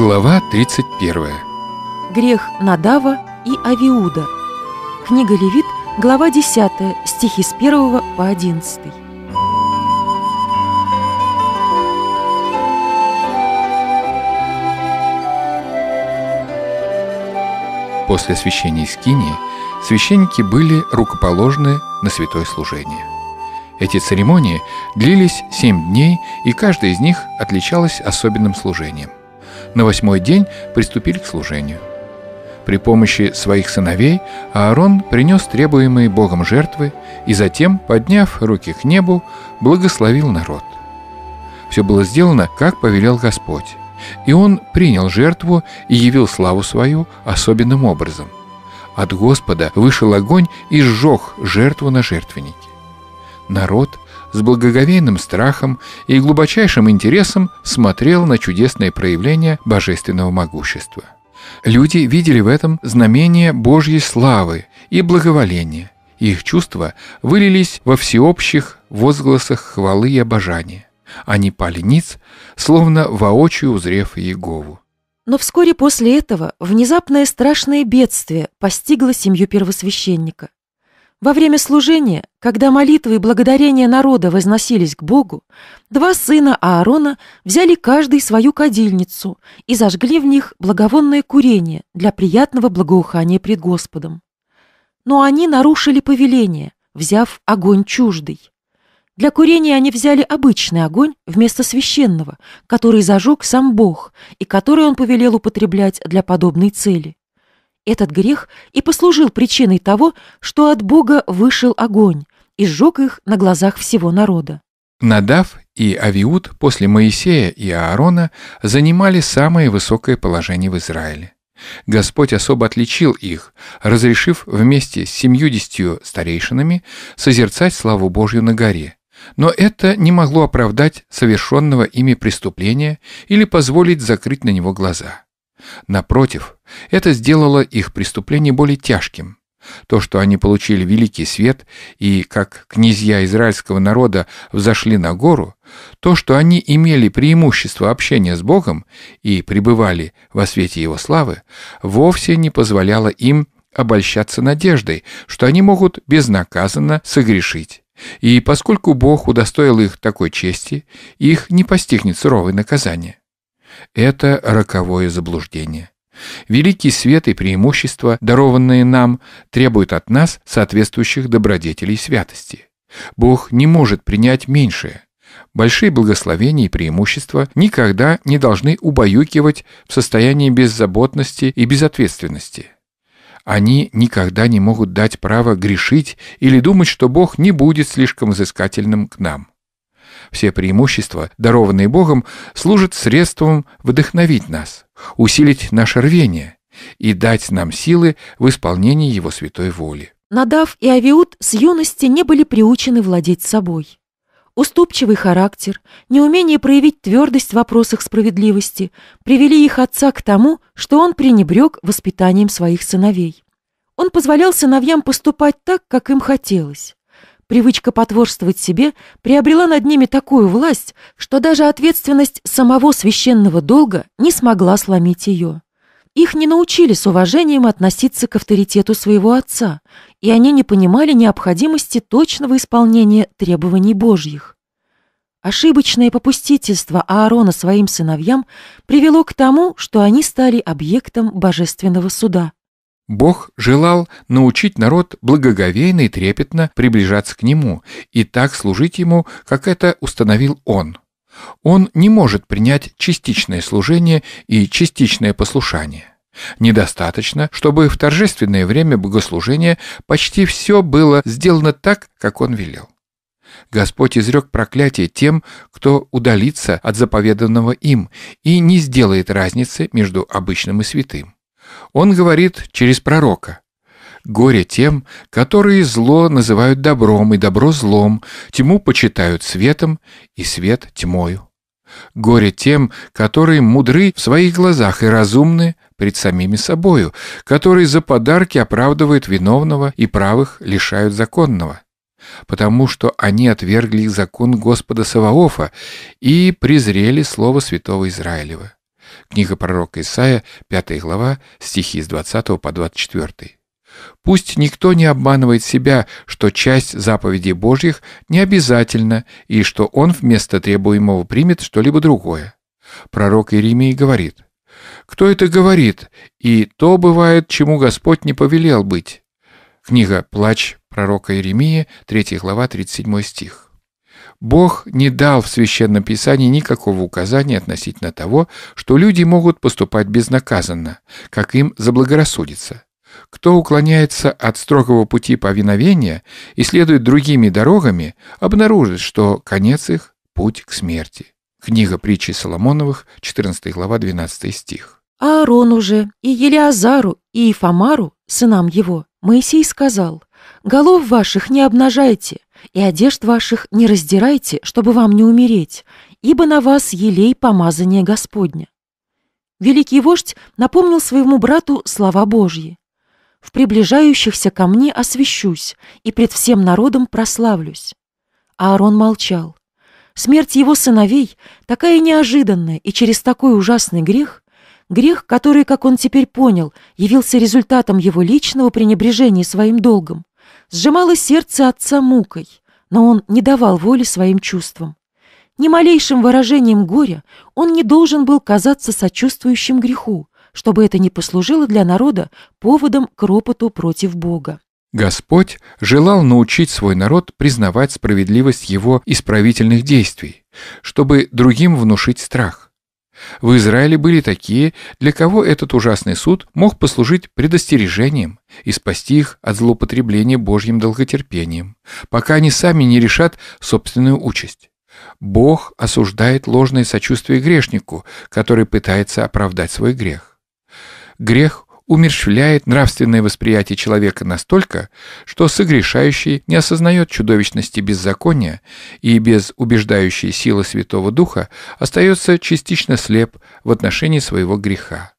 Глава 31. Грех Надава и Авиуда. Книга Левит, глава 10, стихи с 1 по 11. После освящения Искинии священники были рукоположены на святое служение. Эти церемонии длились семь дней, и каждая из них отличалась особенным служением на восьмой день приступили к служению. При помощи своих сыновей Аарон принес требуемые Богом жертвы и затем, подняв руки к небу, благословил народ. Все было сделано, как повелел Господь. И он принял жертву и явил славу свою особенным образом. От Господа вышел огонь и сжег жертву на жертвеннике. Народ с благоговейным страхом и глубочайшим интересом смотрел на чудесное проявление божественного могущества. Люди видели в этом знамение Божьей славы и благоволения. И их чувства вылились во всеобщих возгласах хвалы и обожания. Они пали ниц, словно воочию узрев Егову. Но вскоре после этого внезапное страшное бедствие постигло семью первосвященника. Во время служения, когда молитвы и благодарения народа возносились к Богу, два сына Аарона взяли каждый свою кадильницу и зажгли в них благовонное курение для приятного благоухания пред Господом. Но они нарушили повеление, взяв огонь чуждый. Для курения они взяли обычный огонь вместо священного, который зажег сам Бог и который он повелел употреблять для подобной цели. Этот грех и послужил причиной того, что от Бога вышел огонь и сжег их на глазах всего народа. Надав и Авиуд после Моисея и Аарона занимали самое высокое положение в Израиле. Господь особо отличил их, разрешив вместе с семьюдесятью старейшинами созерцать славу Божью на горе. Но это не могло оправдать совершенного ими преступления или позволить закрыть на него глаза. Напротив, это сделало их преступление более тяжким. То, что они получили великий свет и, как князья израильского народа, взошли на гору, то, что они имели преимущество общения с Богом и пребывали во свете Его славы, вовсе не позволяло им обольщаться надеждой, что они могут безнаказанно согрешить. И поскольку Бог удостоил их такой чести, их не постигнет суровое наказание. Это роковое заблуждение. Великий свет и преимущества, дарованные нам, требуют от нас соответствующих добродетелей святости. Бог не может принять меньшее. Большие благословения и преимущества никогда не должны убаюкивать в состоянии беззаботности и безответственности. Они никогда не могут дать право грешить или думать, что Бог не будет слишком взыскательным к нам. Все преимущества, дарованные Богом, служат средством вдохновить нас, усилить наше рвение и дать нам силы в исполнении Его святой воли. Надав и Авиуд с юности не были приучены владеть собой. Уступчивый характер, неумение проявить твердость в вопросах справедливости привели их отца к тому, что он пренебрег воспитанием своих сыновей. Он позволял сыновьям поступать так, как им хотелось. Привычка потворствовать себе приобрела над ними такую власть, что даже ответственность самого священного долга не смогла сломить ее. Их не научили с уважением относиться к авторитету своего отца, и они не понимали необходимости точного исполнения требований Божьих. Ошибочное попустительство Аарона своим сыновьям привело к тому, что они стали объектом божественного суда – Бог желал научить народ благоговейно и трепетно приближаться к Нему и так служить Ему, как это установил Он. Он не может принять частичное служение и частичное послушание. Недостаточно, чтобы в торжественное время богослужения почти все было сделано так, как Он велел. Господь изрек проклятие тем, кто удалится от заповеданного им и не сделает разницы между обычным и святым. Он говорит через пророка. Горе тем, которые зло называют добром, и добро злом, тьму почитают светом, и свет тьмою. Горе тем, которые мудры в своих глазах и разумны пред самими собою, которые за подарки оправдывают виновного и правых лишают законного, потому что они отвергли закон Господа Саваофа и презрели слово святого Израилева. Книга пророка Исаия, 5 глава, стихи с 20 по 24. Пусть никто не обманывает себя, что часть заповедей Божьих не обязательна и что он вместо требуемого примет что-либо другое. Пророк Иеремий говорит, «Кто это говорит? И то бывает, чему Господь не повелел быть». Книга «Плач» пророка Иеремии, 3 глава, 37 стих. Бог не дал в Священном Писании никакого указания относительно того, что люди могут поступать безнаказанно, как им заблагорассудится. Кто уклоняется от строгого пути повиновения и следует другими дорогами, обнаружит, что конец их – путь к смерти. Книга притчи Соломоновых, 14 глава, 12 стих. Аарону же и Елиазару и Ифамару сынам его, Моисей сказал, «Голов ваших не обнажайте, и одежд ваших не раздирайте, чтобы вам не умереть, ибо на вас елей помазание Господня». Великий вождь напомнил своему брату слова Божьи. «В приближающихся ко мне освящусь и пред всем народом прославлюсь». Аарон молчал. Смерть его сыновей, такая неожиданная и через такой ужасный грех, грех, который, как он теперь понял, явился результатом его личного пренебрежения своим долгом, сжимало сердце отца мукой, но он не давал воли своим чувствам. Ни малейшим выражением горя он не должен был казаться сочувствующим греху, чтобы это не послужило для народа поводом к ропоту против Бога. Господь желал научить свой народ признавать справедливость его исправительных действий, чтобы другим внушить страх. В Израиле были такие, для кого этот ужасный суд мог послужить предостережением и спасти их от злоупотребления Божьим долготерпением, пока они сами не решат собственную участь. Бог осуждает ложное сочувствие грешнику, который пытается оправдать свой грех. Грех умерщвляет нравственное восприятие человека настолько, что согрешающий не осознает чудовищности беззакония и без убеждающей силы Святого Духа остается частично слеп в отношении своего греха.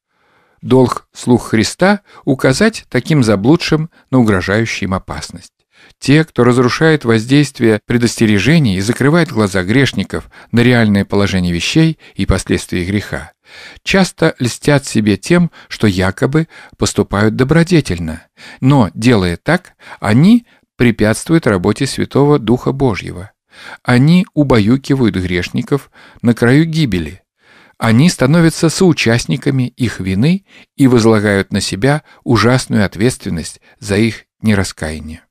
Долг слух Христа – указать таким заблудшим на угрожающую им опасность. Те, кто разрушает воздействие предостережений и закрывает глаза грешников на реальное положение вещей и последствия греха, Часто льстят себе тем, что якобы поступают добродетельно, но, делая так, они препятствуют работе Святого Духа Божьего. Они убаюкивают грешников на краю гибели. Они становятся соучастниками их вины и возлагают на себя ужасную ответственность за их нераскаяние.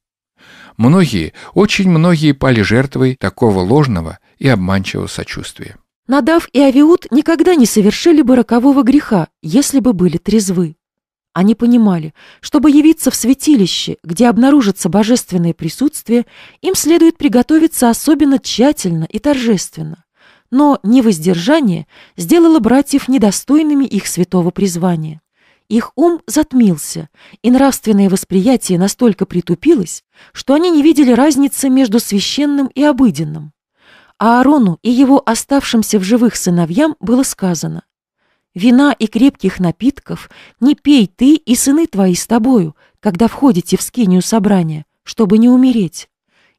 Многие, очень многие пали жертвой такого ложного и обманчивого сочувствия. Надав и Авиут никогда не совершили бы рокового греха, если бы были трезвы. Они понимали, чтобы явиться в святилище, где обнаружится божественное присутствие, им следует приготовиться особенно тщательно и торжественно. Но невоздержание сделало братьев недостойными их святого призвания. Их ум затмился, и нравственное восприятие настолько притупилось, что они не видели разницы между священным и обыденным. Аарону и его оставшимся в живых сыновьям было сказано, «Вина и крепких напитков не пей ты и сыны твои с тобою, когда входите в скинию собрания, чтобы не умереть.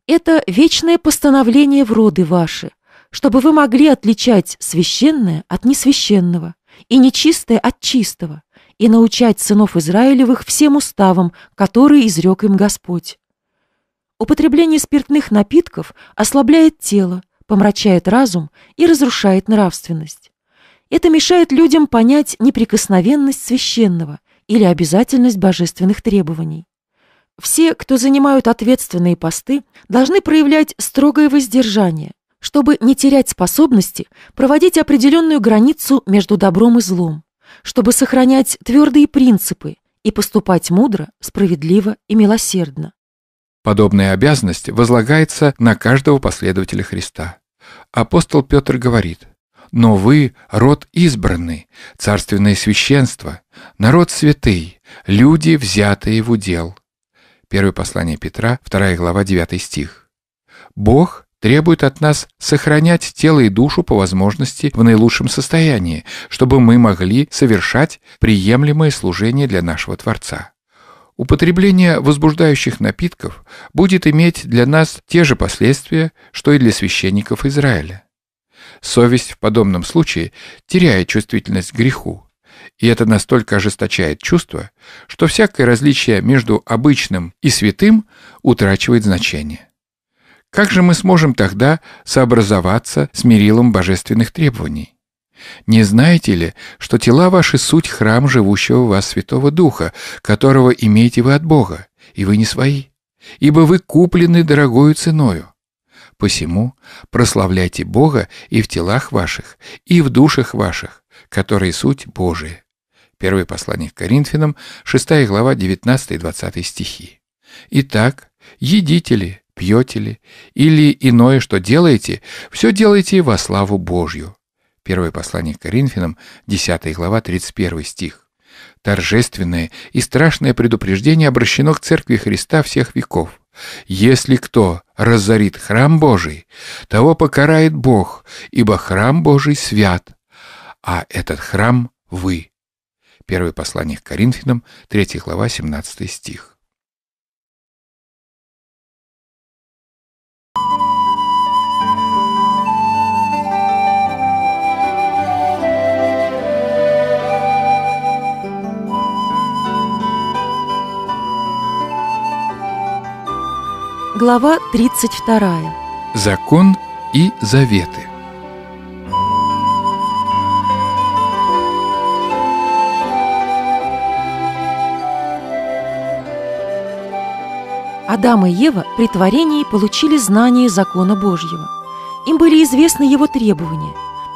Это вечное постановление в роды ваши, чтобы вы могли отличать священное от несвященного и нечистое от чистого, и научать сынов Израилевых всем уставам, которые изрек им Господь. Употребление спиртных напитков ослабляет тело, помрачает разум и разрушает нравственность. Это мешает людям понять неприкосновенность священного или обязательность божественных требований. Все, кто занимают ответственные посты, должны проявлять строгое воздержание, чтобы не терять способности проводить определенную границу между добром и злом, чтобы сохранять твердые принципы и поступать мудро, справедливо и милосердно. Подобная обязанность возлагается на каждого последователя Христа апостол Петр говорит, «Но вы — род избранный, царственное священство, народ святый, люди, взятые в удел». Первое послание Петра, 2 глава, 9 стих. «Бог требует от нас сохранять тело и душу по возможности в наилучшем состоянии, чтобы мы могли совершать приемлемое служение для нашего Творца. Употребление возбуждающих напитков будет иметь для нас те же последствия, что и для священников Израиля. Совесть в подобном случае теряет чувствительность к греху, и это настолько ожесточает чувство, что всякое различие между обычным и святым утрачивает значение. Как же мы сможем тогда сообразоваться с мерилом божественных требований? Не знаете ли, что тела ваши суть храм живущего в вас Святого Духа, которого имеете вы от Бога, и вы не свои? Ибо вы куплены дорогою ценою. Посему прославляйте Бога и в телах ваших, и в душах ваших, которые суть Божия. Первое послание к Коринфянам, 6 глава, 19-20 стихи. Итак, едите ли, пьете ли, или иное, что делаете, все делайте во славу Божью Первое послание к Коринфянам, 10 глава, 31 стих. Торжественное и страшное предупреждение обращено к Церкви Христа всех веков. «Если кто разорит храм Божий, того покарает Бог, ибо храм Божий свят, а этот храм вы». Первое послание к Коринфянам, 3 глава, 17 стих. Глава 32. Закон и заветы. Адам и Ева при творении получили знание закона Божьего. Им были известны его требования.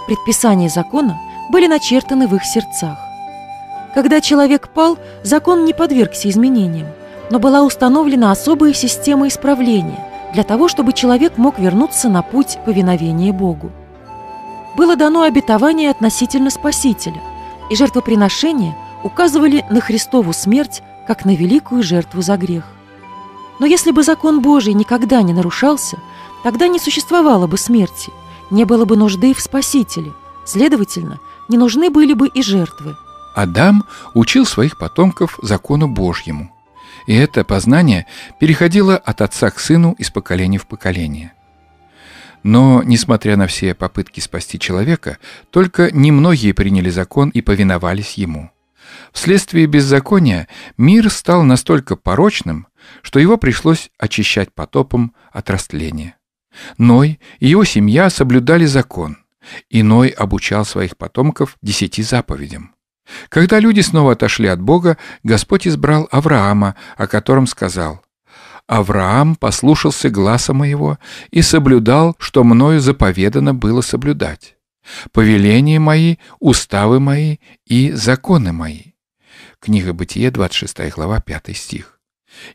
Предписания закона были начертаны в их сердцах. Когда человек пал, закон не подвергся изменениям – но была установлена особая система исправления для того, чтобы человек мог вернуться на путь повиновения Богу. Было дано обетование относительно Спасителя, и жертвоприношения указывали на Христову смерть как на великую жертву за грех. Но если бы закон Божий никогда не нарушался, тогда не существовало бы смерти, не было бы нужды в Спасителе, следовательно, не нужны были бы и жертвы. Адам учил своих потомков закону Божьему – и это познание переходило от отца к сыну из поколения в поколение. Но, несмотря на все попытки спасти человека, только немногие приняли закон и повиновались ему. Вследствие беззакония мир стал настолько порочным, что его пришлось очищать потопом от растления. Ной и его семья соблюдали закон, и Ной обучал своих потомков десяти заповедям. Когда люди снова отошли от Бога, Господь избрал Авраама, о котором сказал, «Авраам послушался гласа моего и соблюдал, что мною заповедано было соблюдать. Повеления мои, уставы мои и законы мои». Книга Бытие, 26 глава, 5 стих.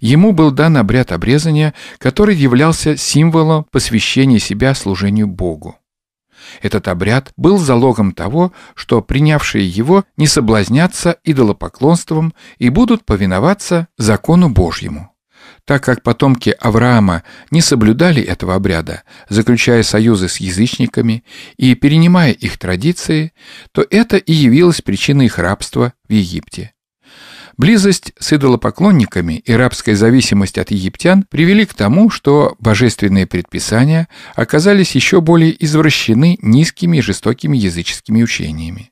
Ему был дан обряд обрезания, который являлся символом посвящения себя служению Богу. Этот обряд был залогом того, что принявшие его не соблазнятся идолопоклонством и будут повиноваться закону Божьему. Так как потомки Авраама не соблюдали этого обряда, заключая союзы с язычниками и перенимая их традиции, то это и явилось причиной их рабства в Египте. Близость с идолопоклонниками и рабская зависимость от египтян привели к тому, что божественные предписания оказались еще более извращены низкими и жестокими языческими учениями.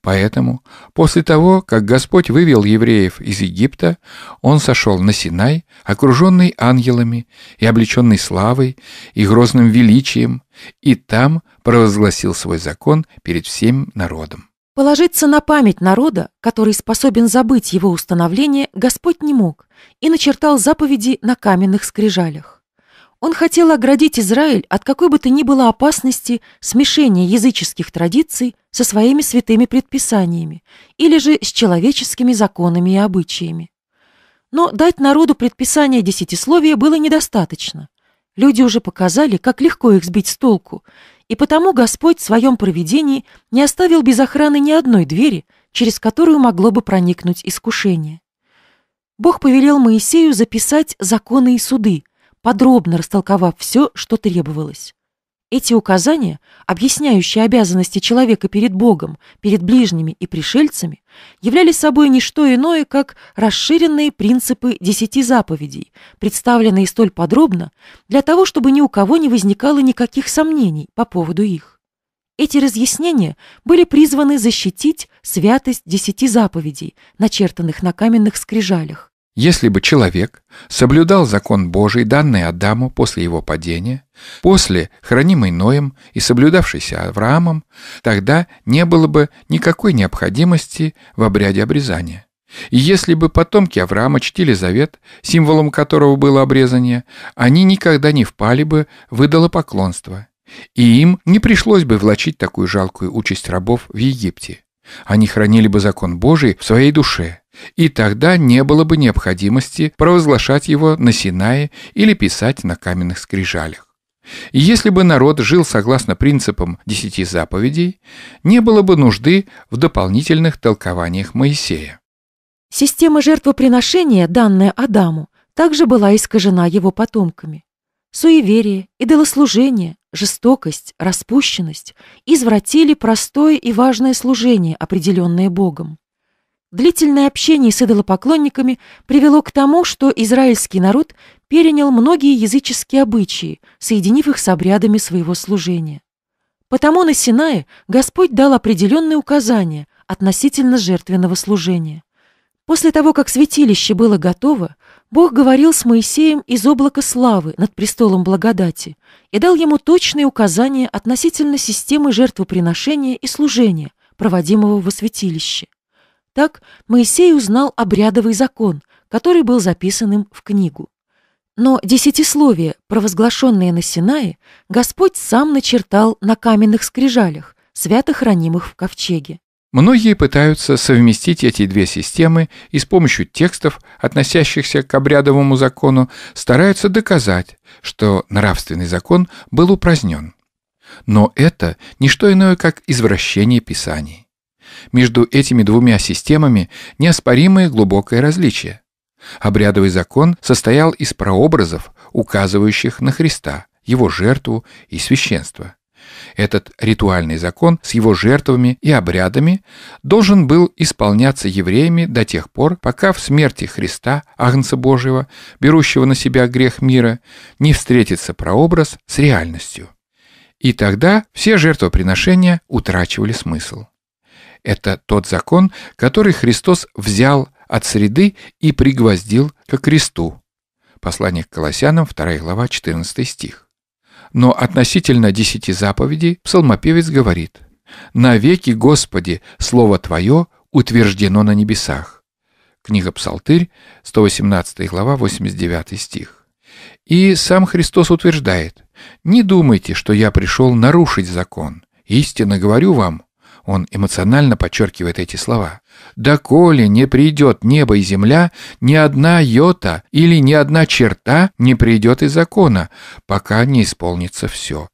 Поэтому, после того, как Господь вывел евреев из Египта, он сошел на Синай, окруженный ангелами и облеченный славой и грозным величием, и там провозгласил свой закон перед всем народом. Положиться на память народа, который способен забыть его установление, Господь не мог и начертал заповеди на каменных скрижалях. Он хотел оградить Израиль от какой бы то ни было опасности смешения языческих традиций со своими святыми предписаниями или же с человеческими законами и обычаями. Но дать народу предписание десятисловия было недостаточно. Люди уже показали, как легко их сбить с толку, и потому Господь в своем провидении не оставил без охраны ни одной двери, через которую могло бы проникнуть искушение. Бог повелел Моисею записать законы и суды, подробно растолковав все, что требовалось. Эти указания, объясняющие обязанности человека перед Богом, перед ближними и пришельцами, являли собой не что иное, как расширенные принципы десяти заповедей, представленные столь подробно, для того, чтобы ни у кого не возникало никаких сомнений по поводу их. Эти разъяснения были призваны защитить святость десяти заповедей, начертанных на каменных скрижалях. Если бы человек соблюдал закон Божий, данный Адаму после его падения, после хранимый Ноем и соблюдавшийся Авраамом, тогда не было бы никакой необходимости в обряде обрезания. И если бы потомки Авраама чтили завет, символом которого было обрезание, они никогда не впали бы в идолопоклонство, и им не пришлось бы влачить такую жалкую участь рабов в Египте – они хранили бы закон Божий в своей душе, и тогда не было бы необходимости провозглашать его на Синае или писать на каменных скрижалях. И если бы народ жил согласно принципам десяти заповедей, не было бы нужды в дополнительных толкованиях Моисея. Система жертвоприношения, данная Адаму, также была искажена его потомками. Суеверие, идолослужение, жестокость, распущенность извратили простое и важное служение, определенное Богом. Длительное общение с идолопоклонниками привело к тому, что израильский народ перенял многие языческие обычаи, соединив их с обрядами своего служения. Потому на Синае Господь дал определенные указания относительно жертвенного служения. После того, как святилище было готово, Бог говорил с Моисеем из облака славы над престолом благодати и дал ему точные указания относительно системы жертвоприношения и служения, проводимого во святилище. Так Моисей узнал обрядовый закон, который был записан им в книгу. Но десятисловие, провозглашенное на Синае, Господь сам начертал на каменных скрижалях, свято хранимых в ковчеге. Многие пытаются совместить эти две системы и с помощью текстов, относящихся к обрядовому закону, стараются доказать, что нравственный закон был упразднен. Но это не что иное, как извращение Писаний. Между этими двумя системами неоспоримое глубокое различие. Обрядовый закон состоял из прообразов, указывающих на Христа, его жертву и священство. Этот ритуальный закон с его жертвами и обрядами должен был исполняться евреями до тех пор, пока в смерти Христа, Агнца Божьего, берущего на себя грех мира, не встретится прообраз с реальностью. И тогда все жертвоприношения утрачивали смысл. Это тот закон, который Христос взял от среды и пригвоздил к кресту. Послание к Колоссянам, 2 глава, 14 стих. Но относительно десяти заповедей псалмопевец говорит «Навеки, Господи, Слово Твое утверждено на небесах». Книга Псалтырь, 118 глава, 89 стих. И сам Христос утверждает «Не думайте, что я пришел нарушить закон. Истинно говорю вам, он эмоционально подчеркивает эти слова. Коли не придет небо и земля, ни одна йота или ни одна черта не придет из закона, пока не исполнится все».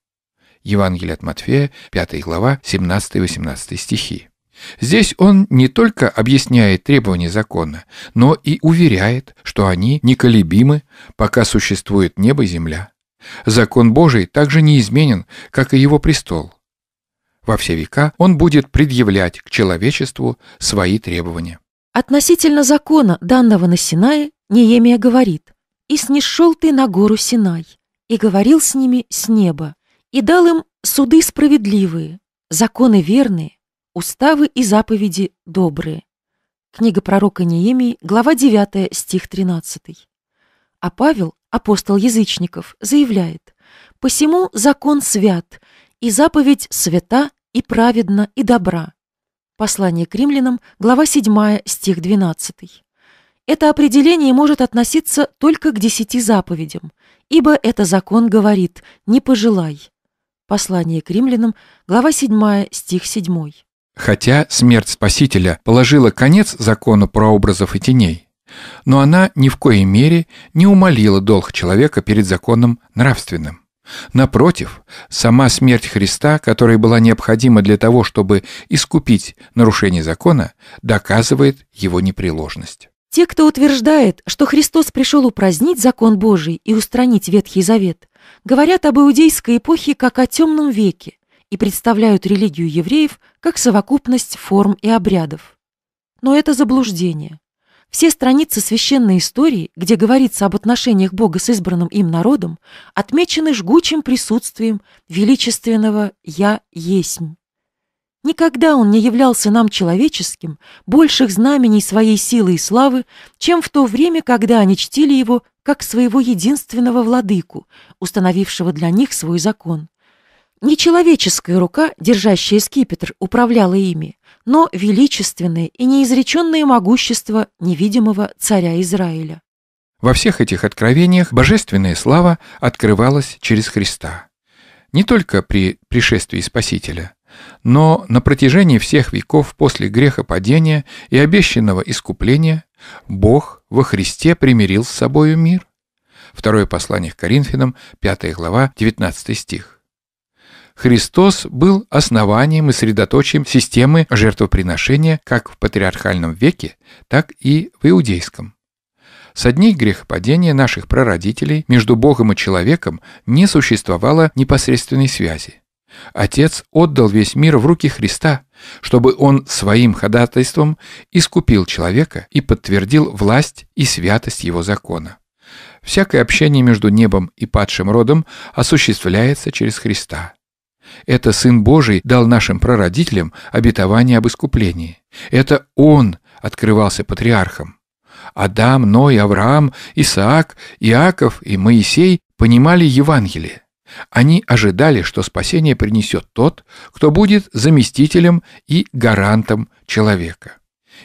Евангелие от Матфея, 5 глава, 17-18 стихи. Здесь он не только объясняет требования закона, но и уверяет, что они неколебимы, пока существует небо и земля. Закон Божий также неизменен, как и его престол. Во все века он будет предъявлять к человечеству свои требования. Относительно закона, данного на Синае, Неемия говорит, «И снишел ты на гору Синай, и говорил с ними с неба, и дал им суды справедливые, законы верные, уставы и заповеди добрые». Книга пророка Неемии, глава 9, стих 13. А Павел, апостол язычников, заявляет, «Посему закон свят, и заповедь свята и праведна и добра. Послание к римлянам, глава 7, стих 12. Это определение может относиться только к десяти заповедям, ибо это закон говорит «не пожелай». Послание к римлянам, глава 7, стих 7. Хотя смерть Спасителя положила конец закону прообразов и теней, но она ни в коей мере не умолила долг человека перед законом нравственным. Напротив, сама смерть Христа, которая была необходима для того, чтобы искупить нарушение закона, доказывает его непреложность. Те, кто утверждает, что Христос пришел упразднить закон Божий и устранить Ветхий Завет, говорят об иудейской эпохе как о темном веке и представляют религию евреев как совокупность форм и обрядов. Но это заблуждение. Все страницы священной истории, где говорится об отношениях Бога с избранным им народом, отмечены жгучим присутствием величественного «Я есмь». Никогда он не являлся нам человеческим больших знамений своей силы и славы, чем в то время, когда они чтили его как своего единственного владыку, установившего для них свой закон. Нечеловеческая рука, держащая скипетр, управляла ими, но величественное и неизреченное могущество невидимого царя Израиля. Во всех этих откровениях божественная слава открывалась через Христа. Не только при пришествии Спасителя, но на протяжении всех веков после грехопадения и обещанного искупления Бог во Христе примирил с собою мир. Второе послание к Коринфянам, 5 глава, 19 стих. Христос был основанием и средоточием системы жертвоприношения как в патриархальном веке, так и в иудейском. Со дней грехопадения наших прародителей между Богом и человеком не существовало непосредственной связи. Отец отдал весь мир в руки Христа, чтобы он своим ходатайством искупил человека и подтвердил власть и святость его закона. Всякое общение между небом и падшим родом осуществляется через Христа. Это Сын Божий дал нашим прародителям обетование об искуплении. Это Он открывался патриархам. Адам, Ной, Авраам, Исаак, Иаков и Моисей понимали Евангелие. Они ожидали, что спасение принесет тот, кто будет заместителем и гарантом человека.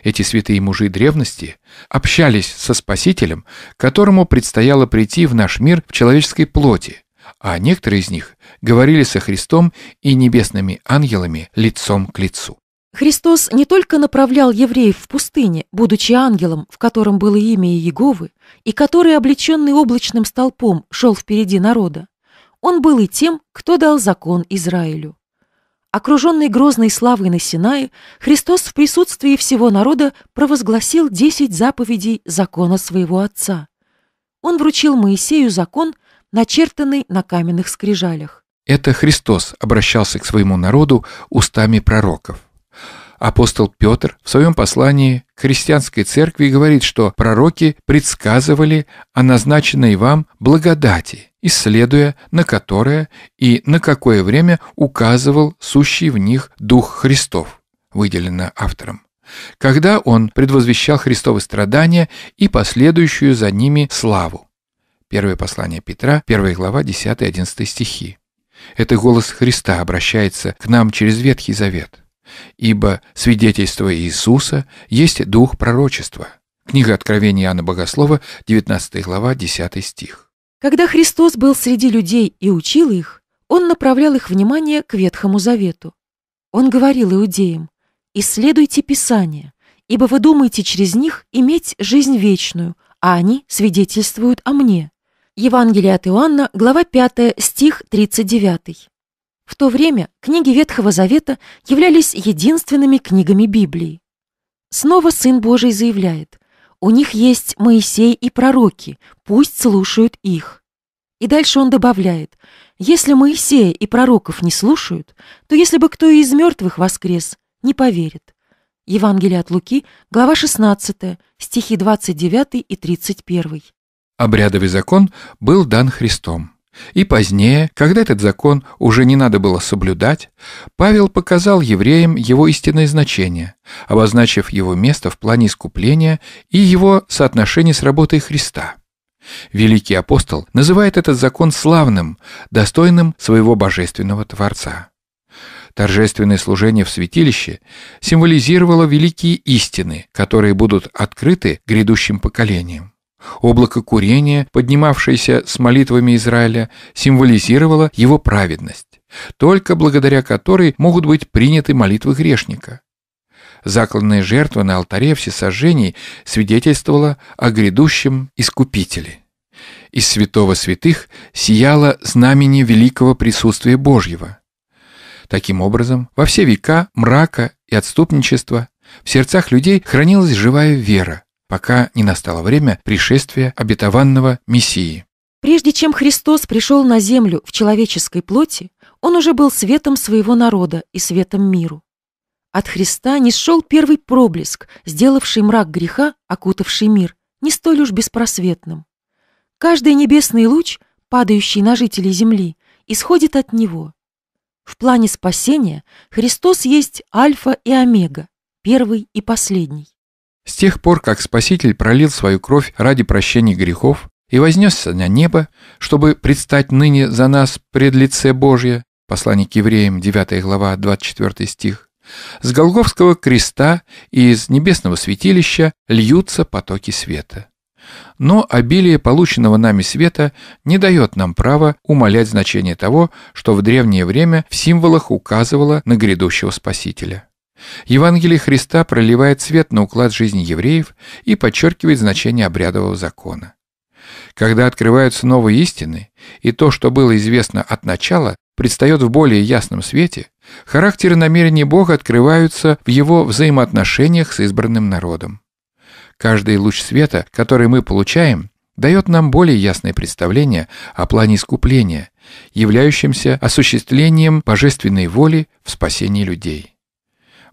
Эти святые мужи древности общались со Спасителем, которому предстояло прийти в наш мир в человеческой плоти, а некоторые из них говорили со Христом и небесными ангелами лицом к лицу. Христос не только направлял евреев в пустыне, будучи ангелом, в котором было имя Иеговы, и который, облеченный облачным столпом, шел впереди народа. Он был и тем, кто дал закон Израилю. Окруженный грозной славой на Синае, Христос в присутствии всего народа провозгласил десять заповедей закона своего Отца. Он вручил Моисею закон – начертанный на каменных скрижалях. Это Христос обращался к своему народу устами пророков. Апостол Петр в своем послании к христианской церкви говорит, что пророки предсказывали о назначенной вам благодати, исследуя, на которое и на какое время указывал сущий в них Дух Христов, выделено автором когда он предвозвещал Христовы страдания и последующую за ними славу. Первое послание Петра, 1 глава, 10-11 стихи. Это голос Христа обращается к нам через Ветхий Завет. «Ибо свидетельство Иисуса есть дух пророчества». Книга Откровения Иоанна Богослова, 19 глава, 10 стих. Когда Христос был среди людей и учил их, Он направлял их внимание к Ветхому Завету. Он говорил иудеям, «Исследуйте Писание, ибо вы думаете через них иметь жизнь вечную, а они свидетельствуют о мне». Евангелие от Иоанна, глава 5, стих 39. В то время книги Ветхого Завета являлись единственными книгами Библии. Снова Сын Божий заявляет, у них есть Моисей и пророки, пусть слушают их. И дальше он добавляет, если Моисея и пророков не слушают, то если бы кто из мертвых воскрес, не поверит. Евангелие от Луки, глава 16, стихи 29 и 31. Обрядовый закон был дан Христом. И позднее, когда этот закон уже не надо было соблюдать, Павел показал евреям его истинное значение, обозначив его место в плане искупления и его соотношение с работой Христа. Великий апостол называет этот закон славным, достойным своего божественного Творца. Торжественное служение в святилище символизировало великие истины, которые будут открыты грядущим поколениям. Облако курения, поднимавшееся с молитвами Израиля, символизировало его праведность, только благодаря которой могут быть приняты молитвы грешника. Закланная жертва на алтаре всесожжений свидетельствовала о грядущем Искупителе. Из святого святых сияло знамение великого присутствия Божьего. Таким образом, во все века мрака и отступничества в сердцах людей хранилась живая вера – пока не настало время пришествия обетованного Мессии. Прежде чем Христос пришел на землю в человеческой плоти, он уже был светом своего народа и светом миру. От Христа не шел первый проблеск, сделавший мрак греха, окутавший мир, не столь уж беспросветным. Каждый небесный луч, падающий на жителей земли, исходит от него. В плане спасения Христос есть альфа и омега, первый и последний. С тех пор, как Спаситель пролил свою кровь ради прощения грехов и вознесся на небо, чтобы предстать ныне за нас пред лице Божье, послание к евреям, 9 глава, 24 стих, с Голговского креста и из небесного святилища льются потоки света. Но обилие полученного нами света не дает нам права умалять значение того, что в древнее время в символах указывало на грядущего Спасителя. Евангелие Христа проливает свет на уклад жизни евреев и подчеркивает значение обрядового закона. Когда открываются новые истины, и то, что было известно от начала, предстает в более ясном свете, характеры намерений Бога открываются в его взаимоотношениях с избранным народом. Каждый луч света, который мы получаем, дает нам более ясное представление о плане искупления, являющемся осуществлением божественной воли в спасении людей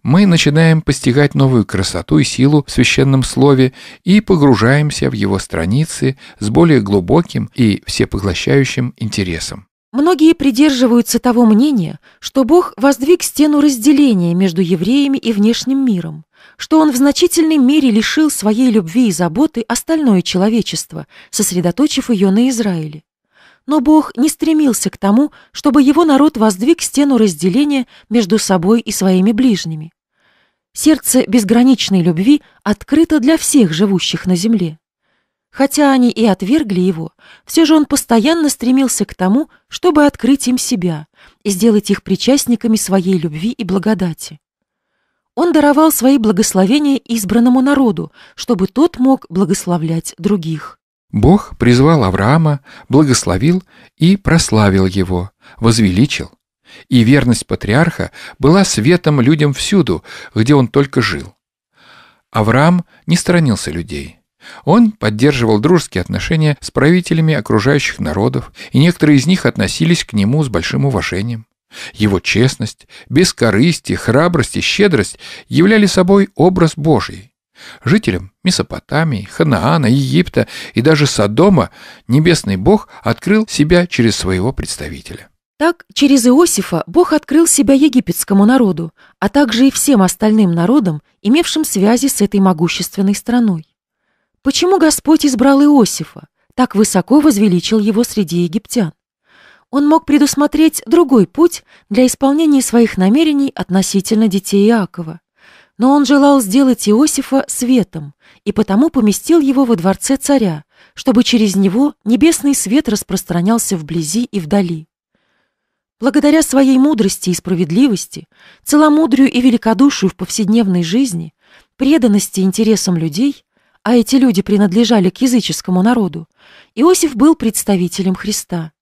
мы начинаем постигать новую красоту и силу в священном слове и погружаемся в его страницы с более глубоким и всепоглощающим интересом. Многие придерживаются того мнения, что Бог воздвиг стену разделения между евреями и внешним миром, что Он в значительной мере лишил своей любви и заботы остальное человечество, сосредоточив ее на Израиле. Но Бог не стремился к тому, чтобы его народ воздвиг стену разделения между собой и своими ближними. Сердце безграничной любви открыто для всех живущих на земле. Хотя они и отвергли его, все же он постоянно стремился к тому, чтобы открыть им себя и сделать их причастниками своей любви и благодати. Он даровал свои благословения избранному народу, чтобы тот мог благословлять других. Бог призвал Авраама, благословил и прославил его, возвеличил и верность патриарха была светом людям всюду, где он только жил. Авраам не сторонился людей. Он поддерживал дружеские отношения с правителями окружающих народов, и некоторые из них относились к нему с большим уважением. Его честность, бескорыстие, храбрость и щедрость являли собой образ Божий. Жителям Месопотамии, Ханаана, Египта и даже Содома небесный Бог открыл себя через своего представителя. Так, через Иосифа Бог открыл себя египетскому народу, а также и всем остальным народам, имевшим связи с этой могущественной страной. Почему Господь избрал Иосифа, так высоко возвеличил его среди египтян? Он мог предусмотреть другой путь для исполнения своих намерений относительно детей Иакова. Но он желал сделать Иосифа светом, и потому поместил его во дворце царя, чтобы через него небесный свет распространялся вблизи и вдали. Благодаря своей мудрости и справедливости, целомудрию и великодушию в повседневной жизни, преданности интересам людей, а эти люди принадлежали к языческому народу, Иосиф был представителем Христа.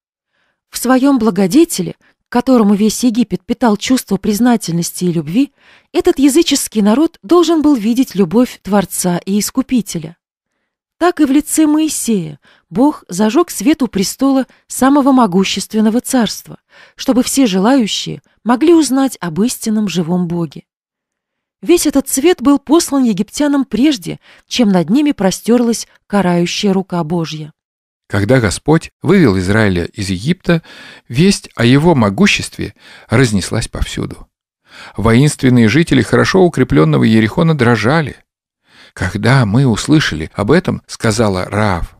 В своем благодетеле, к которому весь Египет питал чувство признательности и любви, этот языческий народ должен был видеть любовь Творца и Искупителя. Так и в лице Моисея Бог зажег свет у престола самого могущественного царства, чтобы все желающие могли узнать об истинном живом Боге. Весь этот свет был послан египтянам прежде, чем над ними простерлась карающая рука Божья. Когда Господь вывел Израиля из Египта, весть о его могуществе разнеслась повсюду. Воинственные жители хорошо укрепленного Ерихона дрожали. «Когда мы услышали об этом, — сказала Раав,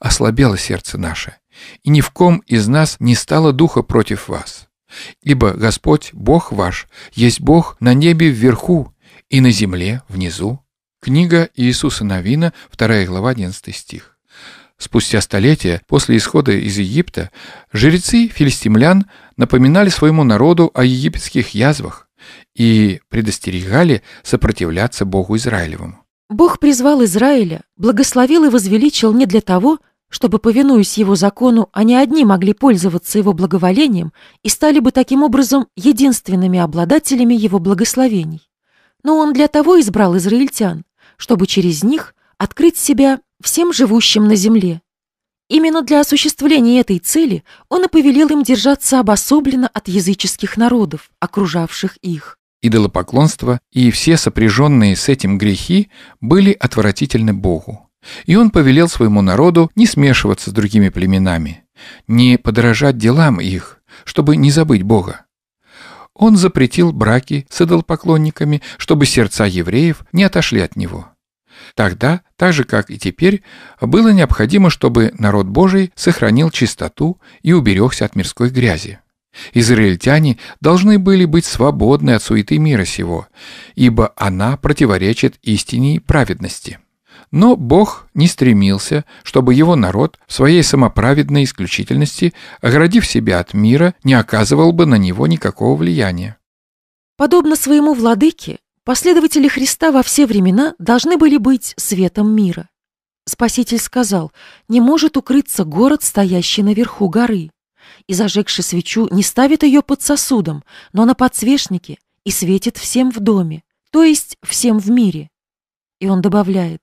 ослабело сердце наше, и ни в ком из нас не стало духа против вас. Ибо Господь, Бог ваш, есть Бог на небе вверху и на земле внизу». Книга Иисуса Новина, 2 глава, 11 стих. Спустя столетия после исхода из Египта жрецы филистимлян напоминали своему народу о египетских язвах и предостерегали сопротивляться Богу Израилевому. Бог призвал Израиля, благословил и возвеличил не для того, чтобы, повинуясь его закону, они одни могли пользоваться его благоволением и стали бы таким образом единственными обладателями его благословений. Но он для того избрал израильтян, чтобы через них открыть себя всем живущим на земле. Именно для осуществления этой цели он и повелел им держаться обособленно от языческих народов, окружавших их идолопоклонство и все сопряженные с этим грехи были отвратительны Богу. И он повелел своему народу не смешиваться с другими племенами, не подражать делам их, чтобы не забыть Бога. Он запретил браки с идолопоклонниками, чтобы сердца евреев не отошли от него. Тогда, так же как и теперь, было необходимо, чтобы народ Божий сохранил чистоту и уберегся от мирской грязи. Израильтяне должны были быть свободны от суеты мира сего, ибо она противоречит истине и праведности. Но Бог не стремился, чтобы его народ в своей самоправедной исключительности, оградив себя от мира, не оказывал бы на него никакого влияния. Подобно своему владыке, последователи Христа во все времена должны были быть светом мира. Спаситель сказал, не может укрыться город, стоящий наверху горы и, зажегши свечу, не ставит ее под сосудом, но на подсвечнике и светит всем в доме, то есть всем в мире. И он добавляет,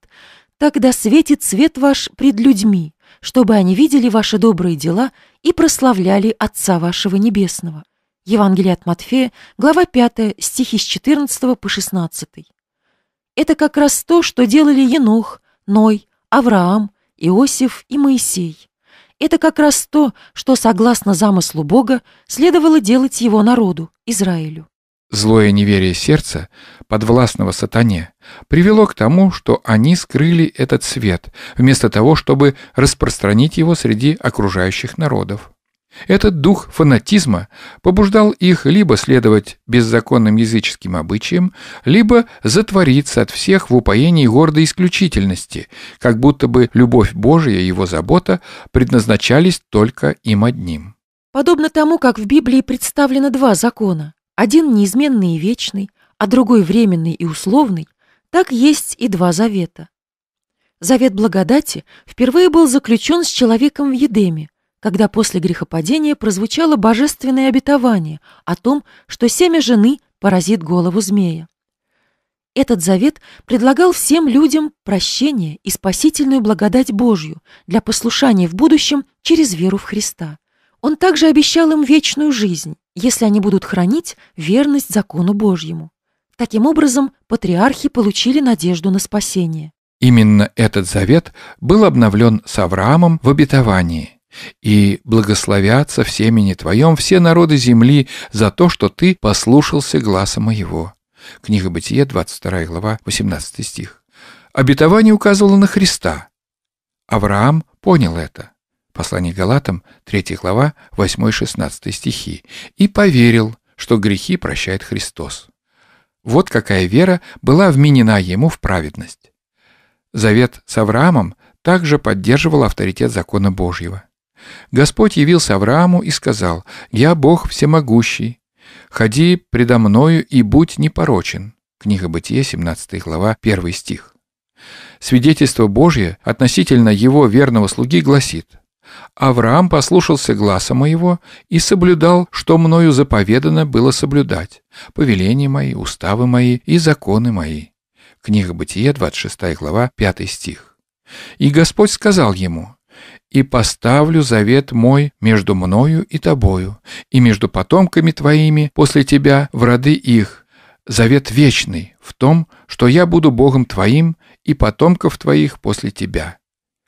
«Тогда светит свет ваш пред людьми, чтобы они видели ваши добрые дела и прославляли Отца вашего Небесного». Евангелие от Матфея, глава 5, стихи с 14 по 16. Это как раз то, что делали Енох, Ной, Авраам, Иосиф и Моисей. Это как раз то, что, согласно замыслу Бога, следовало делать его народу, Израилю. Злое неверие сердца, подвластного сатане, привело к тому, что они скрыли этот свет, вместо того, чтобы распространить его среди окружающих народов. Этот дух фанатизма побуждал их либо следовать беззаконным языческим обычаям, либо затвориться от всех в упоении гордой исключительности, как будто бы любовь Божия и его забота предназначались только им одним. Подобно тому, как в Библии представлено два закона, один неизменный и вечный, а другой временный и условный, так есть и два завета. Завет благодати впервые был заключен с человеком в Едеме, когда после грехопадения прозвучало божественное обетование о том, что семя жены поразит голову змея. Этот завет предлагал всем людям прощение и спасительную благодать Божью для послушания в будущем через веру в Христа. Он также обещал им вечную жизнь, если они будут хранить верность закону Божьему. Таким образом, патриархи получили надежду на спасение. Именно этот завет был обновлен с Авраамом в обетовании. И благословятся в семени Твоем все народы земли за то, что Ты послушался гласа моего». Книга Бытие, 22 глава, 18 стих. Обетование указывало на Христа. Авраам понял это. Послание Галатам, 3 глава, 8-16 стихи. И поверил, что грехи прощает Христос. Вот какая вера была вменена ему в праведность. Завет с Авраамом также поддерживал авторитет закона Божьего. Господь явился Аврааму и сказал, «Я Бог всемогущий, ходи предо мною и будь непорочен». Книга бытия, 17 глава, 1 стих. Свидетельство Божье относительно его верного слуги гласит, «Авраам послушался гласа моего и соблюдал, что мною заповедано было соблюдать, повеления мои, уставы мои и законы мои». Книга Бытие, 26 глава, 5 стих. «И Господь сказал ему, и поставлю завет мой между мною и тобою, и между потомками твоими после тебя в роды их. Завет вечный в том, что я буду Богом твоим и потомков твоих после тебя».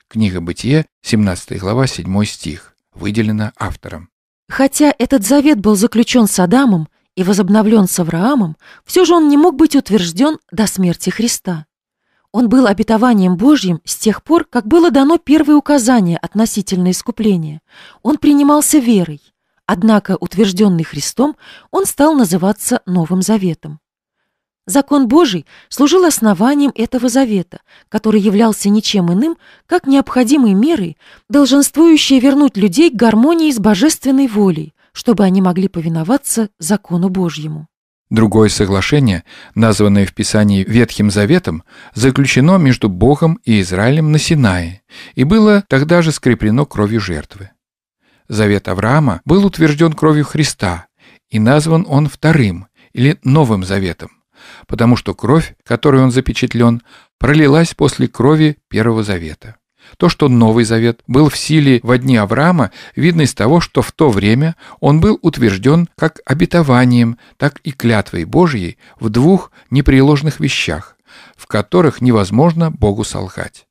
Книга Бытие, 17 глава, 7 стих. Выделена автором. Хотя этот завет был заключен с Адамом и возобновлен с Авраамом, все же он не мог быть утвержден до смерти Христа. Он был обетованием Божьим с тех пор, как было дано первое указание относительно искупления. Он принимался верой. Однако, утвержденный Христом, он стал называться Новым Заветом. Закон Божий служил основанием этого завета, который являлся ничем иным, как необходимой мерой, долженствующей вернуть людей к гармонии с божественной волей, чтобы они могли повиноваться закону Божьему. Другое соглашение, названное в Писании Ветхим Заветом, заключено между Богом и Израилем на Синае и было тогда же скреплено кровью жертвы. Завет Авраама был утвержден кровью Христа, и назван он Вторым или Новым Заветом, потому что кровь, которой он запечатлен, пролилась после крови Первого Завета. То, что Новый Завет был в силе во дни Авраама, видно из того, что в то время он был утвержден как обетованием, так и клятвой Божьей в двух непреложных вещах, в которых невозможно Богу солгать.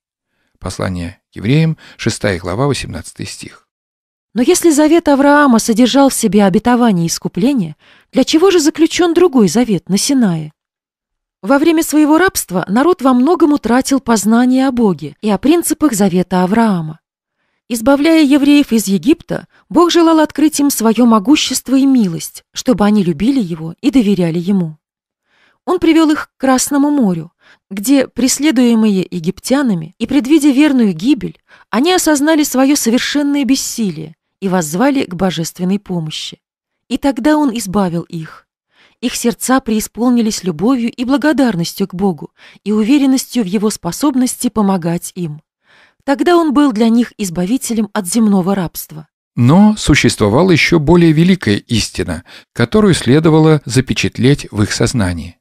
Послание евреям, 6 глава, 18 стих. Но если завет Авраама содержал в себе обетование искупления, для чего же заключен другой завет на Синае? Во время своего рабства народ во многом утратил познание о Боге и о принципах завета Авраама. Избавляя евреев из Египта, Бог желал открыть им свое могущество и милость, чтобы они любили Его и доверяли Ему. Он привел их к Красному морю, где, преследуемые египтянами и предвидя верную гибель, они осознали свое совершенное бессилие и воззвали к божественной помощи. И тогда Он избавил их. Их сердца преисполнились любовью и благодарностью к Богу и уверенностью в Его способности помогать им. Тогда Он был для них избавителем от земного рабства. Но существовала еще более великая истина, которую следовало запечатлеть в их сознании.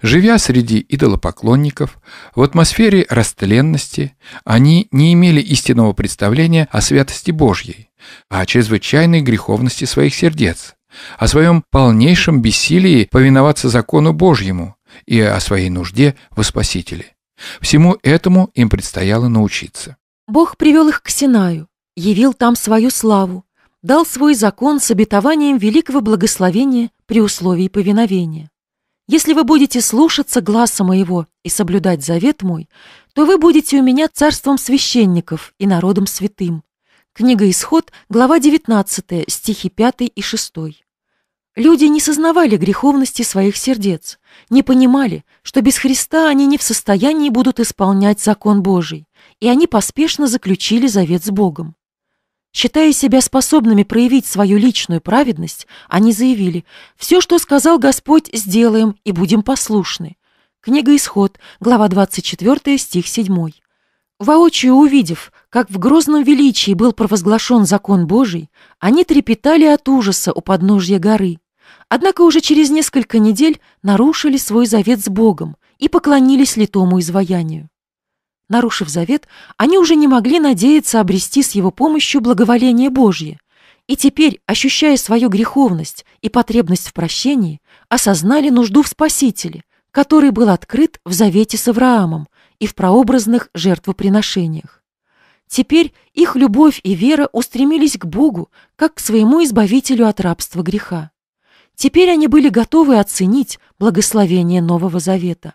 Живя среди идолопоклонников, в атмосфере растленности, они не имели истинного представления о святости Божьей, а о чрезвычайной греховности своих сердец, о своем полнейшем бессилии повиноваться закону Божьему и о своей нужде во Спасителе. Всему этому им предстояло научиться. Бог привел их к Синаю, явил там свою славу, дал свой закон с обетованием великого благословения при условии повиновения. Если вы будете слушаться гласа моего и соблюдать завет мой, то вы будете у меня царством священников и народом святым. Книга Исход, глава 19, стихи 5 и 6. Люди не сознавали греховности своих сердец, не понимали, что без Христа они не в состоянии будут исполнять закон Божий, и они поспешно заключили завет с Богом. Считая себя способными проявить свою личную праведность, они заявили «Все, что сказал Господь, сделаем и будем послушны». Книга Исход, глава 24, стих 7. Воочию увидев, как в грозном величии был провозглашен закон Божий, они трепетали от ужаса у подножья горы, Однако уже через несколько недель нарушили свой завет с Богом и поклонились литому изваянию. Нарушив завет, они уже не могли надеяться обрести с его помощью благоволение Божье, и теперь, ощущая свою греховность и потребность в прощении, осознали нужду в Спасителе, который был открыт в завете с Авраамом и в прообразных жертвоприношениях. Теперь их любовь и вера устремились к Богу, как к своему избавителю от рабства греха. Теперь они были готовы оценить благословение Нового Завета.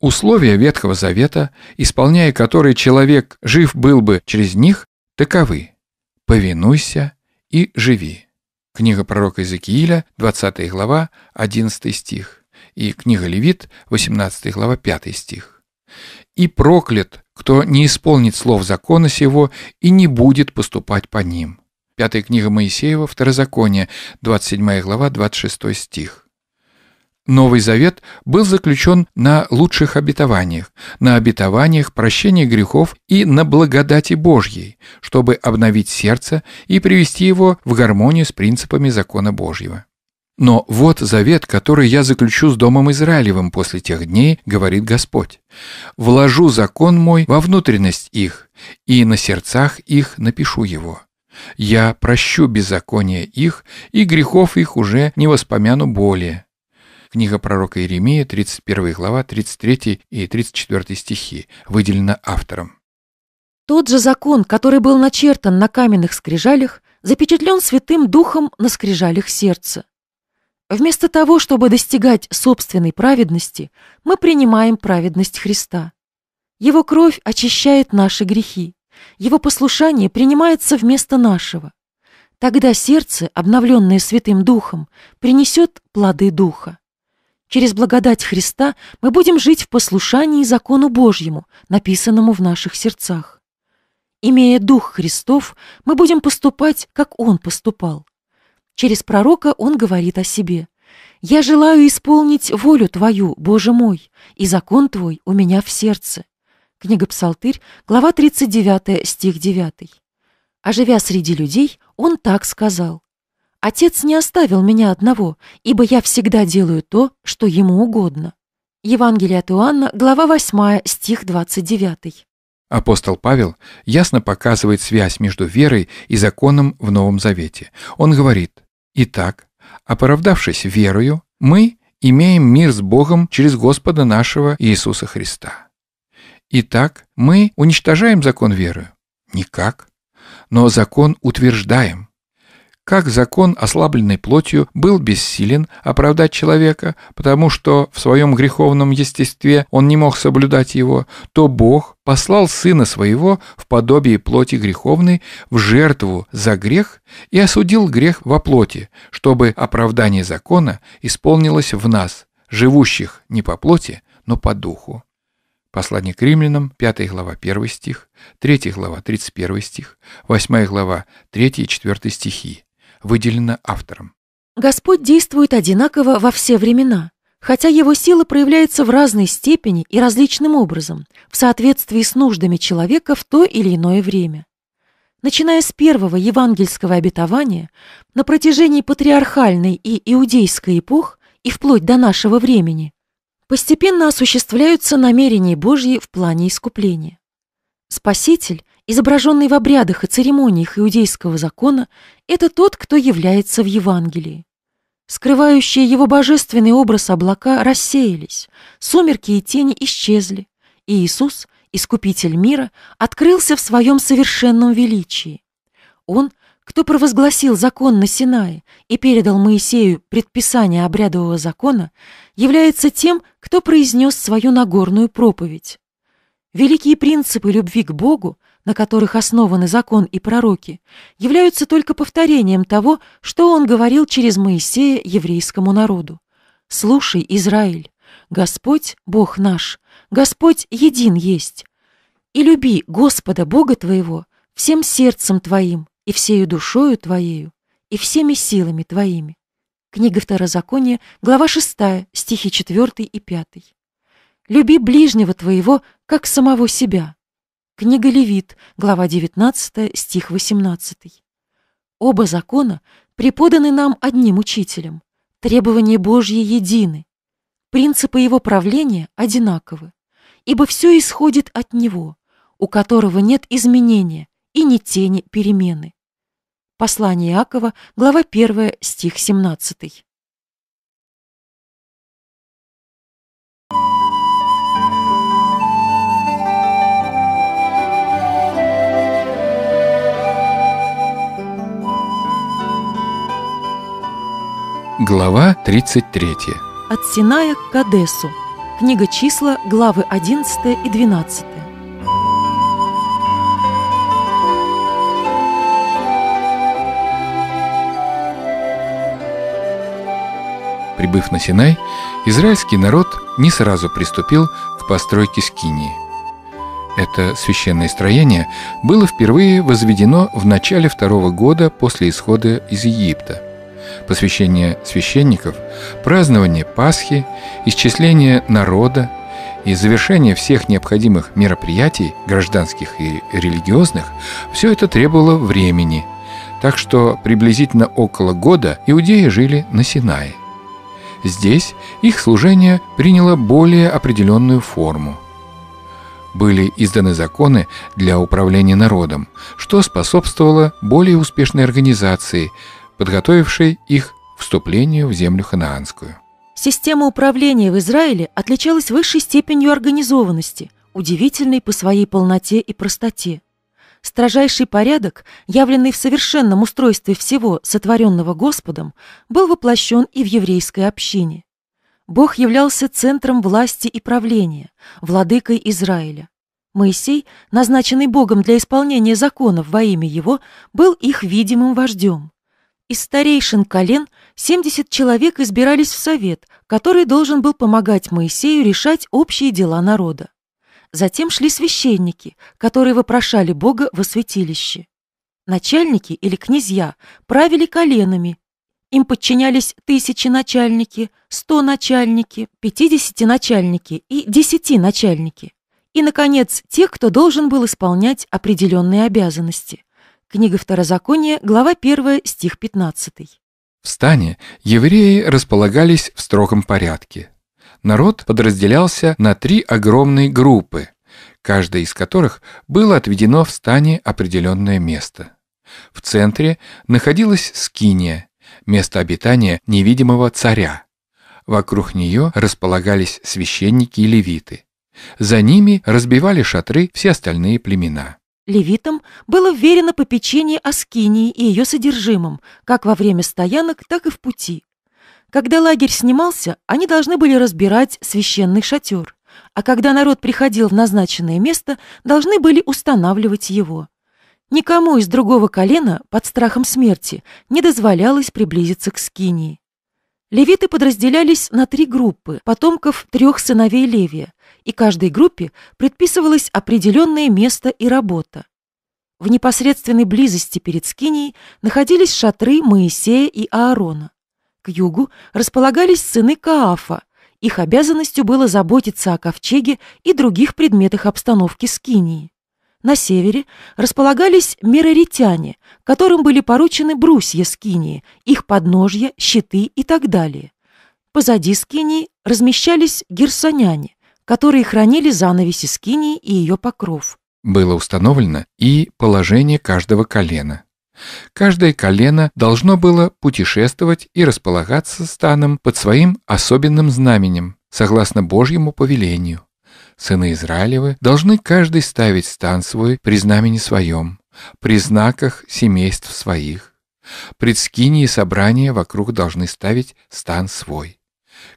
Условия Ветхого Завета, исполняя которые человек жив был бы через них, таковы «Повинуйся и живи». Книга пророка Иезекииля, 20 глава, 11 стих, и книга Левит, 18 глава, 5 стих. «И проклят, кто не исполнит слов закона сего и не будет поступать по ним». Пятая книга Моисеева, Второзаконие, 27 глава, 26 стих. Новый Завет был заключен на лучших обетованиях, на обетованиях прощения грехов и на благодати Божьей, чтобы обновить сердце и привести его в гармонию с принципами закона Божьего. «Но вот завет, который я заключу с Домом Израилевым после тех дней, — говорит Господь. Вложу закон мой во внутренность их, и на сердцах их напишу его». Я прощу беззаконие их, и грехов их уже не воспомяну более». Книга пророка Иеремии, 31 глава, 33 и 34 стихи, выделена автором. Тот же закон, который был начертан на каменных скрижалях, запечатлен Святым Духом на скрижалях сердца. Вместо того, чтобы достигать собственной праведности, мы принимаем праведность Христа. Его кровь очищает наши грехи. Его послушание принимается вместо нашего. Тогда сердце, обновленное Святым Духом, принесет плоды Духа. Через благодать Христа мы будем жить в послушании закону Божьему, написанному в наших сердцах. Имея Дух Христов, мы будем поступать, как Он поступал. Через пророка Он говорит о себе. «Я желаю исполнить волю Твою, Боже мой, и закон Твой у меня в сердце». Книга «Псалтырь», глава 39, стих 9. А живя среди людей, он так сказал. «Отец не оставил меня одного, ибо я всегда делаю то, что ему угодно». Евангелие от Иоанна, глава 8, стих 29. Апостол Павел ясно показывает связь между верой и законом в Новом Завете. Он говорит, «Итак, оправдавшись верою, мы имеем мир с Богом через Господа нашего Иисуса Христа». Итак, мы уничтожаем закон веры? Никак. Но закон утверждаем. Как закон, ослабленный плотью, был бессилен оправдать человека, потому что в своем греховном естестве он не мог соблюдать его, то Бог послал Сына Своего в подобие плоти греховной в жертву за грех и осудил грех во плоти, чтобы оправдание закона исполнилось в нас, живущих не по плоти, но по духу. Послание к римлянам, 5 глава, 1 стих, 3 глава, 31 стих, 8 глава, 3 и 4 стихи. Выделено автором. Господь действует одинаково во все времена, хотя его сила проявляется в разной степени и различным образом, в соответствии с нуждами человека в то или иное время. Начиная с первого евангельского обетования, на протяжении патриархальной и иудейской эпох и вплоть до нашего времени, постепенно осуществляются намерения Божьи в плане искупления. Спаситель, изображенный в обрядах и церемониях иудейского закона, это тот, кто является в Евангелии. Скрывающие его божественный образ облака рассеялись, сумерки и тени исчезли, и Иисус, Искупитель мира, открылся в своем совершенном величии. Он, кто провозгласил закон на Синае и передал Моисею предписание обрядового закона, является тем, кто произнес свою Нагорную проповедь. Великие принципы любви к Богу, на которых основаны закон и пророки, являются только повторением того, что он говорил через Моисея еврейскому народу. «Слушай, Израиль, Господь — Бог наш, Господь един есть, и люби Господа Бога твоего всем сердцем твоим и всею душою твоею и всеми силами твоими». Книга Второзакония, глава 6, стихи 4 и 5. «Люби ближнего твоего, как самого себя». Книга Левит, глава 19, стих 18. Оба закона преподаны нам одним учителем. Требования Божьи едины. Принципы его правления одинаковы. Ибо все исходит от него, у которого нет изменения и ни тени перемены. Послание Иакова, глава 1, стих 17. Глава 33. От Синая к Кадесу. Книга числа, главы 11 и 12. Прибыв на Синай, израильский народ не сразу приступил к постройке Скинии. Это священное строение было впервые возведено в начале второго года после исхода из Египта. Посвящение священников, празднование Пасхи, исчисление народа и завершение всех необходимых мероприятий, гражданских и религиозных, все это требовало времени. Так что приблизительно около года иудеи жили на Синае – Здесь их служение приняло более определенную форму. Были изданы законы для управления народом, что способствовало более успешной организации, подготовившей их вступлению в землю ханаанскую. Система управления в Израиле отличалась высшей степенью организованности, удивительной по своей полноте и простоте. Строжайший порядок, явленный в совершенном устройстве всего, сотворенного Господом, был воплощен и в еврейской общине. Бог являлся центром власти и правления, владыкой Израиля. Моисей, назначенный Богом для исполнения законов во имя Его, был их видимым вождем. Из старейшин колен 70 человек избирались в совет, который должен был помогать Моисею решать общие дела народа. Затем шли священники, которые вопрошали Бога во святилище. Начальники или князья правили коленами. Им подчинялись тысячи начальники, сто начальники, пятидесяти начальники и десяти начальники. И, наконец, те, кто должен был исполнять определенные обязанности. Книга Второзакония, глава 1, стих 15. В стане евреи располагались в строгом порядке, Народ подразделялся на три огромные группы, каждая из которых было отведено в стане определенное место. В центре находилась Скиния, место обитания невидимого царя. Вокруг нее располагались священники и левиты. За ними разбивали шатры все остальные племена. Левитам было верено попечение о Скинии и ее содержимом, как во время стоянок, так и в пути. Когда лагерь снимался, они должны были разбирать священный шатер, а когда народ приходил в назначенное место, должны были устанавливать его. Никому из другого колена под страхом смерти не дозволялось приблизиться к скинии. Левиты подразделялись на три группы потомков трех сыновей Левия, и каждой группе предписывалось определенное место и работа. В непосредственной близости перед скинией находились шатры Моисея и Аарона. К югу располагались сыны Каафа. Их обязанностью было заботиться о ковчеге и других предметах обстановки Скинии. На севере располагались мероритяне, которым были поручены брусья Скинии, их подножья, щиты и так далее. Позади Скинии размещались герсоняне, которые хранили занавеси Скинии и ее покров. Было установлено и положение каждого колена. Каждое колено должно было путешествовать и располагаться станом под своим особенным знаменем, согласно Божьему повелению. Сыны Израилевы должны каждый ставить стан свой при знамени своем, при знаках семейств своих. Предскинии собрания вокруг должны ставить стан свой.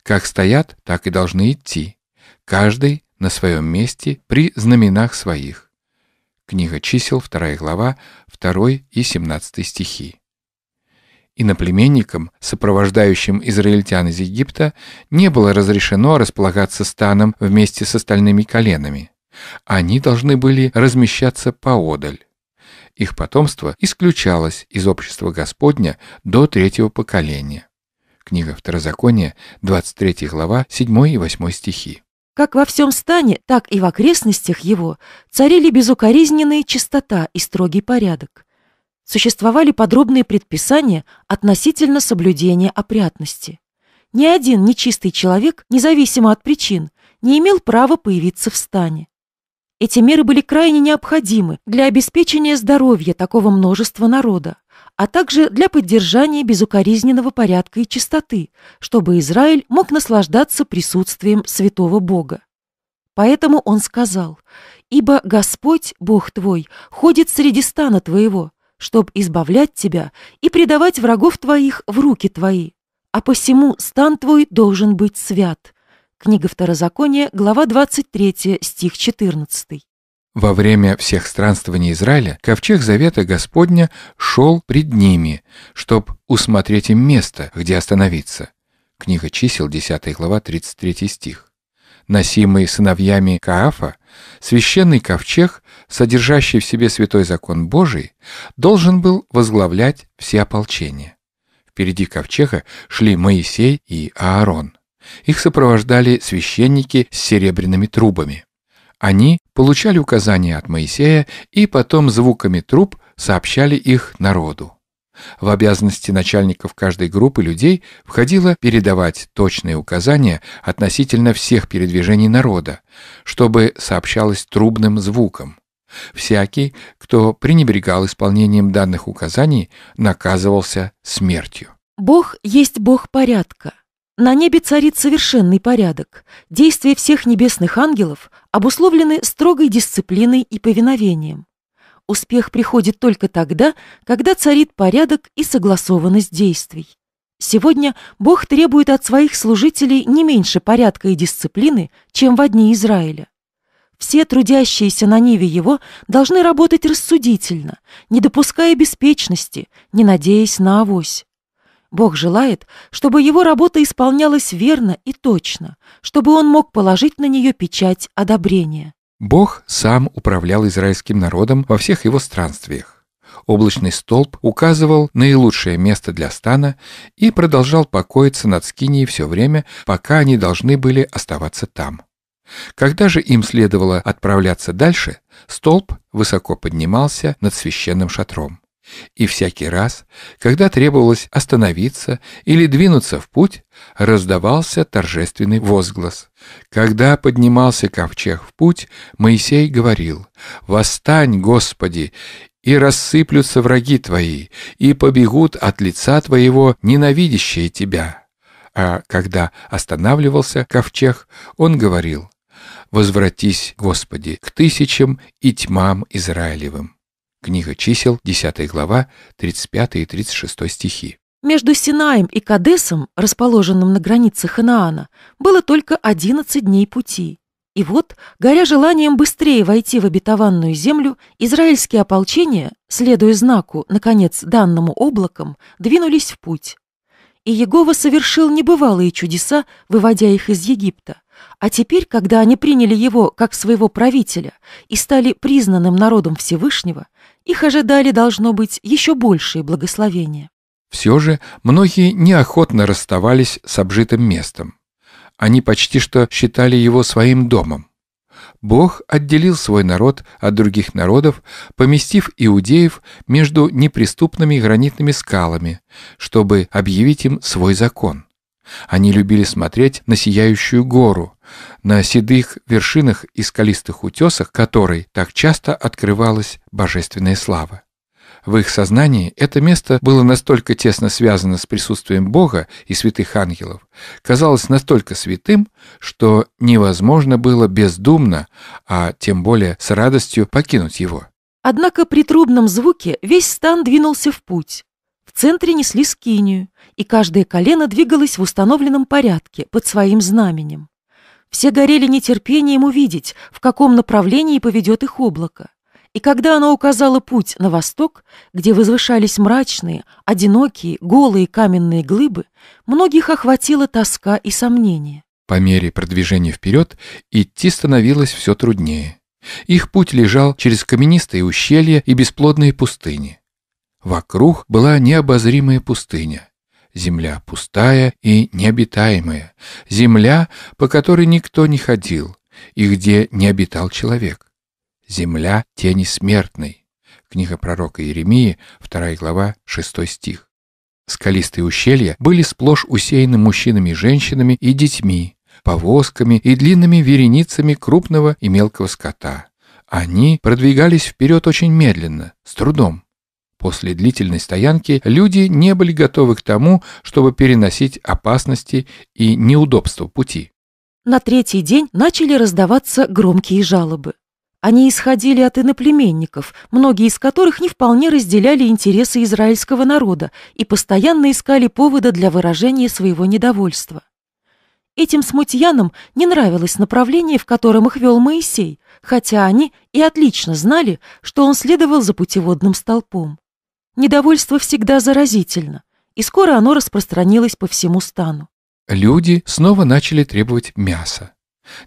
Как стоят, так и должны идти. Каждый на своем месте при знаменах своих. Книга чисел, 2 глава, 2 и 17 стихи. И Иноплеменникам, сопровождающим израильтян из Египта, не было разрешено располагаться станом вместе с остальными коленами. Они должны были размещаться поодаль. Их потомство исключалось из общества Господня до третьего поколения. Книга Второзакония, 23 глава, 7 и 8 стихи. Как во всем стане, так и в окрестностях его царили безукоризненная чистота и строгий порядок. Существовали подробные предписания относительно соблюдения опрятности. Ни один нечистый человек, независимо от причин, не имел права появиться в стане. Эти меры были крайне необходимы для обеспечения здоровья такого множества народа а также для поддержания безукоризненного порядка и чистоты, чтобы Израиль мог наслаждаться присутствием святого Бога. Поэтому он сказал, «Ибо Господь, Бог твой, ходит среди стана твоего, чтобы избавлять тебя и предавать врагов твоих в руки твои, а посему стан твой должен быть свят». Книга Второзакония, глава 23, стих 14. Во время всех странствований Израиля ковчег завета Господня шел пред ними, чтоб усмотреть им место, где остановиться. Книга чисел, 10 глава, 33 стих. Носимый сыновьями Каафа, священный ковчег, содержащий в себе святой закон Божий, должен был возглавлять все ополчения. Впереди ковчега шли Моисей и Аарон. Их сопровождали священники с серебряными трубами. Они получали указания от Моисея и потом звуками труб сообщали их народу. В обязанности начальников каждой группы людей входило передавать точные указания относительно всех передвижений народа, чтобы сообщалось трубным звуком. Всякий, кто пренебрегал исполнением данных указаний, наказывался смертью. Бог есть Бог порядка. На небе царит совершенный порядок. Действия всех небесных ангелов обусловлены строгой дисциплиной и повиновением. Успех приходит только тогда, когда царит порядок и согласованность действий. Сегодня Бог требует от своих служителей не меньше порядка и дисциплины, чем в одни Израиля. Все трудящиеся на ниве его должны работать рассудительно, не допуская беспечности, не надеясь на авось. Бог желает, чтобы его работа исполнялась верно и точно, чтобы он мог положить на нее печать одобрения. Бог сам управлял израильским народом во всех его странствиях. Облачный столб указывал наилучшее место для стана и продолжал покоиться над Скинией все время, пока они должны были оставаться там. Когда же им следовало отправляться дальше, столб высоко поднимался над священным шатром. И всякий раз, когда требовалось остановиться или двинуться в путь, раздавался торжественный возглас. Когда поднимался ковчег в путь, Моисей говорил «Восстань, Господи, и рассыплются враги твои, и побегут от лица твоего ненавидящие тебя». А когда останавливался ковчег, он говорил «Возвратись, Господи, к тысячам и тьмам Израилевым». Книга чисел, 10 глава, 35 и 36 стихи. Между Синаем и Кадесом, расположенным на границе Ханаана, было только 11 дней пути. И вот, горя желанием быстрее войти в обетованную землю, израильские ополчения, следуя знаку, наконец, данному облаком, двинулись в путь. И Егова совершил небывалые чудеса, выводя их из Египта. А теперь, когда они приняли его как своего правителя и стали признанным народом Всевышнего – их ожидали, должно быть, еще большие благословения. Все же многие неохотно расставались с обжитым местом. Они почти что считали его своим домом. Бог отделил свой народ от других народов, поместив иудеев между неприступными гранитными скалами, чтобы объявить им свой закон. Они любили смотреть на сияющую гору, на седых вершинах и скалистых утесах которой так часто открывалась божественная слава. В их сознании это место было настолько тесно связано с присутствием Бога и святых ангелов, казалось настолько святым, что невозможно было бездумно, а тем более с радостью покинуть его. Однако при трубном звуке весь стан двинулся в путь центре несли скинию, и каждое колено двигалось в установленном порядке под своим знаменем. Все горели нетерпением увидеть, в каком направлении поведет их облако. И когда оно указало путь на восток, где возвышались мрачные, одинокие, голые каменные глыбы, многих охватила тоска и сомнение. По мере продвижения вперед идти становилось все труднее. Их путь лежал через каменистые ущелья и бесплодные пустыни. Вокруг была необозримая пустыня. Земля пустая и необитаемая. Земля, по которой никто не ходил и где не обитал человек. Земля тени смертной. Книга пророка Иеремии, 2 глава, 6 стих. Скалистые ущелья были сплошь усеяны мужчинами и женщинами и детьми, повозками и длинными вереницами крупного и мелкого скота. Они продвигались вперед очень медленно, с трудом. После длительной стоянки люди не были готовы к тому, чтобы переносить опасности и неудобства пути. На третий день начали раздаваться громкие жалобы. Они исходили от иноплеменников, многие из которых не вполне разделяли интересы израильского народа и постоянно искали повода для выражения своего недовольства. Этим смутьянам не нравилось направление, в котором их вел Моисей, хотя они и отлично знали, что он следовал за путеводным столпом. Недовольство всегда заразительно, и скоро оно распространилось по всему стану. Люди снова начали требовать мяса.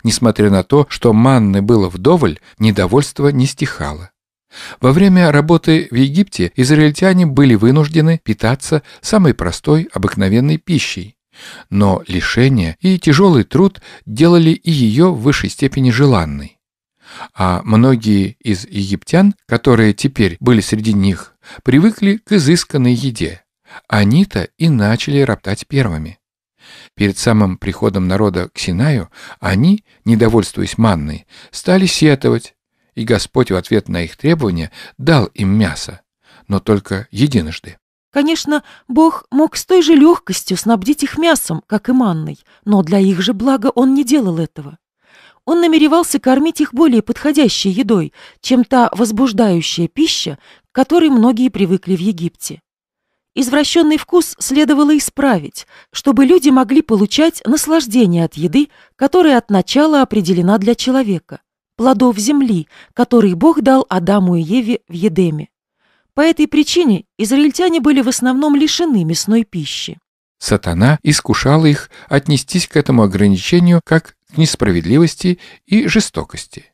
Несмотря на то, что манны было вдоволь, недовольство не стихало. Во время работы в Египте израильтяне были вынуждены питаться самой простой обыкновенной пищей. Но лишение и тяжелый труд делали и ее в высшей степени желанной а многие из египтян, которые теперь были среди них, привыкли к изысканной еде. Они-то и начали роптать первыми. Перед самым приходом народа к Синаю они, недовольствуясь манной, стали сетовать, и Господь в ответ на их требования дал им мясо, но только единожды. Конечно, Бог мог с той же легкостью снабдить их мясом, как и манной, но для их же блага Он не делал этого. Он намеревался кормить их более подходящей едой, чем та возбуждающая пища, к которой многие привыкли в Египте. Извращенный вкус следовало исправить, чтобы люди могли получать наслаждение от еды, которая от начала определена для человека, плодов земли, которые Бог дал Адаму и Еве в Едеме. По этой причине израильтяне были в основном лишены мясной пищи. Сатана искушал их отнестись к этому ограничению как к несправедливости и жестокости.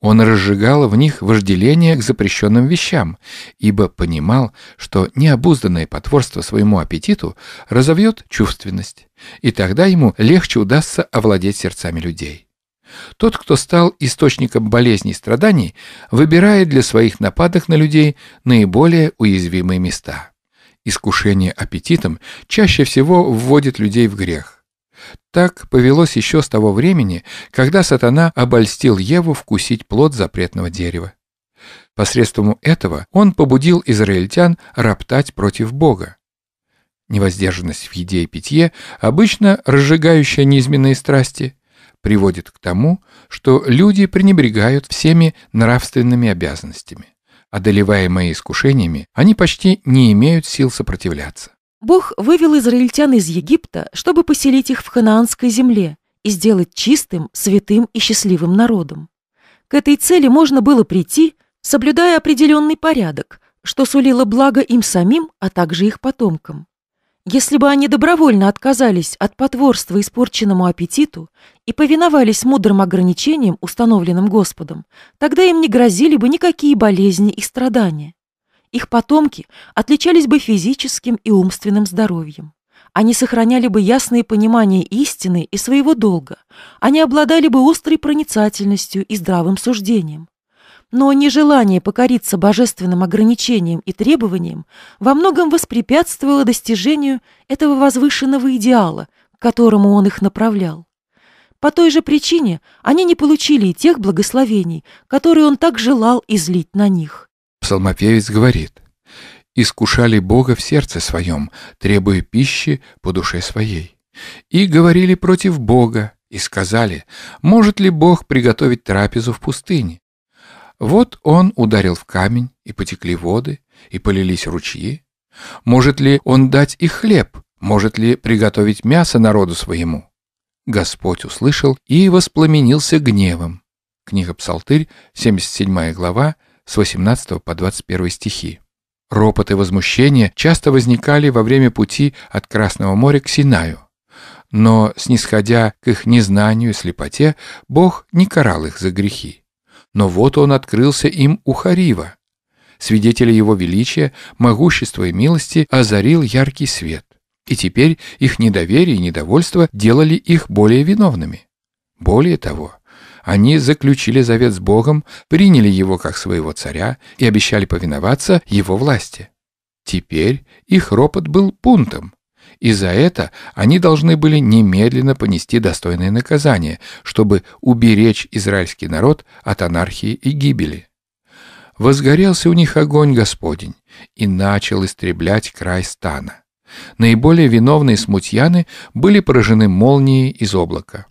Он разжигал в них вожделение к запрещенным вещам, ибо понимал, что необузданное потворство своему аппетиту разовьет чувственность, и тогда ему легче удастся овладеть сердцами людей. Тот, кто стал источником болезней и страданий, выбирает для своих нападок на людей наиболее уязвимые места. Искушение аппетитом чаще всего вводит людей в грех. Так повелось еще с того времени, когда сатана обольстил Еву вкусить плод запретного дерева. Посредством этого он побудил израильтян роптать против Бога. Невоздержанность в еде и питье, обычно разжигающая низменные страсти, приводит к тому, что люди пренебрегают всеми нравственными обязанностями. Одолеваемые искушениями, они почти не имеют сил сопротивляться. Бог вывел израильтян из Египта, чтобы поселить их в ханаанской земле и сделать чистым, святым и счастливым народом. К этой цели можно было прийти, соблюдая определенный порядок, что сулило благо им самим, а также их потомкам. Если бы они добровольно отказались от потворства испорченному аппетиту и повиновались мудрым ограничениям, установленным Господом, тогда им не грозили бы никакие болезни и страдания. Их потомки отличались бы физическим и умственным здоровьем. Они сохраняли бы ясные понимания истины и своего долга. Они обладали бы острой проницательностью и здравым суждением. Но нежелание покориться божественным ограничениям и требованиям во многом воспрепятствовало достижению этого возвышенного идеала, к которому он их направлял. По той же причине они не получили и тех благословений, которые он так желал излить на них. Псалмопевец говорит, «Искушали Бога в сердце своем, требуя пищи по душе своей. И говорили против Бога, и сказали, может ли Бог приготовить трапезу в пустыне? Вот он ударил в камень, и потекли воды, и полились ручьи. Может ли он дать и хлеб? Может ли приготовить мясо народу своему? Господь услышал и воспламенился гневом. Книга Псалтырь, 77 глава, с 18 по 21 стихи. Ропот и возмущение часто возникали во время пути от Красного моря к Синаю. Но, снисходя к их незнанию и слепоте, Бог не карал их за грехи. Но вот он открылся им у Харива. Свидетели его величия, могущества и милости озарил яркий свет. И теперь их недоверие и недовольство делали их более виновными. Более того, они заключили завет с Богом, приняли его как своего царя и обещали повиноваться его власти. Теперь их ропот был пунктом. И за это они должны были немедленно понести достойное наказание, чтобы уберечь израильский народ от анархии и гибели. Возгорелся у них огонь Господень и начал истреблять край стана. Наиболее виновные смутьяны были поражены молнией из облака.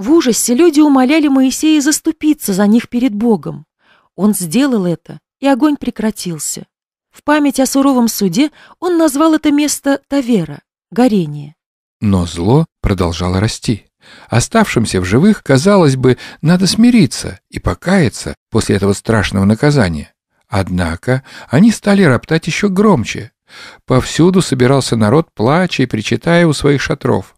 В ужасе люди умоляли Моисея заступиться за них перед Богом. Он сделал это, и огонь прекратился. В память о суровом суде он назвал это место Тавера – горение. Но зло продолжало расти. Оставшимся в живых, казалось бы, надо смириться и покаяться после этого страшного наказания. Однако они стали роптать еще громче. Повсюду собирался народ, плача и причитая у своих шатров.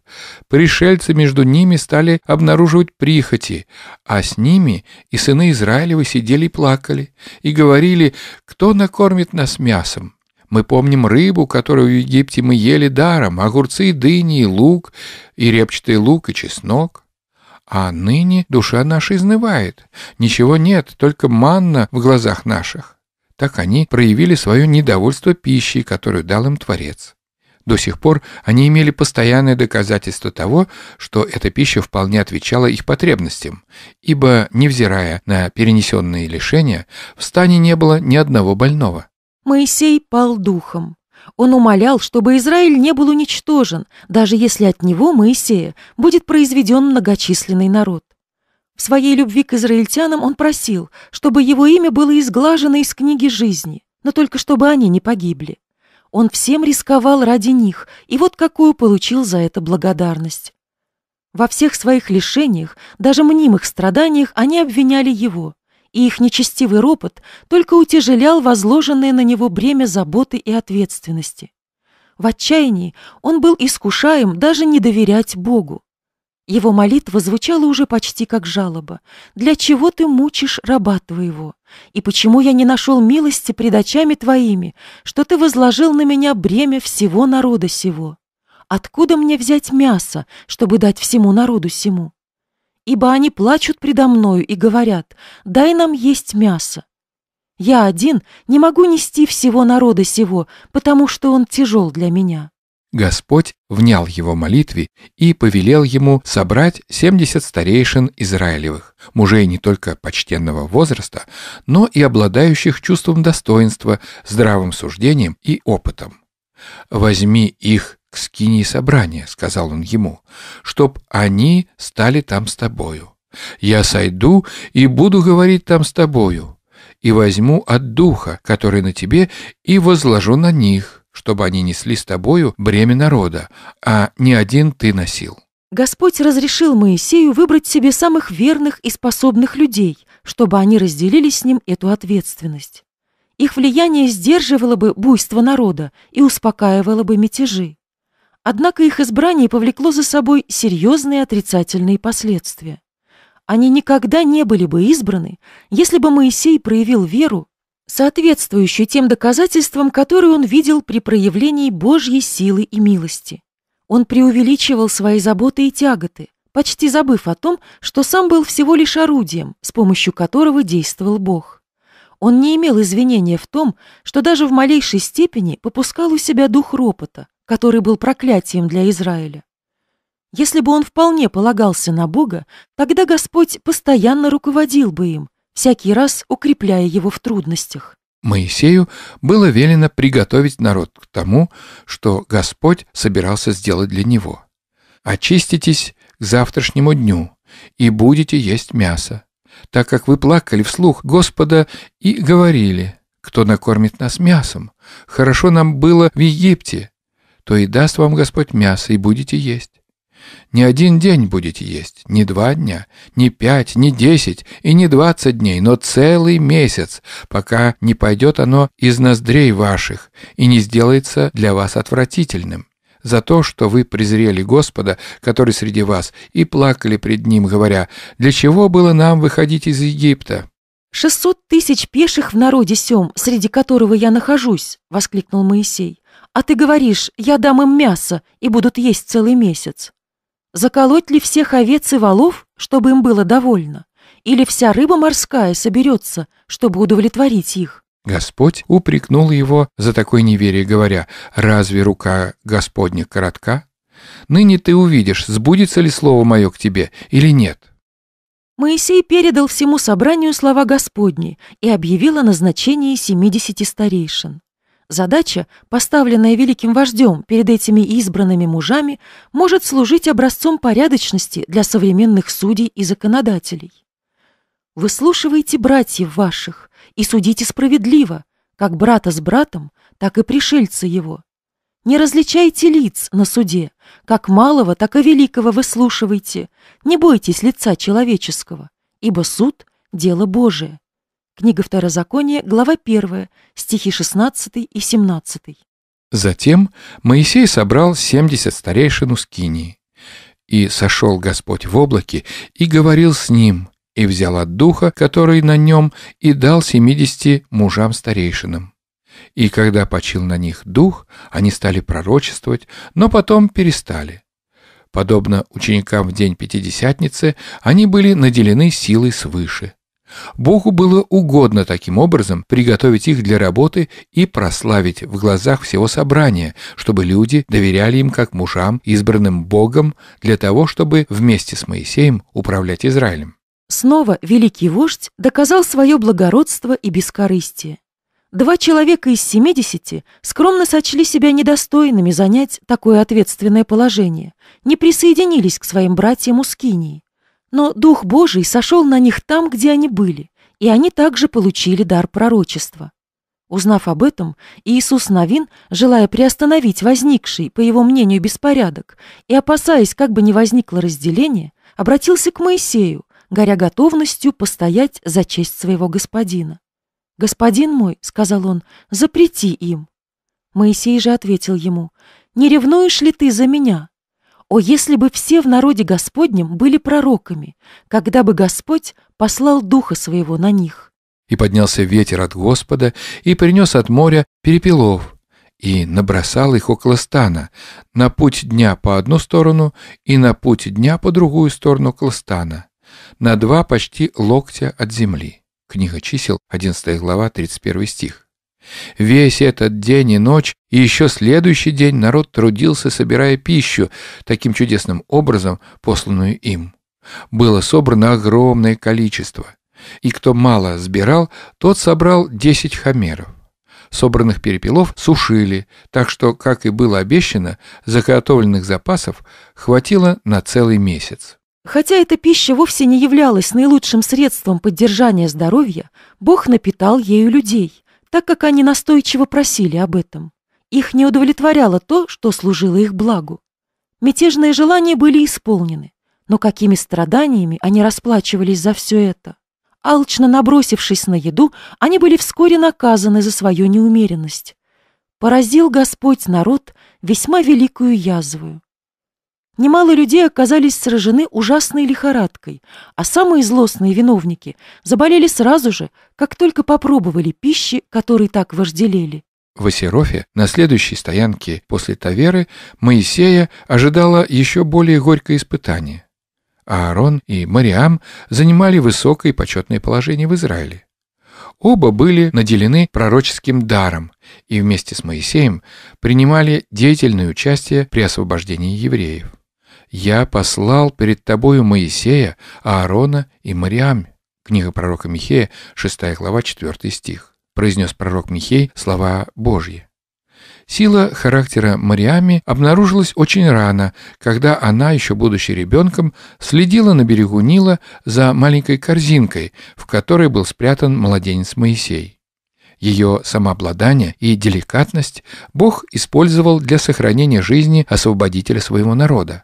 Пришельцы между ними стали обнаруживать прихоти, а с ними и сыны Израилевы сидели и плакали, и говорили, кто накормит нас мясом. Мы помним рыбу, которую в Египте мы ели даром, огурцы, дыни и лук, и репчатый лук, и чеснок. А ныне душа наша изнывает, ничего нет, только манна в глазах наших. Так они проявили свое недовольство пищей, которую дал им Творец. До сих пор они имели постоянное доказательство того, что эта пища вполне отвечала их потребностям, ибо, невзирая на перенесенные лишения, в стане не было ни одного больного. Моисей пал духом. Он умолял, чтобы Израиль не был уничтожен, даже если от него, Моисея, будет произведен многочисленный народ. В своей любви к израильтянам он просил, чтобы его имя было изглажено из книги жизни, но только чтобы они не погибли. Он всем рисковал ради них, и вот какую получил за это благодарность. Во всех своих лишениях, даже мнимых страданиях, они обвиняли его, и их нечестивый ропот только утяжелял возложенное на него бремя заботы и ответственности. В отчаянии он был искушаем даже не доверять Богу. Его молитва звучала уже почти как жалоба. «Для чего ты мучишь раба твоего? И почему я не нашел милости пред очами твоими, что ты возложил на меня бремя всего народа сего? Откуда мне взять мясо, чтобы дать всему народу сему? Ибо они плачут предо мною и говорят, дай нам есть мясо. Я один не могу нести всего народа сего, потому что он тяжел для меня». Господь внял его молитве и повелел ему собрать 70 старейшин Израилевых, мужей не только почтенного возраста, но и обладающих чувством достоинства, здравым суждением и опытом. «Возьми их к скинии собрания», — сказал он ему, — «чтоб они стали там с тобою. Я сойду и буду говорить там с тобою, и возьму от духа, который на тебе, и возложу на них» чтобы они несли с тобою бремя народа, а не один ты носил». Господь разрешил Моисею выбрать себе самых верных и способных людей, чтобы они разделили с ним эту ответственность. Их влияние сдерживало бы буйство народа и успокаивало бы мятежи. Однако их избрание повлекло за собой серьезные отрицательные последствия. Они никогда не были бы избраны, если бы Моисей проявил веру соответствующую тем доказательствам, которые он видел при проявлении Божьей силы и милости. Он преувеличивал свои заботы и тяготы, почти забыв о том, что сам был всего лишь орудием, с помощью которого действовал Бог. Он не имел извинения в том, что даже в малейшей степени попускал у себя дух ропота, который был проклятием для Израиля. Если бы он вполне полагался на Бога, тогда Господь постоянно руководил бы им, всякий раз укрепляя его в трудностях. Моисею было велено приготовить народ к тому, что Господь собирался сделать для него. «Очиститесь к завтрашнему дню и будете есть мясо, так как вы плакали вслух Господа и говорили, кто накормит нас мясом? Хорошо нам было в Египте, то и даст вам Господь мясо, и будете есть. Не один день будете есть, не два дня, не пять, не десять и не двадцать дней, но целый месяц, пока не пойдет оно из ноздрей ваших и не сделается для вас отвратительным. За то, что вы презрели Господа, который среди вас, и плакали пред Ним, говоря, «Для чего было нам выходить из Египта?» «Шестьсот тысяч пеших в народе сём, среди которого я нахожусь!» — воскликнул Моисей. «А ты говоришь, я дам им мясо, и будут есть целый месяц!» Заколоть ли всех овец и волов, чтобы им было довольно? Или вся рыба морская соберется, чтобы удовлетворить их? Господь упрекнул его за такое неверие, говоря, «Разве рука Господня коротка? Ныне ты увидишь, сбудется ли слово мое к тебе или нет». Моисей передал всему собранию слова Господни и объявил о назначении семидесяти старейшин. Задача, поставленная великим вождем перед этими избранными мужами, может служить образцом порядочности для современных судей и законодателей. Выслушивайте братьев ваших и судите справедливо, как брата с братом, так и пришельца его. Не различайте лиц на суде, как малого, так и великого выслушивайте, не бойтесь лица человеческого, ибо суд – дело Божие. Книга Второзакония, глава 1, стихи 16 и 17. Затем Моисей собрал 70 старейшин у Скинии. «И сошел Господь в облаке, и говорил с ним, и взял от духа, который на нем, и дал семидесяти мужам-старейшинам. И когда почил на них дух, они стали пророчествовать, но потом перестали. Подобно ученикам в день Пятидесятницы, они были наделены силой свыше. Богу было угодно таким образом приготовить их для работы и прославить в глазах всего собрания, чтобы люди доверяли им как мужам, избранным Богом, для того, чтобы вместе с Моисеем управлять Израилем. Снова великий вождь доказал свое благородство и бескорыстие. Два человека из семидесяти скромно сочли себя недостойными занять такое ответственное положение, не присоединились к своим братьям Ускинии. Но Дух Божий сошел на них там, где они были, и они также получили дар пророчества. Узнав об этом, Иисус Новин, желая приостановить возникший, по его мнению, беспорядок и опасаясь, как бы не возникло разделение, обратился к Моисею, горя готовностью постоять за честь своего господина. «Господин мой», — сказал он, — «запрети им». Моисей же ответил ему, «Не ревнуешь ли ты за меня, о, если бы все в народе Господнем были пророками, когда бы Господь послал Духа Своего на них! И поднялся ветер от Господа и принес от моря перепелов, и набросал их около стана, на путь дня по одну сторону и на путь дня по другую сторону около стана, на два почти локтя от земли. Книга чисел, 11 глава, 31 стих. Весь этот день и ночь, и еще следующий день народ трудился, собирая пищу, таким чудесным образом посланную им. Было собрано огромное количество. И кто мало сбирал, тот собрал десять хамеров. Собранных перепелов сушили, так что, как и было обещано, заготовленных запасов хватило на целый месяц. Хотя эта пища вовсе не являлась наилучшим средством поддержания здоровья, Бог напитал ею людей так как они настойчиво просили об этом. Их не удовлетворяло то, что служило их благу. Мятежные желания были исполнены, но какими страданиями они расплачивались за все это? Алчно набросившись на еду, они были вскоре наказаны за свою неумеренность. Поразил Господь народ весьма великую язвую. Немало людей оказались сражены ужасной лихорадкой, а самые злостные виновники заболели сразу же, как только попробовали пищи, которой так вожделели. В Осерофе, на следующей стоянке после Таверы, Моисея ожидала еще более горькое испытание. Аарон и Мариам занимали высокое и почетное положение в Израиле. Оба были наделены пророческим даром и вместе с Моисеем принимали деятельное участие при освобождении евреев. «Я послал перед тобою Моисея, Аарона и Мариам». Книга пророка Михея, 6 глава, 4 стих. Произнес пророк Михей слова Божьи. Сила характера Мариами обнаружилась очень рано, когда она, еще будучи ребенком, следила на берегу Нила за маленькой корзинкой, в которой был спрятан младенец Моисей. Ее самообладание и деликатность Бог использовал для сохранения жизни освободителя своего народа.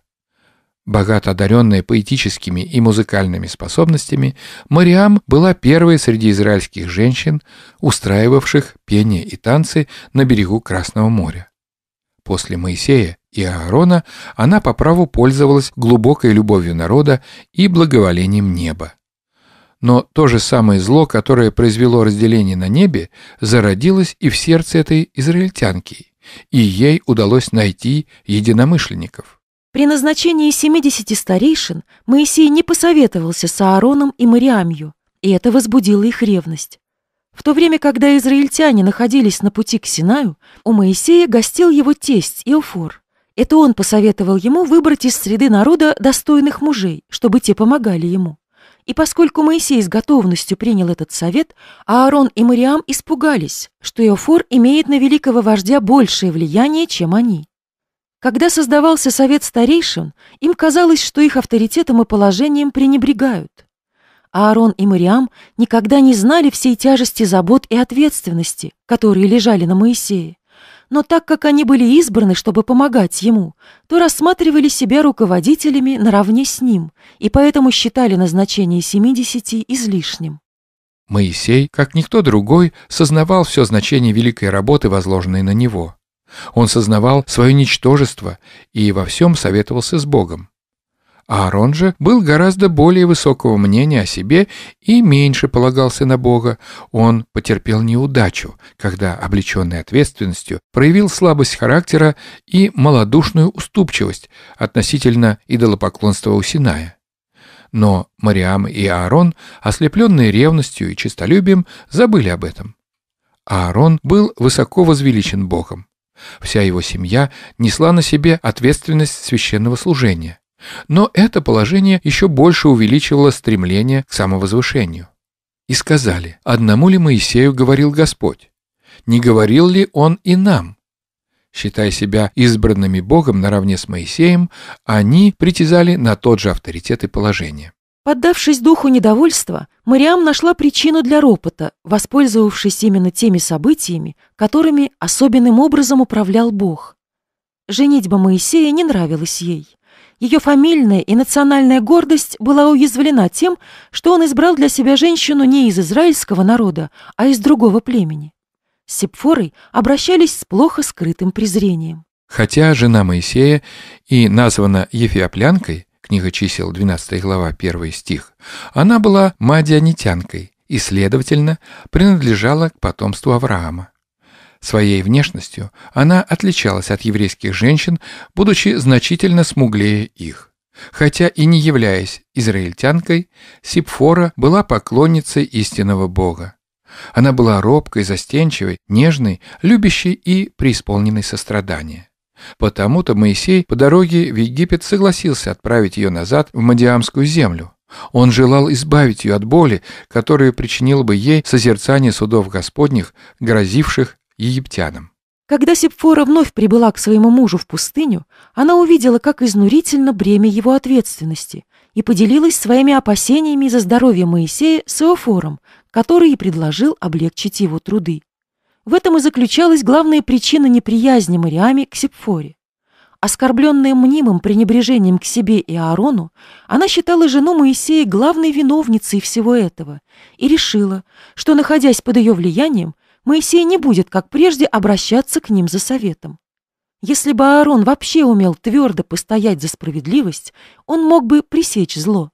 Богато одаренная поэтическими и музыкальными способностями, Мариам была первой среди израильских женщин, устраивавших пение и танцы на берегу Красного моря. После Моисея и Аарона она по праву пользовалась глубокой любовью народа и благоволением неба. Но то же самое зло, которое произвело разделение на небе, зародилось и в сердце этой израильтянки, и ей удалось найти единомышленников. При назначении 70 старейшин Моисей не посоветовался с Аароном и Мариамью, и это возбудило их ревность. В то время, когда израильтяне находились на пути к Синаю, у Моисея гостил его тесть Иофор. Это он посоветовал ему выбрать из среды народа достойных мужей, чтобы те помогали ему. И поскольку Моисей с готовностью принял этот совет, Аарон и Мариам испугались, что Иофор имеет на великого вождя большее влияние, чем они. Когда создавался совет старейшин, им казалось, что их авторитетом и положением пренебрегают. Аарон и Мариам никогда не знали всей тяжести забот и ответственности, которые лежали на Моисее. Но так как они были избраны, чтобы помогать ему, то рассматривали себя руководителями наравне с ним и поэтому считали назначение 70 излишним. Моисей, как никто другой, сознавал все значение великой работы, возложенной на него – он сознавал свое ничтожество и во всем советовался с Богом. а Аарон же был гораздо более высокого мнения о себе и меньше полагался на Бога. Он потерпел неудачу, когда, облеченный ответственностью, проявил слабость характера и малодушную уступчивость относительно идолопоклонства у Синая. Но Мариам и Аарон, ослепленные ревностью и честолюбием, забыли об этом. Аарон был высоко возвеличен Богом. Вся его семья несла на себе ответственность священного служения. Но это положение еще больше увеличивало стремление к самовозвышению. И сказали, одному ли Моисею говорил Господь? Не говорил ли он и нам? Считая себя избранными Богом наравне с Моисеем, они притязали на тот же авторитет и положение. Поддавшись духу недовольства, Мариам нашла причину для ропота, воспользовавшись именно теми событиями, которыми особенным образом управлял Бог. Женитьба Моисея не нравилась ей. Ее фамильная и национальная гордость была уязвлена тем, что он избрал для себя женщину не из израильского народа, а из другого племени. С Сепфорой обращались с плохо скрытым презрением. Хотя жена Моисея и названа Ефиоплянкой, книга чисел, 12 глава, 1 стих, она была мадианитянкой и, следовательно, принадлежала к потомству Авраама. Своей внешностью она отличалась от еврейских женщин, будучи значительно смуглее их. Хотя и не являясь израильтянкой, Сипфора была поклонницей истинного Бога. Она была робкой, застенчивой, нежной, любящей и преисполненной сострадания. Потому-то Моисей по дороге в Египет согласился отправить ее назад в Мадиамскую землю. Он желал избавить ее от боли, которую причинил бы ей созерцание судов Господних, грозивших египтянам. Когда Сепфора вновь прибыла к своему мужу в пустыню, она увидела, как изнурительно бремя его ответственности, и поделилась своими опасениями за здоровье Моисея с Иофором, который и предложил облегчить его труды. В этом и заключалась главная причина неприязни Мариами к Сепфоре. Оскорбленная мнимым пренебрежением к себе и Аарону, она считала жену Моисея главной виновницей всего этого и решила, что, находясь под ее влиянием, Моисей не будет, как прежде, обращаться к ним за советом. Если бы Аарон вообще умел твердо постоять за справедливость, он мог бы пресечь зло.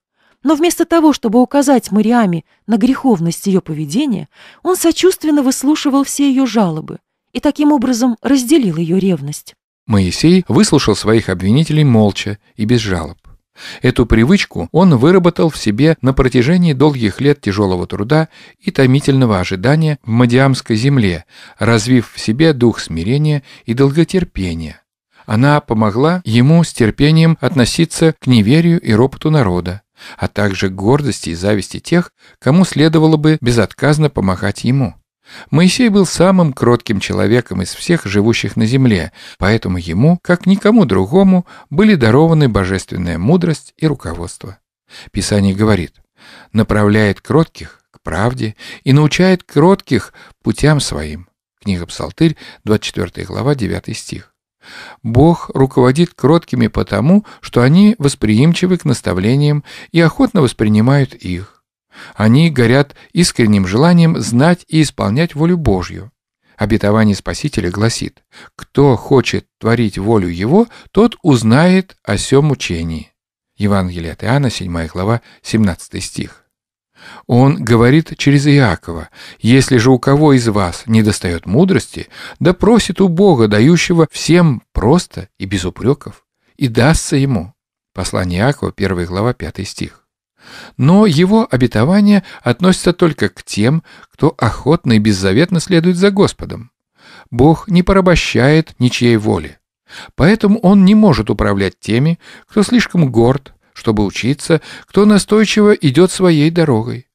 Но вместо того, чтобы указать Мариаме на греховность ее поведения, он сочувственно выслушивал все ее жалобы и таким образом разделил ее ревность. Моисей выслушал своих обвинителей молча и без жалоб. Эту привычку он выработал в себе на протяжении долгих лет тяжелого труда и томительного ожидания в Мадиамской земле, развив в себе дух смирения и долготерпения. Она помогла ему с терпением относиться к неверию и ропоту народа, а также гордости и зависти тех, кому следовало бы безотказно помогать ему. Моисей был самым кротким человеком из всех живущих на земле, поэтому ему, как никому другому, были дарованы божественная мудрость и руководство. Писание говорит, направляет кротких к правде и научает кротких путям своим. Книга Псалтырь, 24 глава, 9 стих. Бог руководит кроткими потому, что они восприимчивы к наставлениям и охотно воспринимают их. Они горят искренним желанием знать и исполнять волю Божью. Обетование Спасителя гласит, кто хочет творить волю Его, тот узнает о сем учении. Евангелие от Иоанна, 7 глава, 17 стих. Он говорит через Иакова, «Если же у кого из вас не достает мудрости, да просит у Бога, дающего всем просто и без упреков, и дастся ему». Послание Иакова, 1 глава, 5 стих. Но его обетование относится только к тем, кто охотно и беззаветно следует за Господом. Бог не порабощает ничьей воли. Поэтому он не может управлять теми, кто слишком горд, чтобы учиться, кто настойчиво идет своей дорогой.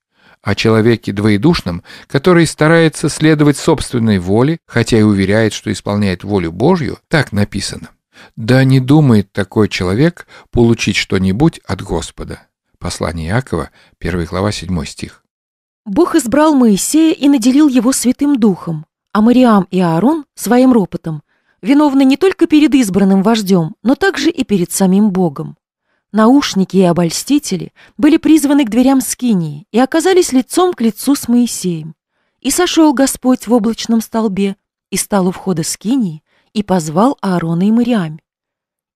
О человеке двоедушном, который старается следовать собственной воле, хотя и уверяет, что исполняет волю Божью, так написано. Да не думает такой человек получить что-нибудь от Господа. Послание Иакова, 1 глава, 7 стих. Бог избрал Моисея и наделил его Святым Духом, а Мариам и Аарон – своим ропотом, виновны не только перед избранным вождем, но также и перед самим Богом. Наушники и обольстители были призваны к дверям Скинии и оказались лицом к лицу с Моисеем. И сошел Господь в облачном столбе, и стал у входа Скинии, и позвал Аарона и Мариам.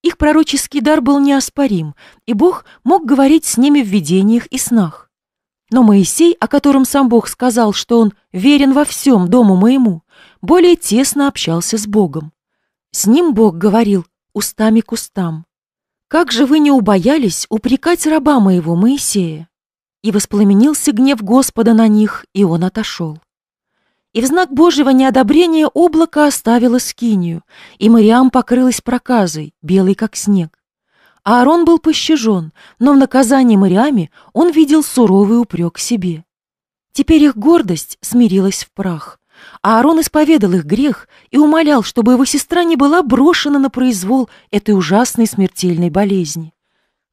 Их пророческий дар был неоспорим, и Бог мог говорить с ними в видениях и снах. Но Моисей, о котором сам Бог сказал, что он верен во всем дому моему, более тесно общался с Богом. С ним Бог говорил устами к устам, как же вы не убоялись упрекать раба моего Моисея? И воспламенился гнев Господа на них, и он отошел. И в знак Божьего неодобрения облако оставило скинию, и Мариам покрылась проказой, белой как снег. А Аарон был пощажен, но в наказании Мариаме он видел суровый упрек себе. Теперь их гордость смирилась в прах, а Аарон исповедал их грех и умолял, чтобы его сестра не была брошена на произвол этой ужасной смертельной болезни.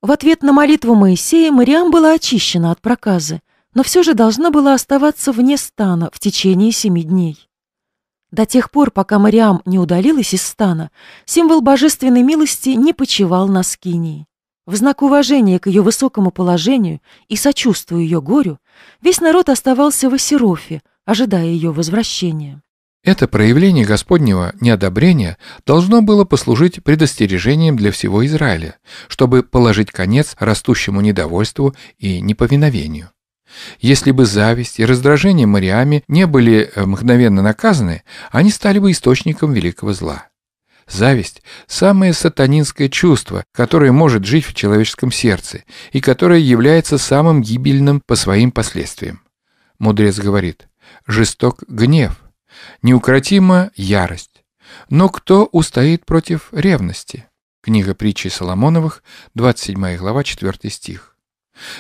В ответ на молитву Моисея Мариам была очищена от проказы, но все же должна была оставаться вне стана в течение семи дней. До тех пор, пока Мариам не удалилась из стана, символ божественной милости не почивал на скинии. В знак уважения к ее высокому положению и сочувствуя ее горю, весь народ оставался в Осерофе, ожидая ее возвращения. Это проявление Господнего неодобрения должно было послужить предостережением для всего Израиля, чтобы положить конец растущему недовольству и неповиновению. Если бы зависть и раздражение Мариами не были э, мгновенно наказаны, они стали бы источником великого зла. Зависть – самое сатанинское чувство, которое может жить в человеческом сердце и которое является самым гибельным по своим последствиям. Мудрец говорит – жесток гнев, неукротима ярость. Но кто устоит против ревности? Книга притчи Соломоновых, 27 глава, 4 стих.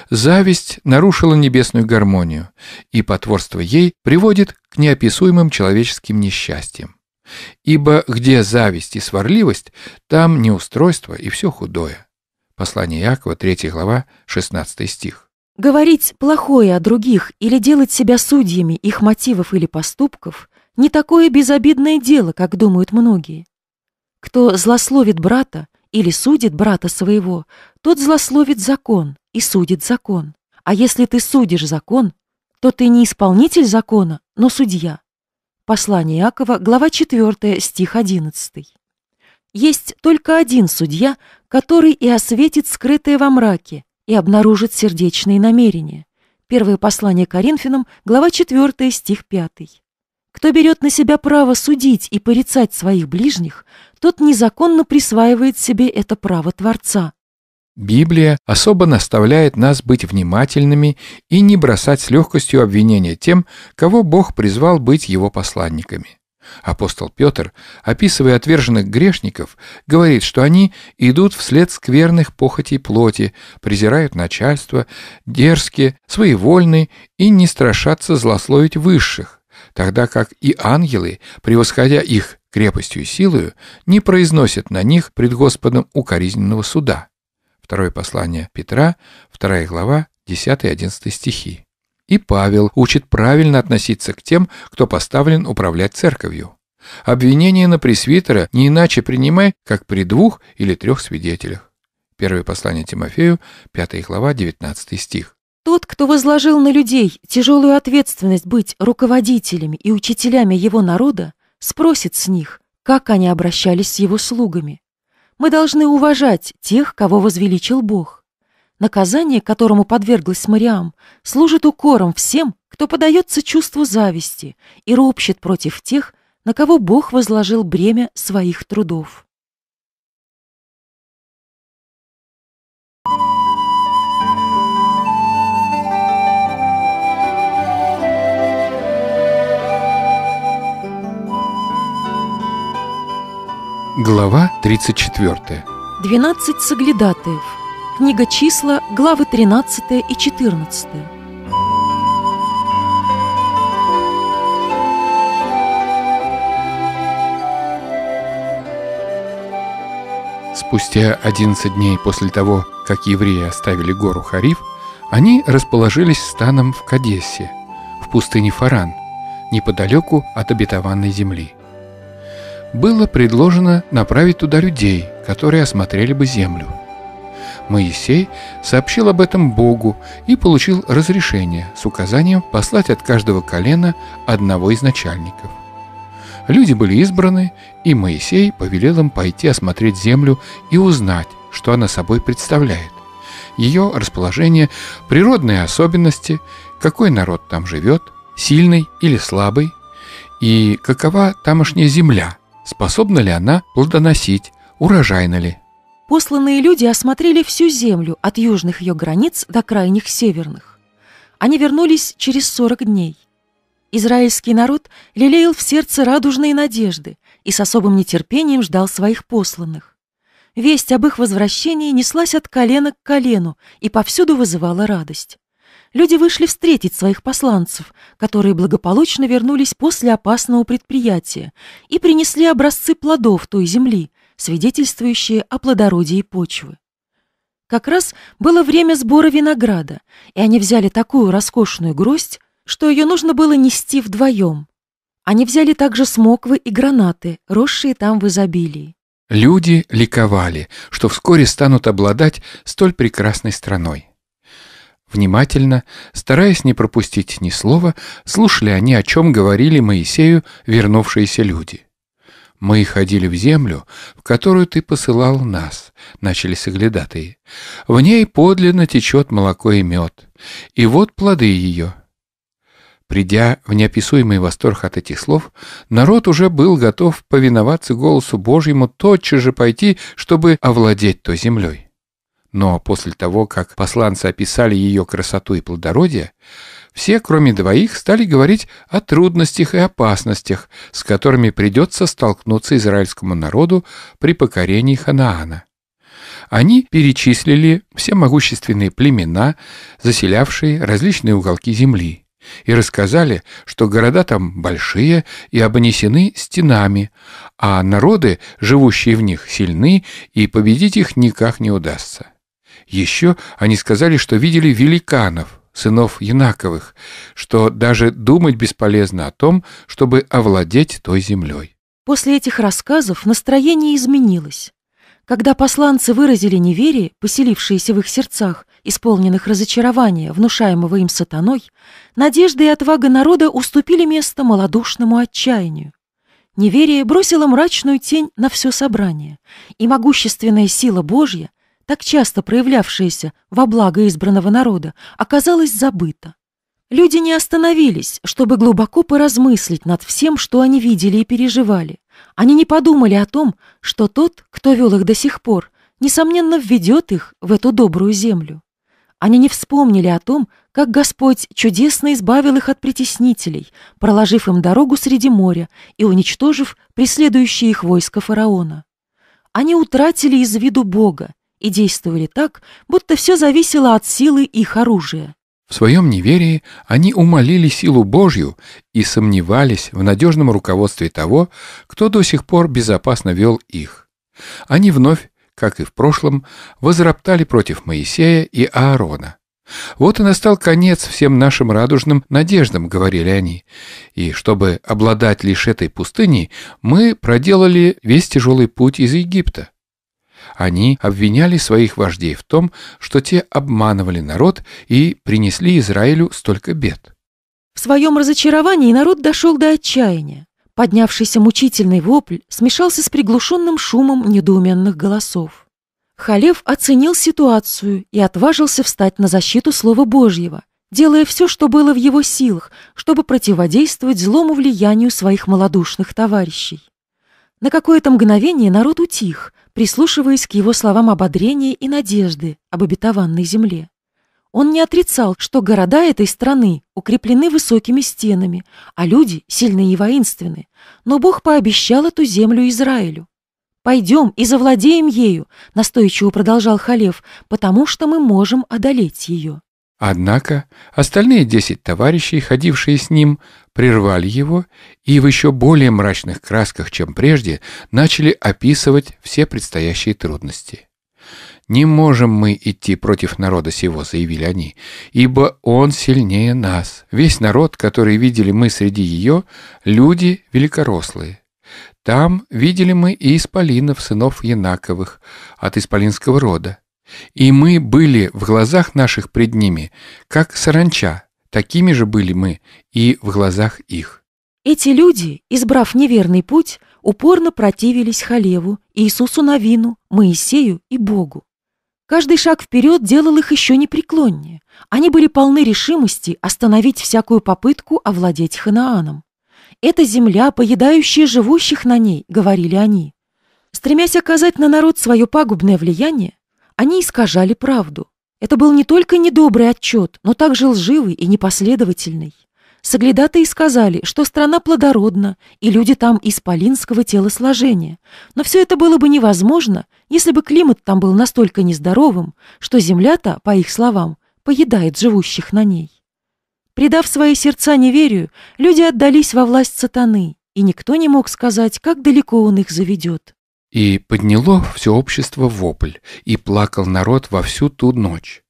Зависть нарушила небесную гармонию, и потворство ей приводит к неописуемым человеческим несчастьям. Ибо где зависть и сварливость, там неустройство и все худое. Послание Иакова, 3 глава, 16 стих. Говорить плохое о других или делать себя судьями их мотивов или поступков – не такое безобидное дело, как думают многие. Кто злословит брата или судит брата своего, тот злословит закон и судит закон. А если ты судишь закон, то ты не исполнитель закона, но судья. Послание Иакова, глава 4, стих 11. Есть только один судья, который и осветит скрытое во мраке – и обнаружит сердечные намерения. Первое послание Коринфянам, глава 4, стих 5. Кто берет на себя право судить и порицать своих ближних, тот незаконно присваивает себе это право Творца. Библия особо наставляет нас быть внимательными и не бросать с легкостью обвинения тем, кого Бог призвал быть его посланниками. Апостол Петр, описывая отверженных грешников, говорит, что они идут вслед скверных похотей плоти, презирают начальство, дерзкие, своевольны и не страшатся злословить высших, тогда как и ангелы, превосходя их крепостью и силою, не произносят на них пред Господом укоризненного суда. Второе послание Петра, вторая глава, 10-11 стихи. И Павел учит правильно относиться к тем, кто поставлен управлять церковью. Обвинение на пресвитера не иначе принимай, как при двух или трех свидетелях. Первое послание Тимофею, 5 глава, 19 стих. Тот, кто возложил на людей тяжелую ответственность быть руководителями и учителями его народа, спросит с них, как они обращались с его слугами. Мы должны уважать тех, кого возвеличил Бог. Наказание, которому подверглась Мариам, служит укором всем, кто подается чувству зависти и ропщет против тех, на кого Бог возложил бремя своих трудов. Глава 34. 12 соглядатаев – Книга числа, главы 13 и 14. Спустя 11 дней после того, как евреи оставили гору Хариф, они расположились станом в Кадессе, в пустыне Фаран, неподалеку от обетованной земли. Было предложено направить туда людей, которые осмотрели бы землю – Моисей сообщил об этом Богу и получил разрешение с указанием послать от каждого колена одного из начальников. Люди были избраны, и Моисей повелел им пойти осмотреть землю и узнать, что она собой представляет. Ее расположение, природные особенности, какой народ там живет, сильный или слабый, и какова тамошняя земля, способна ли она плодоносить, урожайна ли, Посланные люди осмотрели всю землю от южных ее границ до крайних северных. Они вернулись через 40 дней. Израильский народ лелеял в сердце радужные надежды и с особым нетерпением ждал своих посланных. Весть об их возвращении неслась от колена к колену и повсюду вызывала радость. Люди вышли встретить своих посланцев, которые благополучно вернулись после опасного предприятия и принесли образцы плодов той земли, свидетельствующие о плодородии почвы. Как раз было время сбора винограда, и они взяли такую роскошную гроздь, что ее нужно было нести вдвоем. Они взяли также смоквы и гранаты, росшие там в изобилии. Люди ликовали, что вскоре станут обладать столь прекрасной страной. Внимательно, стараясь не пропустить ни слова, слушали они, о чем говорили Моисею вернувшиеся люди – мы ходили в землю, в которую ты посылал нас, — начали соглядатые. В ней подлинно течет молоко и мед, и вот плоды ее. Придя в неописуемый восторг от этих слов, народ уже был готов повиноваться голосу Божьему, тотчас же пойти, чтобы овладеть той землей. Но после того, как посланцы описали ее красоту и плодородие, все, кроме двоих, стали говорить о трудностях и опасностях, с которыми придется столкнуться израильскому народу при покорении Ханаана. Они перечислили все могущественные племена, заселявшие различные уголки земли, и рассказали, что города там большие и обнесены стенами, а народы, живущие в них, сильны, и победить их никак не удастся. Еще они сказали, что видели великанов – сынов Янаковых, что даже думать бесполезно о том, чтобы овладеть той землей. После этих рассказов настроение изменилось. Когда посланцы выразили неверие, поселившееся в их сердцах, исполненных разочарования, внушаемого им сатаной, надежда и отвага народа уступили место малодушному отчаянию. Неверие бросило мрачную тень на все собрание, и могущественная сила Божья — так часто проявлявшаяся во благо избранного народа, оказалась забыта. Люди не остановились, чтобы глубоко поразмыслить над всем, что они видели и переживали. Они не подумали о том, что тот, кто вел их до сих пор, несомненно, введет их в эту добрую землю. Они не вспомнили о том, как Господь чудесно избавил их от притеснителей, проложив им дорогу среди моря и уничтожив преследующие их войска фараона. Они утратили из виду Бога, и действовали так, будто все зависело от силы их оружия. В своем неверии они умолили силу Божью и сомневались в надежном руководстве того, кто до сих пор безопасно вел их. Они вновь, как и в прошлом, возроптали против Моисея и Аарона. «Вот и настал конец всем нашим радужным надеждам», — говорили они. «И чтобы обладать лишь этой пустыней, мы проделали весь тяжелый путь из Египта». Они обвиняли своих вождей в том, что те обманывали народ и принесли Израилю столько бед. В своем разочаровании народ дошел до отчаяния. Поднявшийся мучительный вопль смешался с приглушенным шумом недоуменных голосов. Халев оценил ситуацию и отважился встать на защиту Слова Божьего, делая все, что было в его силах, чтобы противодействовать злому влиянию своих малодушных товарищей. На какое-то мгновение народ утих, прислушиваясь к его словам ободрения и надежды об обетованной земле. Он не отрицал, что города этой страны укреплены высокими стенами, а люди сильны и воинственны, но Бог пообещал эту землю Израилю. «Пойдем и завладеем ею», — настойчиво продолжал Халев, «потому что мы можем одолеть ее». Однако остальные десять товарищей, ходившие с ним, прервали его и в еще более мрачных красках, чем прежде, начали описывать все предстоящие трудности. «Не можем мы идти против народа сего», — заявили они, — «ибо он сильнее нас. Весь народ, который видели мы среди ее, люди великорослые. Там видели мы и исполинов, сынов Янаковых, от исполинского рода. И мы были в глазах наших пред ними, как саранча, Такими же были мы и в глазах их. Эти люди, избрав неверный путь, упорно противились Халеву, Иисусу Навину, Моисею и Богу. Каждый шаг вперед делал их еще непреклоннее. Они были полны решимости остановить всякую попытку овладеть Ханааном. «Это земля, поедающая живущих на ней», — говорили они. Стремясь оказать на народ свое пагубное влияние, они искажали правду, это был не только недобрый отчет, но также лживый и непоследовательный. Соглядатые сказали, что страна плодородна, и люди там исполинского телосложения. Но все это было бы невозможно, если бы климат там был настолько нездоровым, что земля-то, по их словам, поедает живущих на ней. Предав свои сердца неверию, люди отдались во власть сатаны, и никто не мог сказать, как далеко он их заведет. И подняло все общество вопль, и плакал народ во всю ту ночь.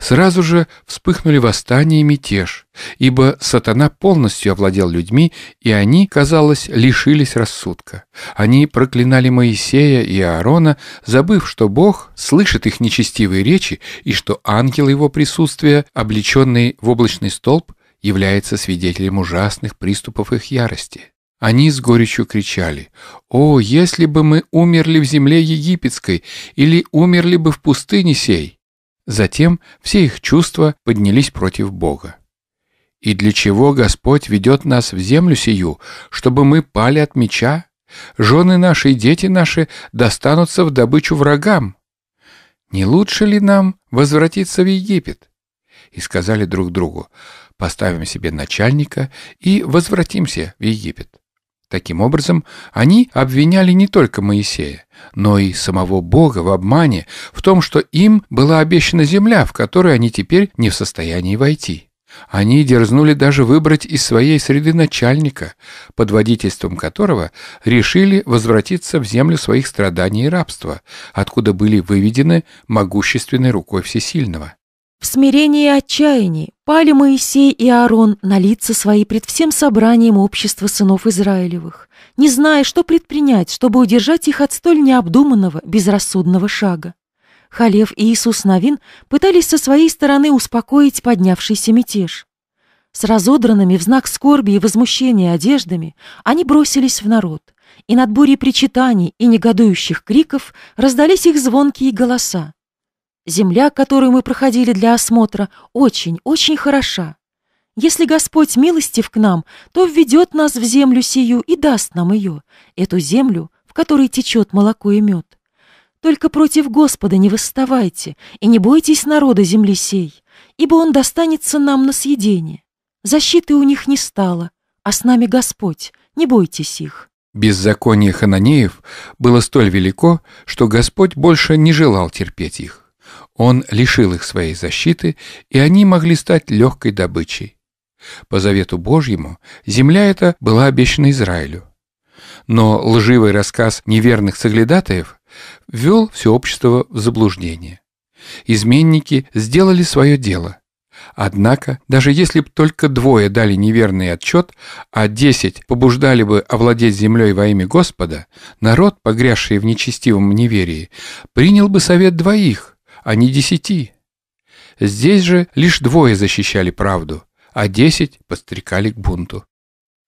Сразу же вспыхнули восстание и мятеж, ибо сатана полностью овладел людьми, и они, казалось, лишились рассудка. Они проклинали Моисея и Аарона, забыв, что Бог слышит их нечестивые речи и что ангел его присутствия, облеченный в облачный столб, является свидетелем ужасных приступов их ярости. Они с горечью кричали, «О, если бы мы умерли в земле египетской или умерли бы в пустыне сей!» Затем все их чувства поднялись против Бога. «И для чего Господь ведет нас в землю сию, чтобы мы пали от меча? Жены наши и дети наши достанутся в добычу врагам. Не лучше ли нам возвратиться в Египет?» И сказали друг другу, «Поставим себе начальника и возвратимся в Египет». Таким образом, они обвиняли не только Моисея, но и самого Бога в обмане, в том, что им была обещана земля, в которую они теперь не в состоянии войти. Они дерзнули даже выбрать из своей среды начальника, под водительством которого решили возвратиться в землю своих страданий и рабства, откуда были выведены могущественной рукой всесильного. В смирении и отчаянии пали Моисей и Аарон на лица свои пред всем собранием общества сынов Израилевых, не зная, что предпринять, чтобы удержать их от столь необдуманного, безрассудного шага. Халев и Иисус Новин пытались со своей стороны успокоить поднявшийся мятеж. С разодранными в знак скорби и возмущения одеждами они бросились в народ, и над бурей причитаний и негодующих криков раздались их звонкие голоса. Земля, которую мы проходили для осмотра, очень, очень хороша. Если Господь милостив к нам, то введет нас в землю сию и даст нам ее, эту землю, в которой течет молоко и мед. Только против Господа не восставайте и не бойтесь народа земли сей, ибо он достанется нам на съедение. Защиты у них не стало, а с нами Господь, не бойтесь их». Беззаконие хананеев было столь велико, что Господь больше не желал терпеть их. Он лишил их своей защиты, и они могли стать легкой добычей. По завету Божьему земля эта была обещана Израилю. Но лживый рассказ неверных соглядатаев ввел все общество в заблуждение. Изменники сделали свое дело. Однако, даже если бы только двое дали неверный отчет, а десять побуждали бы овладеть землей во имя Господа, народ, погрязший в нечестивом неверии, принял бы совет двоих – а не десяти. Здесь же лишь двое защищали правду, а десять подстрекали к бунту.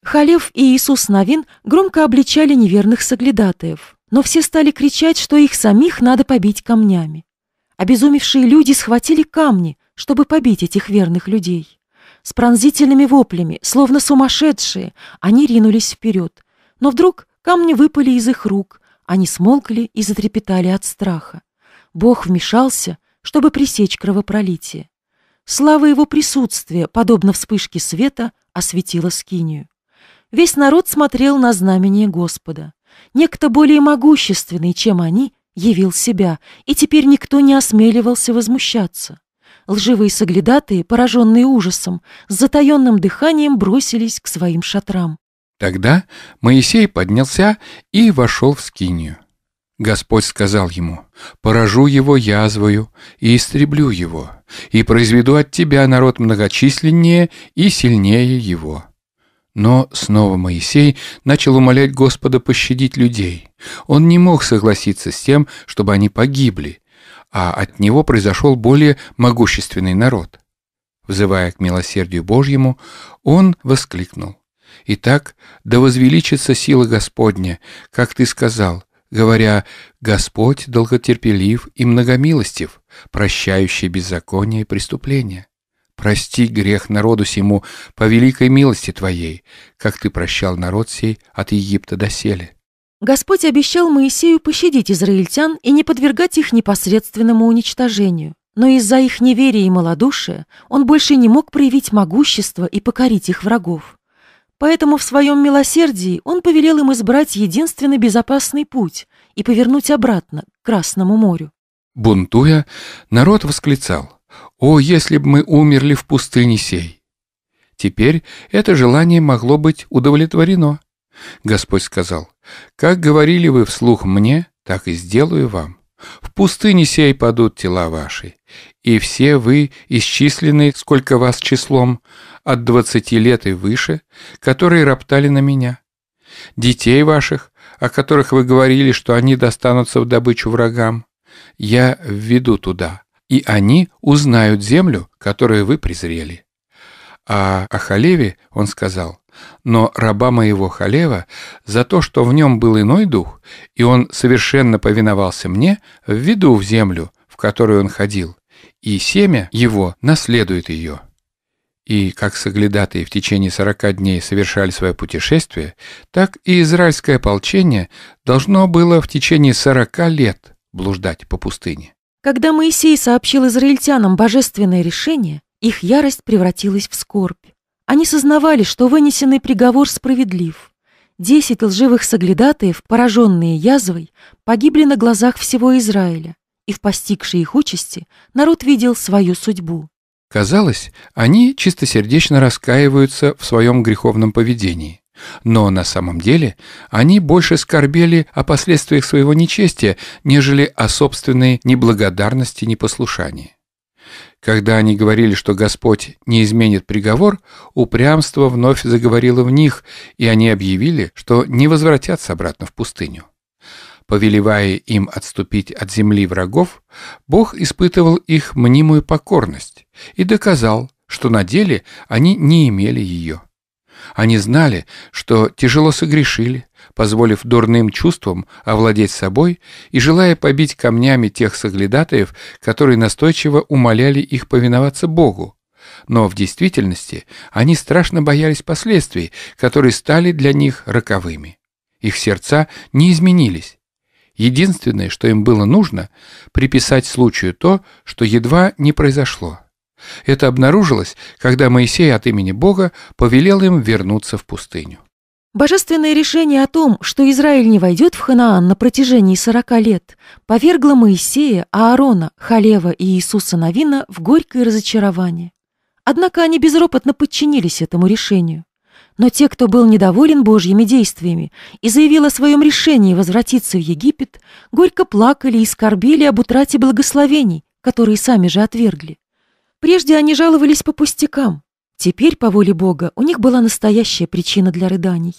Халев и Иисус Навин громко обличали неверных соглядатаев, но все стали кричать, что их самих надо побить камнями. Обезумевшие люди схватили камни, чтобы побить этих верных людей. С пронзительными воплями, словно сумасшедшие, они ринулись вперед. Но вдруг камни выпали из их рук, они смолкли и затрепетали от страха. Бог вмешался, чтобы пресечь кровопролитие. Слава его присутствия, подобно вспышке света, осветила скинию. Весь народ смотрел на знамение Господа. Некто более могущественный, чем они, явил себя, и теперь никто не осмеливался возмущаться. Лживые соглядатые, пораженные ужасом, с затаенным дыханием бросились к своим шатрам. Тогда Моисей поднялся и вошел в скинию. Господь сказал ему, «Поражу его язвою и истреблю его, и произведу от тебя народ многочисленнее и сильнее его». Но снова Моисей начал умолять Господа пощадить людей. Он не мог согласиться с тем, чтобы они погибли, а от него произошел более могущественный народ. Взывая к милосердию Божьему, он воскликнул. «Итак, да возвеличится сила Господня, как ты сказал, говоря «Господь долготерпелив и многомилостив, прощающий беззаконие и преступления». Прости грех народу сему по великой милости Твоей, как Ты прощал народ сей от Египта до сели. Господь обещал Моисею пощадить израильтян и не подвергать их непосредственному уничтожению. Но из-за их неверия и малодушия он больше не мог проявить могущество и покорить их врагов. Поэтому в своем милосердии он повелел им избрать единственный безопасный путь и повернуть обратно к Красному морю. Бунтуя, народ восклицал «О, если бы мы умерли в пустыне сей!» Теперь это желание могло быть удовлетворено. Господь сказал «Как говорили вы вслух мне, так и сделаю вам. В пустыне сей падут тела ваши, и все вы, исчисленные, сколько вас числом, от 20 лет и выше, которые роптали на меня. Детей ваших, о которых вы говорили, что они достанутся в добычу врагам, я введу туда, и они узнают землю, которую вы презрели. А о Халеве он сказал, но раба моего Халева за то, что в нем был иной дух, и он совершенно повиновался мне, введу в землю, в которую он ходил, и семя его наследует ее» и как соглядатые в течение 40 дней совершали свое путешествие, так и израильское ополчение должно было в течение 40 лет блуждать по пустыне. Когда Моисей сообщил израильтянам божественное решение, их ярость превратилась в скорбь. Они сознавали, что вынесенный приговор справедлив. Десять лживых соглядатаев, пораженные язвой, погибли на глазах всего Израиля, и в постигшей их участи народ видел свою судьбу. Казалось, они чистосердечно раскаиваются в своем греховном поведении. Но на самом деле они больше скорбели о последствиях своего нечестия, нежели о собственной неблагодарности и непослушании. Когда они говорили, что Господь не изменит приговор, упрямство вновь заговорило в них, и они объявили, что не возвратятся обратно в пустыню повелевая им отступить от земли врагов, Бог испытывал их мнимую покорность и доказал, что на деле они не имели ее. Они знали, что тяжело согрешили, позволив дурным чувствам овладеть собой и желая побить камнями тех соглядатаев, которые настойчиво умоляли их повиноваться Богу. Но в действительности они страшно боялись последствий, которые стали для них роковыми. Их сердца не изменились, Единственное, что им было нужно, приписать случаю то, что едва не произошло. Это обнаружилось, когда Моисей от имени Бога повелел им вернуться в пустыню. Божественное решение о том, что Израиль не войдет в Ханаан на протяжении 40 лет, повергло Моисея, Аарона, Халева и Иисуса Новина в горькое разочарование. Однако они безропотно подчинились этому решению но те, кто был недоволен Божьими действиями и заявил о своем решении возвратиться в Египет, горько плакали и скорбели об утрате благословений, которые сами же отвергли. Прежде они жаловались по пустякам. Теперь, по воле Бога, у них была настоящая причина для рыданий.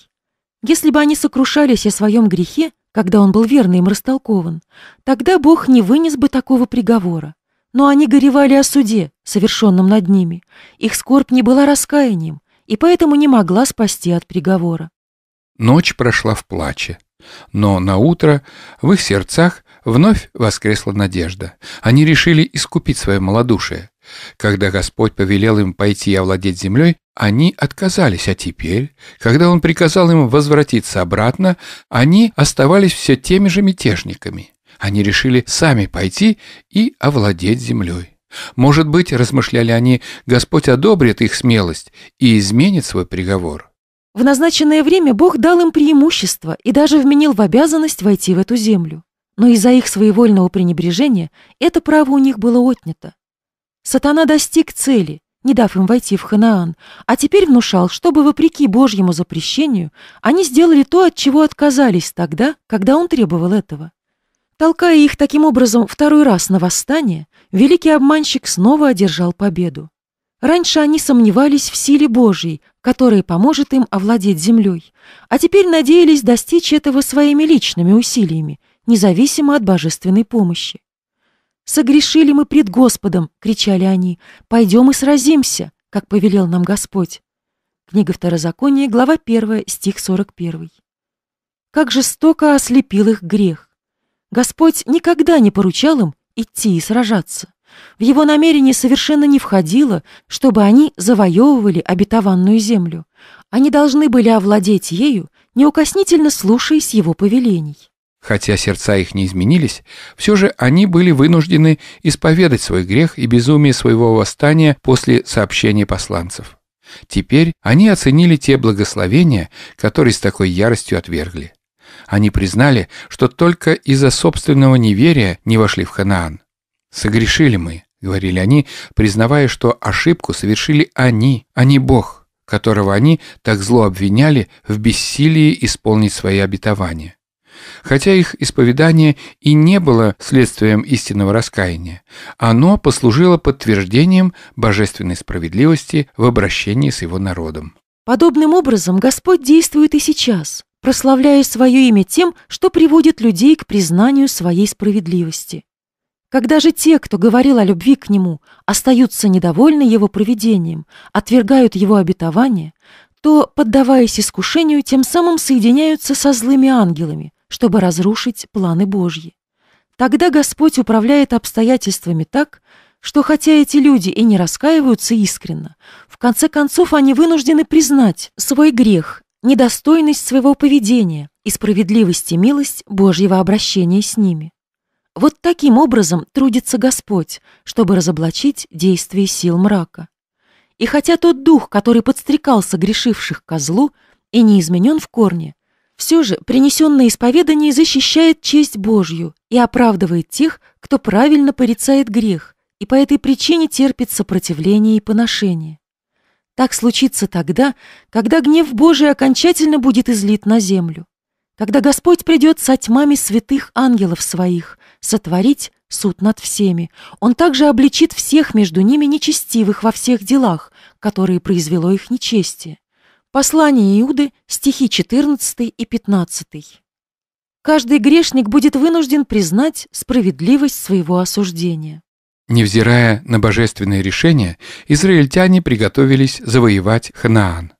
Если бы они сокрушались о своем грехе, когда он был верно им растолкован, тогда Бог не вынес бы такого приговора. Но они горевали о суде, совершенном над ними. Их скорбь не была раскаянием, и поэтому не могла спасти от приговора. Ночь прошла в плаче, но на утро в их сердцах вновь воскресла надежда. Они решили искупить свое малодушие. Когда Господь повелел им пойти и овладеть землей, они отказались, а теперь, когда Он приказал им возвратиться обратно, они оставались все теми же мятежниками. Они решили сами пойти и овладеть землей. Может быть, размышляли они, Господь одобрит их смелость и изменит свой приговор. В назначенное время Бог дал им преимущество и даже вменил в обязанность войти в эту землю. Но из-за их своевольного пренебрежения это право у них было отнято. Сатана достиг цели, не дав им войти в Ханаан, а теперь внушал, чтобы, вопреки Божьему запрещению, они сделали то, от чего отказались тогда, когда он требовал этого. Толкая их таким образом второй раз на восстание, Великий обманщик снова одержал победу. Раньше они сомневались в силе Божьей, которая поможет им овладеть землей, а теперь надеялись достичь этого своими личными усилиями, независимо от божественной помощи. «Согрешили мы пред Господом!» — кричали они. «Пойдем и сразимся, как повелел нам Господь!» Книга Второзакония, глава 1, стих 41. Как жестоко ослепил их грех! Господь никогда не поручал им идти и сражаться. В его намерение совершенно не входило, чтобы они завоевывали обетованную землю. Они должны были овладеть ею, неукоснительно слушаясь его повелений. Хотя сердца их не изменились, все же они были вынуждены исповедать свой грех и безумие своего восстания после сообщения посланцев. Теперь они оценили те благословения, которые с такой яростью отвергли. Они признали, что только из-за собственного неверия не вошли в Ханаан. «Согрешили мы», — говорили они, признавая, что ошибку совершили они, а не Бог, которого они так зло обвиняли в бессилии исполнить свои обетования. Хотя их исповедание и не было следствием истинного раскаяния, оно послужило подтверждением божественной справедливости в обращении с его народом. Подобным образом Господь действует и сейчас прославляя свое имя тем, что приводит людей к признанию своей справедливости. Когда же те, кто говорил о любви к нему, остаются недовольны его проведением, отвергают его обетование, то, поддаваясь искушению, тем самым соединяются со злыми ангелами, чтобы разрушить планы Божьи. Тогда Господь управляет обстоятельствами так, что хотя эти люди и не раскаиваются искренно, в конце концов они вынуждены признать свой грех недостойность своего поведения и справедливость и милость Божьего обращения с ними. Вот таким образом трудится Господь, чтобы разоблачить действие сил мрака. И хотя тот дух, который подстрекал согрешивших козлу, и не изменен в корне, все же принесенное исповедание защищает честь Божью и оправдывает тех, кто правильно порицает грех и по этой причине терпит сопротивление и поношение. Так случится тогда, когда гнев Божий окончательно будет излит на землю, когда Господь придет со тьмами святых ангелов своих сотворить суд над всеми. Он также обличит всех между ними нечестивых во всех делах, которые произвело их нечестие. Послание Иуды, стихи 14 и 15. Каждый грешник будет вынужден признать справедливость своего осуждения. Невзирая на божественное решение, израильтяне приготовились завоевать Ханаан.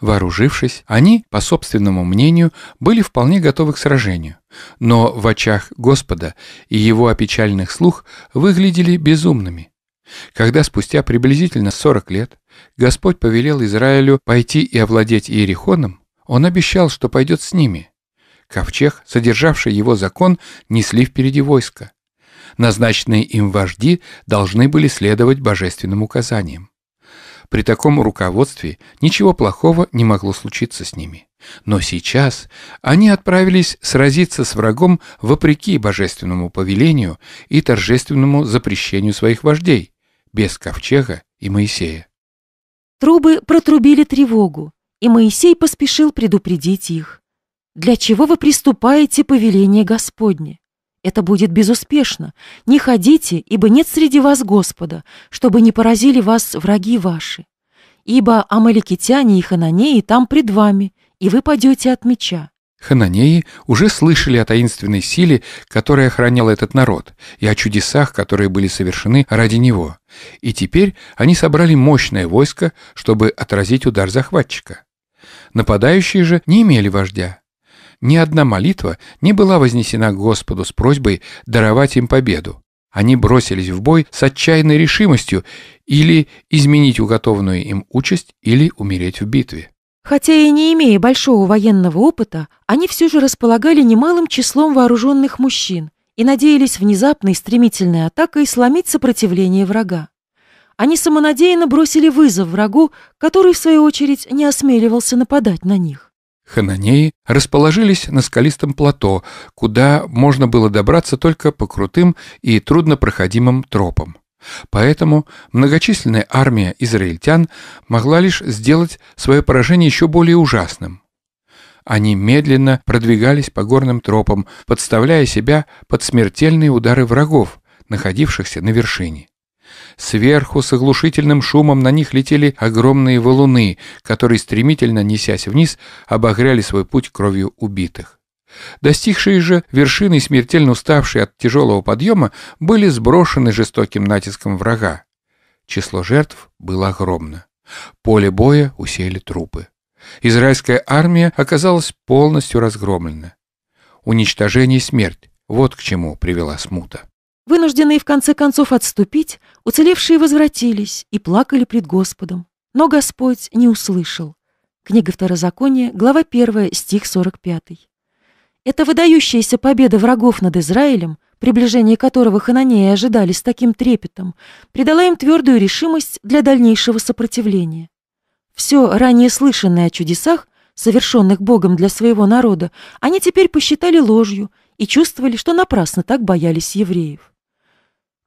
Вооружившись, они, по собственному мнению, были вполне готовы к сражению, но в очах Господа и его опечальных слух выглядели безумными. Когда спустя приблизительно 40 лет Господь повелел Израилю пойти и овладеть Иерихоном, он обещал, что пойдет с ними. Ковчег, содержавший его закон, несли впереди войска назначенные им вожди должны были следовать божественным указаниям. При таком руководстве ничего плохого не могло случиться с ними. Но сейчас они отправились сразиться с врагом вопреки божественному повелению и торжественному запрещению своих вождей, без Ковчега и Моисея. Трубы протрубили тревогу, и Моисей поспешил предупредить их. «Для чего вы приступаете повеление Господне? это будет безуспешно. Не ходите, ибо нет среди вас Господа, чтобы не поразили вас враги ваши. Ибо амаликитяне и хананеи там пред вами, и вы падете от меча». Хананеи уже слышали о таинственной силе, которая охраняла этот народ, и о чудесах, которые были совершены ради него. И теперь они собрали мощное войско, чтобы отразить удар захватчика. Нападающие же не имели вождя ни одна молитва не была вознесена к Господу с просьбой даровать им победу. Они бросились в бой с отчаянной решимостью или изменить уготованную им участь, или умереть в битве. Хотя и не имея большого военного опыта, они все же располагали немалым числом вооруженных мужчин и надеялись внезапной стремительной атакой сломить сопротивление врага. Они самонадеянно бросили вызов врагу, который, в свою очередь, не осмеливался нападать на них. Хананеи расположились на скалистом плато, куда можно было добраться только по крутым и труднопроходимым тропам. Поэтому многочисленная армия израильтян могла лишь сделать свое поражение еще более ужасным. Они медленно продвигались по горным тропам, подставляя себя под смертельные удары врагов, находившихся на вершине. Сверху с оглушительным шумом на них летели огромные валуны, которые, стремительно несясь вниз, обогряли свой путь кровью убитых. Достигшие же вершины, смертельно уставшие от тяжелого подъема, были сброшены жестоким натиском врага. Число жертв было огромно. Поле боя усеяли трупы. Израильская армия оказалась полностью разгромлена. Уничтожение и смерть – вот к чему привела смута. Вынужденные в конце концов отступить, Уцелевшие возвратились и плакали пред Господом, но Господь не услышал. Книга Второзакония, глава 1, стих 45. Эта выдающаяся победа врагов над Израилем, приближение которого хананеи ожидали с таким трепетом, придала им твердую решимость для дальнейшего сопротивления. Все ранее слышанное о чудесах, совершенных Богом для своего народа, они теперь посчитали ложью и чувствовали, что напрасно так боялись евреев.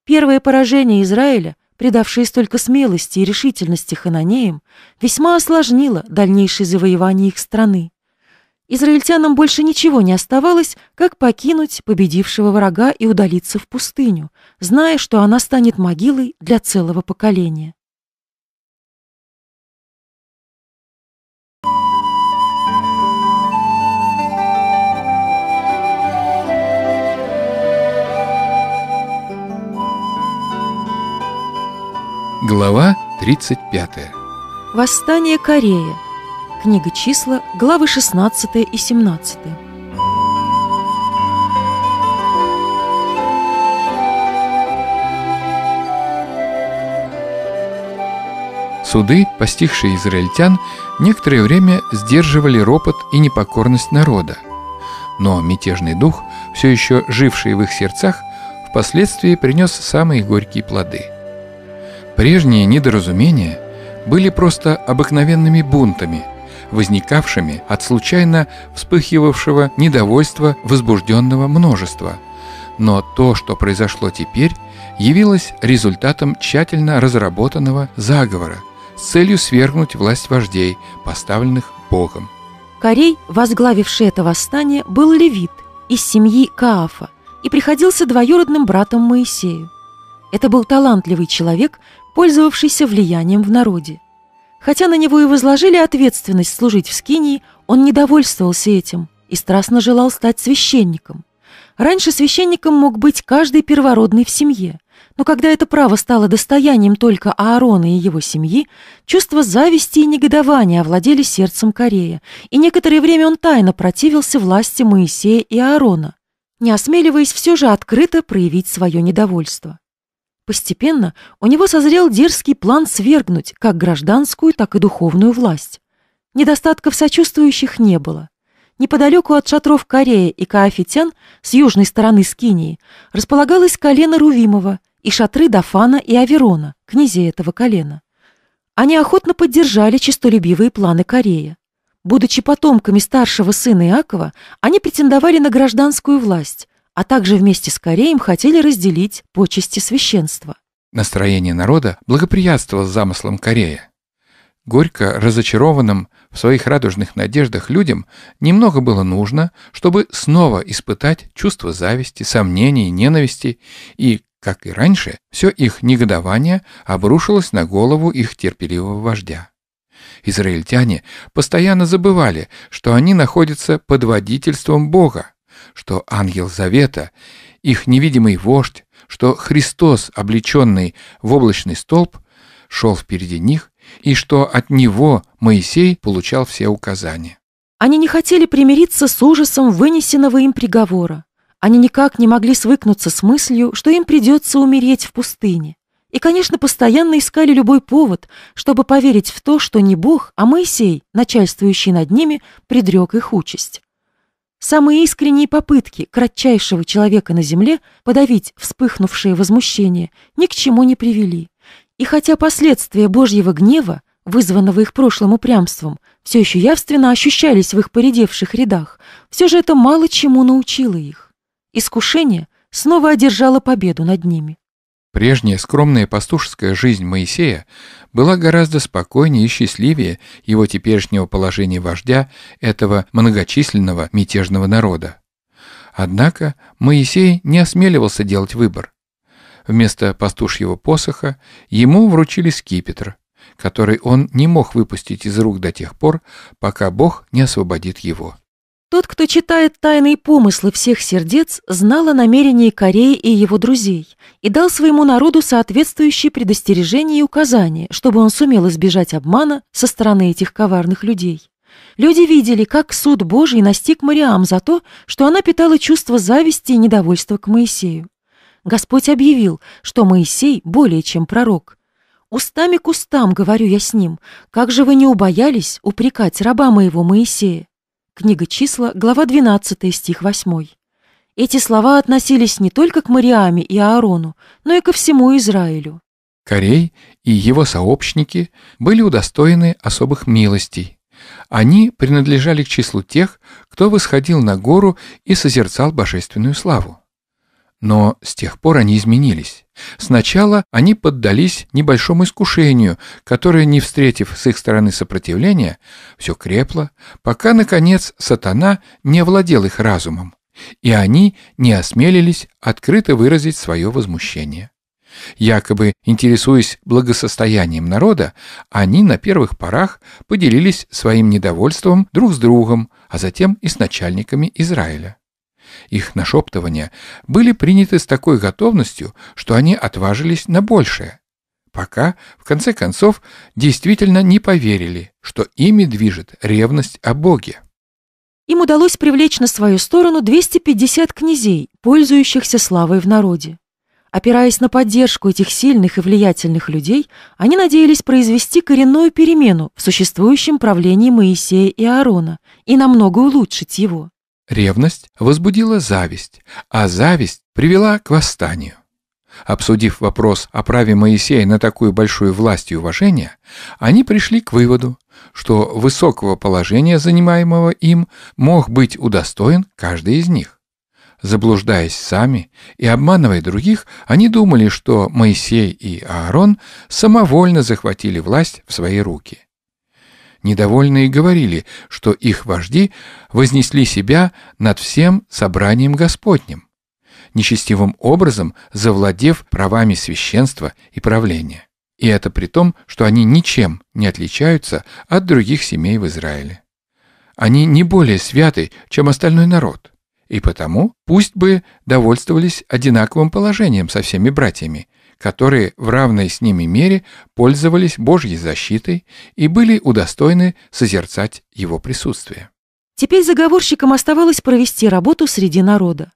Первое поражение Израиля, придавшее столько смелости и решительности хананеям, весьма осложнило дальнейшее завоевание их страны. Израильтянам больше ничего не оставалось, как покинуть победившего врага и удалиться в пустыню, зная, что она станет могилой для целого поколения. Глава 35. Восстание Корея. Книга числа, главы 16 и 17. Суды, постигшие израильтян, некоторое время сдерживали ропот и непокорность народа. Но мятежный дух, все еще живший в их сердцах, впоследствии принес самые горькие плоды – Прежние недоразумения были просто обыкновенными бунтами, возникавшими от случайно вспыхивавшего недовольства возбужденного множества. Но то, что произошло теперь, явилось результатом тщательно разработанного заговора с целью свергнуть власть вождей, поставленных Богом. Корей, возглавивший это восстание, был левит из семьи Каафа и приходился двоюродным братом Моисею. Это был талантливый человек, пользовавшийся влиянием в народе. Хотя на него и возложили ответственность служить в Скинии, он недовольствовался этим и страстно желал стать священником. Раньше священником мог быть каждый первородный в семье, но когда это право стало достоянием только Аарона и его семьи, чувство зависти и негодования овладели сердцем Корея, и некоторое время он тайно противился власти Моисея и Аарона, не осмеливаясь все же открыто проявить свое недовольство. Постепенно у него созрел дерзкий план свергнуть как гражданскую, так и духовную власть. Недостатков сочувствующих не было. Неподалеку от шатров Корея и Каофитян с южной стороны Скинии располагалось колено Рувимова и шатры Дафана и Аверона, князей этого колена. Они охотно поддержали честолюбивые планы Корея. Будучи потомками старшего сына Иакова, они претендовали на гражданскую власть, а также вместе с Кореем хотели разделить почести священства. Настроение народа благоприятствовало замыслам Корея. Горько разочарованным в своих радужных надеждах людям немного было нужно, чтобы снова испытать чувство зависти, сомнений, ненависти, и, как и раньше, все их негодование обрушилось на голову их терпеливого вождя. Израильтяне постоянно забывали, что они находятся под водительством Бога, что ангел завета, их невидимый вождь, что Христос, облеченный в облачный столб, шел впереди них, и что от него Моисей получал все указания. Они не хотели примириться с ужасом вынесенного им приговора. Они никак не могли свыкнуться с мыслью, что им придется умереть в пустыне. И, конечно, постоянно искали любой повод, чтобы поверить в то, что не Бог, а Моисей, начальствующий над ними, предрек их участь. Самые искренние попытки кратчайшего человека на земле подавить вспыхнувшее возмущение ни к чему не привели. И хотя последствия Божьего гнева, вызванного их прошлым упрямством, все еще явственно ощущались в их поредевших рядах, все же это мало чему научило их. Искушение снова одержало победу над ними. Прежняя скромная пастушеская жизнь Моисея была гораздо спокойнее и счастливее его теперешнего положения вождя этого многочисленного мятежного народа. Однако Моисей не осмеливался делать выбор. Вместо пастушьего посоха ему вручили скипетр, который он не мог выпустить из рук до тех пор, пока Бог не освободит его. Тот, кто читает тайные помыслы всех сердец, знал о намерении Кореи и его друзей и дал своему народу соответствующие предостережения и указания, чтобы он сумел избежать обмана со стороны этих коварных людей. Люди видели, как суд Божий настиг Мариам за то, что она питала чувство зависти и недовольства к Моисею. Господь объявил, что Моисей более чем пророк. «Устами к устам говорю я с ним, как же вы не убоялись упрекать раба моего Моисея? Книга числа, глава 12, стих 8. Эти слова относились не только к Мариаме и Аарону, но и ко всему Израилю. Корей и его сообщники были удостоены особых милостей. Они принадлежали к числу тех, кто восходил на гору и созерцал божественную славу. Но с тех пор они изменились. Сначала они поддались небольшому искушению, которое, не встретив с их стороны сопротивления, все крепло, пока, наконец, сатана не овладел их разумом, и они не осмелились открыто выразить свое возмущение. Якобы интересуясь благосостоянием народа, они на первых порах поделились своим недовольством друг с другом, а затем и с начальниками Израиля их нашептывания были приняты с такой готовностью, что они отважились на большее. Пока, в конце концов, действительно не поверили, что ими движет ревность о Боге. Им удалось привлечь на свою сторону 250 князей, пользующихся славой в народе. Опираясь на поддержку этих сильных и влиятельных людей, они надеялись произвести коренную перемену в существующем правлении Моисея и Аарона и намного улучшить его. Ревность возбудила зависть, а зависть привела к восстанию. Обсудив вопрос о праве Моисея на такую большую власть и уважение, они пришли к выводу, что высокого положения, занимаемого им, мог быть удостоен каждый из них. Заблуждаясь сами и обманывая других, они думали, что Моисей и Аарон самовольно захватили власть в свои руки – недовольные говорили, что их вожди вознесли себя над всем собранием Господним, нечестивым образом завладев правами священства и правления. И это при том, что они ничем не отличаются от других семей в Израиле. Они не более святы, чем остальной народ, и потому пусть бы довольствовались одинаковым положением со всеми братьями, которые в равной с ними мере пользовались Божьей защитой и были удостоены созерцать его присутствие. Теперь заговорщикам оставалось провести работу среди народа.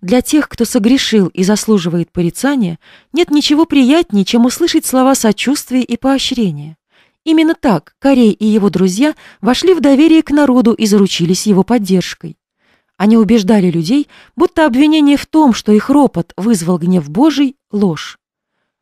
Для тех, кто согрешил и заслуживает порицания, нет ничего приятнее, чем услышать слова сочувствия и поощрения. Именно так Корей и его друзья вошли в доверие к народу и заручились его поддержкой. Они убеждали людей, будто обвинение в том, что их ропот вызвал гнев Божий, ложь.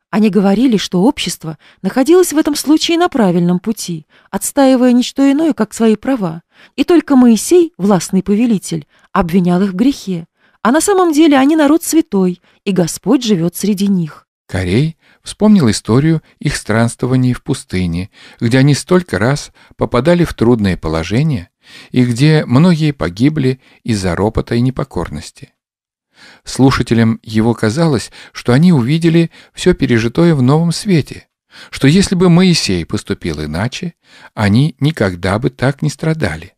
Они говорили, что общество находилось в этом случае на правильном пути, отстаивая ничто иное, как свои права. И только Моисей, властный повелитель, обвинял их в грехе. А на самом деле они народ святой, и Господь живет среди них. Корей вспомнил историю их странствований в пустыне, где они столько раз попадали в трудные положения и где многие погибли из-за ропота и непокорности. Слушателям его казалось, что они увидели все пережитое в новом свете, что если бы Моисей поступил иначе, они никогда бы так не страдали.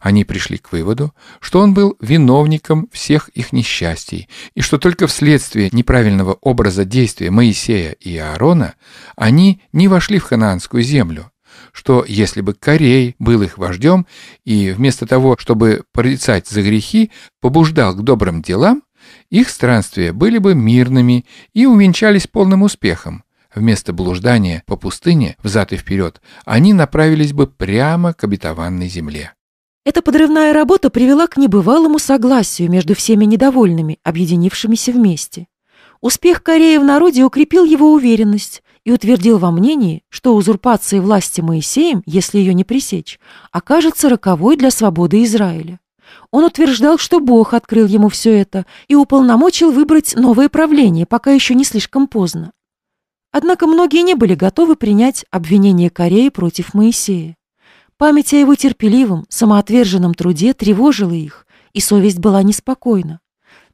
Они пришли к выводу, что он был виновником всех их несчастий, и что только вследствие неправильного образа действия Моисея и Аарона они не вошли в ханаанскую землю, что если бы Корей был их вождем и вместо того, чтобы порицать за грехи, побуждал к добрым делам, их странствия были бы мирными и увенчались полным успехом. Вместо блуждания по пустыне, взад и вперед, они направились бы прямо к обетованной земле. Эта подрывная работа привела к небывалому согласию между всеми недовольными, объединившимися вместе. Успех Кореи в народе укрепил его уверенность, и утвердил во мнении, что узурпация власти Моисеем, если ее не пресечь, окажется роковой для свободы Израиля. Он утверждал, что Бог открыл ему все это и уполномочил выбрать новое правление, пока еще не слишком поздно. Однако многие не были готовы принять обвинение Кореи против Моисея. Память о его терпеливом, самоотверженном труде тревожила их, и совесть была неспокойна.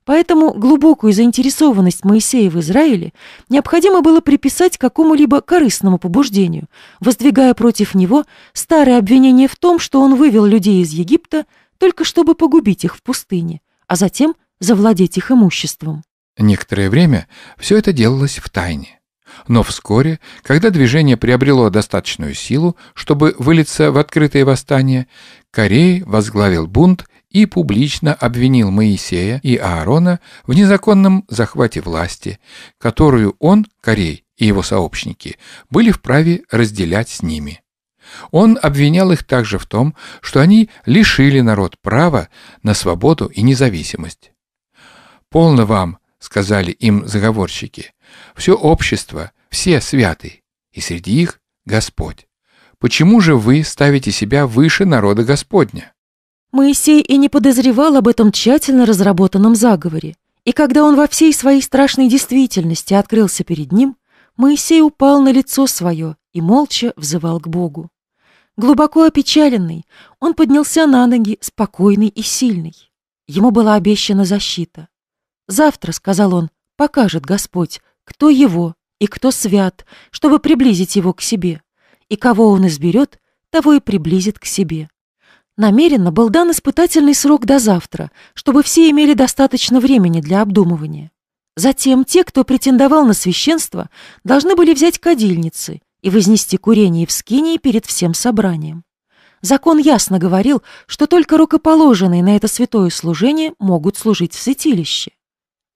Поэтому глубокую заинтересованность Моисея в Израиле необходимо было приписать какому-либо корыстному побуждению, воздвигая против него старое обвинение в том, что он вывел людей из Египта только чтобы погубить их в пустыне, а затем завладеть их имуществом. Некоторое время все это делалось в тайне. Но вскоре, когда движение приобрело достаточную силу, чтобы вылиться в открытое восстание, Корей возглавил бунт и публично обвинил Моисея и Аарона в незаконном захвате власти, которую он, Корей и его сообщники, были вправе разделять с ними. Он обвинял их также в том, что они лишили народ права на свободу и независимость. «Полно вам», — сказали им заговорщики, — «все общество, все святы, и среди их Господь. Почему же вы ставите себя выше народа Господня?» Моисей и не подозревал об этом тщательно разработанном заговоре. И когда он во всей своей страшной действительности открылся перед ним, Моисей упал на лицо свое и молча взывал к Богу. Глубоко опечаленный, он поднялся на ноги, спокойный и сильный. Ему была обещана защита. «Завтра, — сказал он, — покажет Господь, кто его и кто свят, чтобы приблизить его к себе, и кого он изберет, того и приблизит к себе. Намеренно был дан испытательный срок до завтра, чтобы все имели достаточно времени для обдумывания. Затем те, кто претендовал на священство, должны были взять кадильницы и вознести курение в скинии перед всем собранием. Закон ясно говорил, что только рукоположенные на это святое служение могут служить в святилище.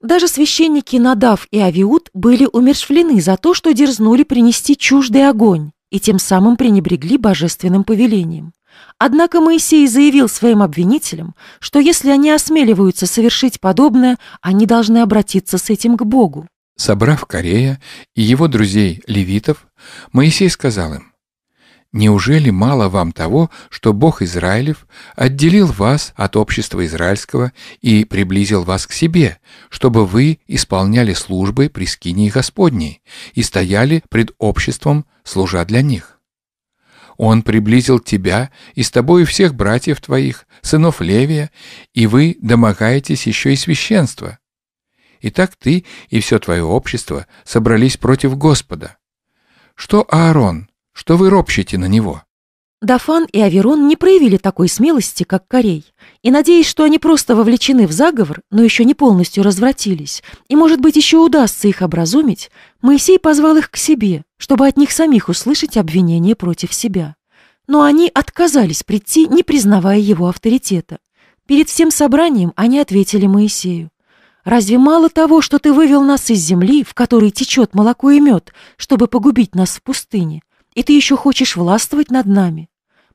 Даже священники Надав и Авиут были умершвлены за то, что дерзнули принести чуждый огонь и тем самым пренебрегли божественным повелением. Однако Моисей заявил своим обвинителям, что если они осмеливаются совершить подобное, они должны обратиться с этим к Богу. Собрав Корея и его друзей левитов, Моисей сказал им, «Неужели мало вам того, что Бог Израилев отделил вас от общества израильского и приблизил вас к себе, чтобы вы исполняли службы при скинии Господней и стояли пред обществом, служа для них? Он приблизил тебя и с тобою всех братьев твоих, сынов Левия, и вы домогаетесь еще и священства. Итак, ты и все твое общество собрались против Господа. Что Аарон? Что вы ропщите на него? Дафан и Аверон не проявили такой смелости, как Корей, и, надеясь, что они просто вовлечены в заговор, но еще не полностью развратились, и, может быть, еще удастся их образумить, Моисей позвал их к себе, чтобы от них самих услышать обвинение против себя. Но они отказались прийти, не признавая его авторитета. Перед всем собранием они ответили Моисею. «Разве мало того, что ты вывел нас из земли, в которой течет молоко и мед, чтобы погубить нас в пустыне, и ты еще хочешь властвовать над нами?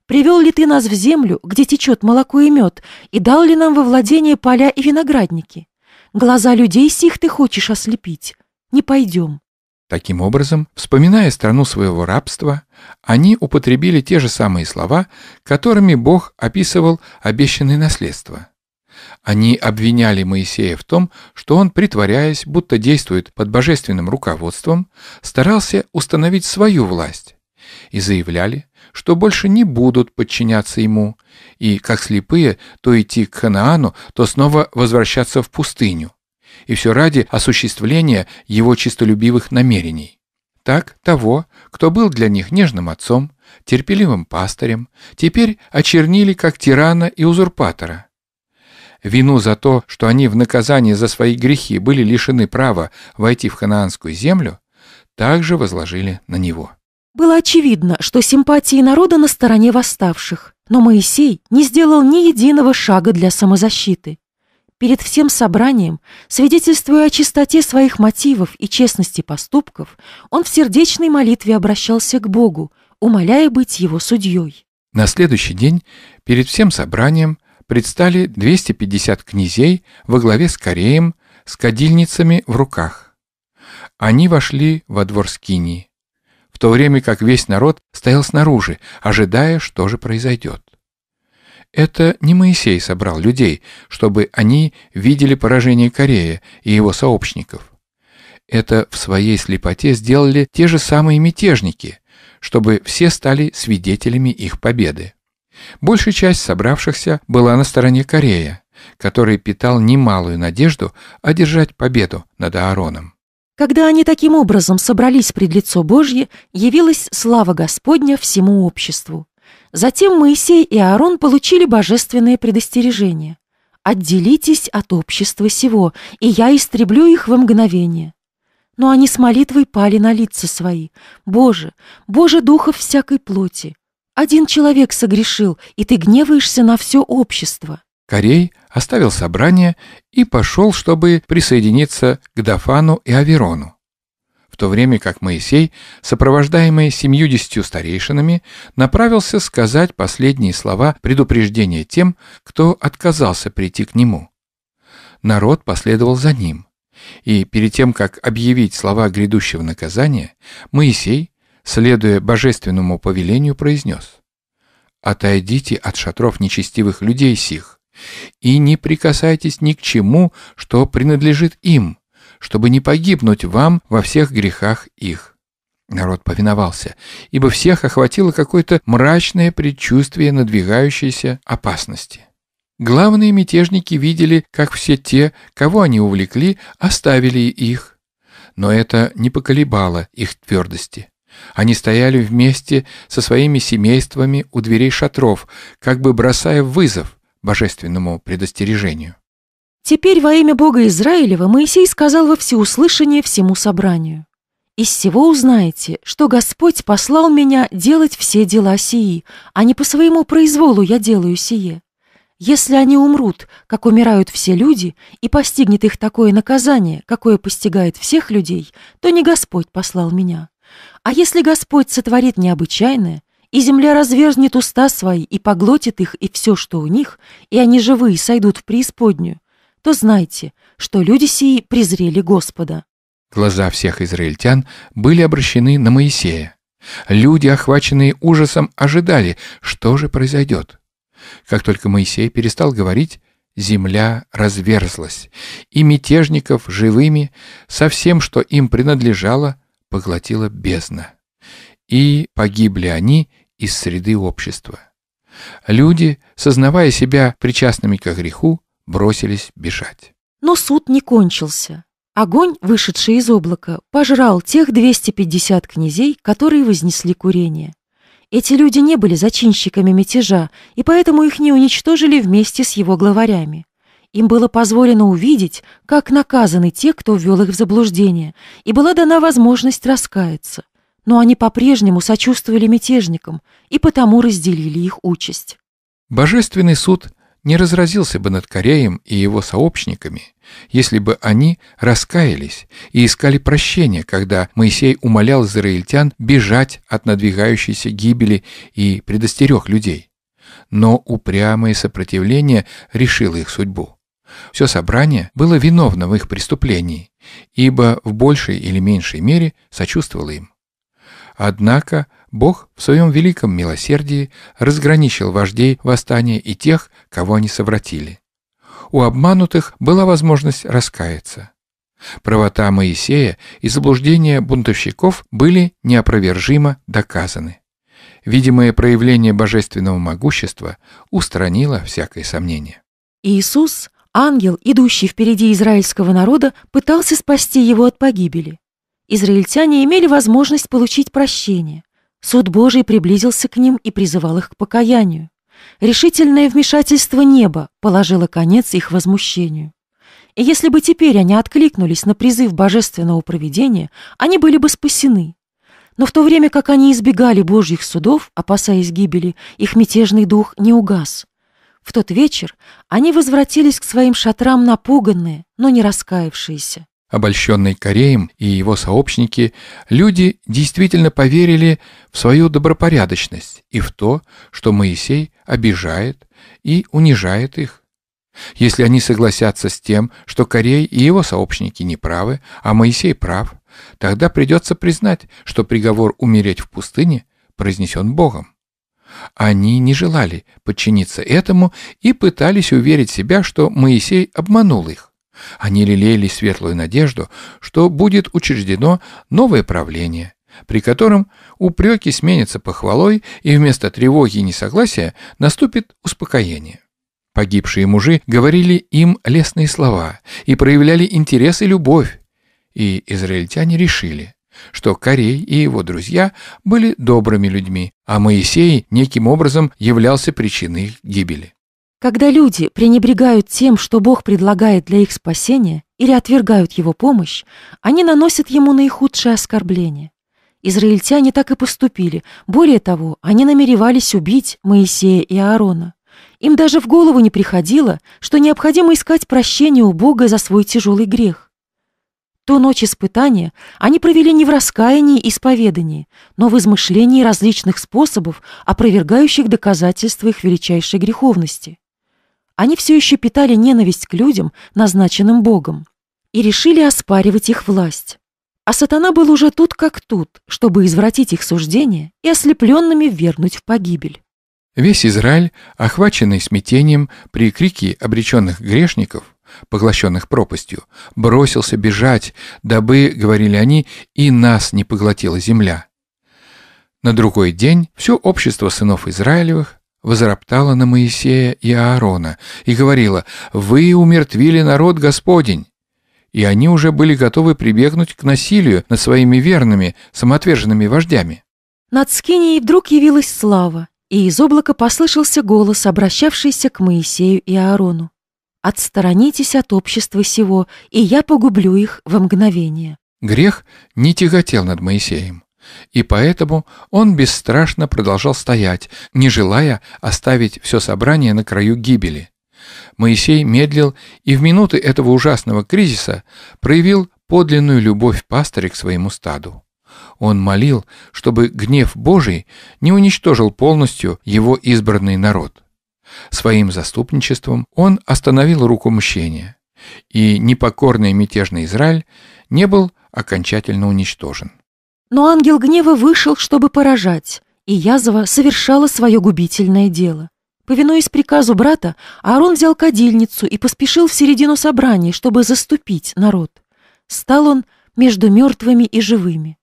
Привел ли ты нас в землю, где течет молоко и мед, и дал ли нам во владение поля и виноградники? Глаза людей сих ты хочешь ослепить. Не пойдем». Таким образом, вспоминая страну своего рабства, они употребили те же самые слова, которыми Бог описывал обещанное наследство. Они обвиняли Моисея в том, что он, притворяясь, будто действует под божественным руководством, старался установить свою власть и заявляли, что больше не будут подчиняться ему, и, как слепые, то идти к Ханаану, то снова возвращаться в пустыню. И все ради осуществления его чистолюбивых намерений. Так того, кто был для них нежным отцом, терпеливым пастырем, теперь очернили как тирана и узурпатора. Вину за то, что они в наказании за свои грехи были лишены права войти в ханаанскую землю, также возложили на него. Было очевидно, что симпатии народа на стороне восставших, но Моисей не сделал ни единого шага для самозащиты. Перед всем собранием, свидетельствуя о чистоте своих мотивов и честности поступков, он в сердечной молитве обращался к Богу, умоляя быть его судьей. На следующий день перед всем собранием предстали 250 князей во главе с Кореем с кадильницами в руках. Они вошли во двор Скинии в то время как весь народ стоял снаружи, ожидая, что же произойдет. Это не Моисей собрал людей, чтобы они видели поражение Корея и его сообщников. Это в своей слепоте сделали те же самые мятежники, чтобы все стали свидетелями их победы. Большая часть собравшихся была на стороне Корея, который питал немалую надежду одержать победу над Аароном. Когда они таким образом собрались пред лицо Божье, явилась слава Господня всему обществу. Затем Моисей и Аарон получили божественное предостережение. «Отделитесь от общества сего, и я истреблю их во мгновение». Но они с молитвой пали на лица свои. «Боже, Боже духов всякой плоти! Один человек согрешил, и ты гневаешься на все общество». Корей оставил собрание и пошел, чтобы присоединиться к Дафану и Аверону. В то время как Моисей, сопровождаемый семьюдесятью старейшинами, направился сказать последние слова предупреждения тем, кто отказался прийти к нему. Народ последовал за ним. И перед тем, как объявить слова грядущего наказания, Моисей, следуя божественному повелению, произнес «Отойдите от шатров нечестивых людей сих, и не прикасайтесь ни к чему, что принадлежит им, чтобы не погибнуть вам во всех грехах их». Народ повиновался, ибо всех охватило какое-то мрачное предчувствие надвигающейся опасности. Главные мятежники видели, как все те, кого они увлекли, оставили их. Но это не поколебало их твердости. Они стояли вместе со своими семействами у дверей шатров, как бы бросая вызов божественному предостережению. Теперь во имя Бога Израилева Моисей сказал во всеуслышание всему собранию. «Из всего узнаете, что Господь послал меня делать все дела сии, а не по своему произволу я делаю сие. Если они умрут, как умирают все люди, и постигнет их такое наказание, какое постигает всех людей, то не Господь послал меня. А если Господь сотворит необычайное, и земля разверзнет уста свои и поглотит их и все, что у них, и они живые сойдут в преисподнюю, то знайте, что люди сии презрели Господа». Глаза всех израильтян были обращены на Моисея. Люди, охваченные ужасом, ожидали, что же произойдет. Как только Моисей перестал говорить, земля разверзлась, и мятежников живыми со всем, что им принадлежало, поглотила бездна и погибли они из среды общества. Люди, сознавая себя причастными к греху, бросились бежать. Но суд не кончился. Огонь, вышедший из облака, пожрал тех 250 князей, которые вознесли курение. Эти люди не были зачинщиками мятежа, и поэтому их не уничтожили вместе с его главарями. Им было позволено увидеть, как наказаны те, кто ввел их в заблуждение, и была дана возможность раскаяться – но они по-прежнему сочувствовали мятежникам и потому разделили их участь. Божественный суд не разразился бы над Кореем и его сообщниками, если бы они раскаялись и искали прощения, когда Моисей умолял израильтян бежать от надвигающейся гибели и предостерег людей. Но упрямое сопротивление решило их судьбу. Все собрание было виновно в их преступлении, ибо в большей или меньшей мере сочувствовало им. Однако Бог в своем великом милосердии разграничил вождей восстания и тех, кого они совратили. У обманутых была возможность раскаяться. Правота Моисея и заблуждения бунтовщиков были неопровержимо доказаны. Видимое проявление божественного могущества устранило всякое сомнение. Иисус, ангел, идущий впереди израильского народа, пытался спасти его от погибели израильтяне имели возможность получить прощение. Суд Божий приблизился к ним и призывал их к покаянию. Решительное вмешательство неба положило конец их возмущению. И если бы теперь они откликнулись на призыв божественного провидения, они были бы спасены. Но в то время как они избегали божьих судов, опасаясь гибели, их мятежный дух не угас. В тот вечер они возвратились к своим шатрам напуганные, но не раскаявшиеся. Обольщенный Кореем и его сообщники, люди действительно поверили в свою добропорядочность и в то, что Моисей обижает и унижает их. Если они согласятся с тем, что Корей и его сообщники неправы, а Моисей прав, тогда придется признать, что приговор умереть в пустыне произнесен Богом. Они не желали подчиниться этому и пытались уверить себя, что Моисей обманул их. Они лелеяли светлую надежду, что будет учреждено новое правление, при котором упреки сменятся похвалой и вместо тревоги и несогласия наступит успокоение. Погибшие мужи говорили им лестные слова и проявляли интерес и любовь. И израильтяне решили, что Корей и его друзья были добрыми людьми, а Моисей неким образом являлся причиной их гибели. Когда люди пренебрегают тем, что Бог предлагает для их спасения, или отвергают его помощь, они наносят ему наихудшее оскорбление. Израильтяне так и поступили. Более того, они намеревались убить Моисея и Аарона. Им даже в голову не приходило, что необходимо искать прощение у Бога за свой тяжелый грех. Ту ночь испытания они провели не в раскаянии и исповедании, но в измышлении различных способов, опровергающих доказательства их величайшей греховности. Они все еще питали ненависть к людям, назначенным Богом, и решили оспаривать их власть. А сатана был уже тут как тут, чтобы извратить их суждение и ослепленными вернуть в погибель. Весь Израиль, охваченный смятением при крике обреченных грешников, поглощенных пропастью, бросился бежать, дабы, говорили они, и нас не поглотила земля. На другой день все общество сынов Израилевых возроптала на Моисея и Аарона и говорила, «Вы умертвили народ Господень!» И они уже были готовы прибегнуть к насилию над своими верными, самоотверженными вождями. Над Скинией вдруг явилась слава, и из облака послышался голос, обращавшийся к Моисею и Аарону. «Отсторонитесь от общества сего, и я погублю их во мгновение». Грех не тяготел над Моисеем и поэтому он бесстрашно продолжал стоять, не желая оставить все собрание на краю гибели. Моисей медлил и в минуты этого ужасного кризиса проявил подлинную любовь пастыря к своему стаду. Он молил, чтобы гнев Божий не уничтожил полностью его избранный народ. Своим заступничеством он остановил руку мщения, и непокорный мятежный Израиль не был окончательно уничтожен. Но ангел гнева вышел, чтобы поражать, и Язва совершала свое губительное дело. Повинуясь приказу брата, Аарон взял кадильницу и поспешил в середину собрания, чтобы заступить народ. Стал он между мертвыми и живыми.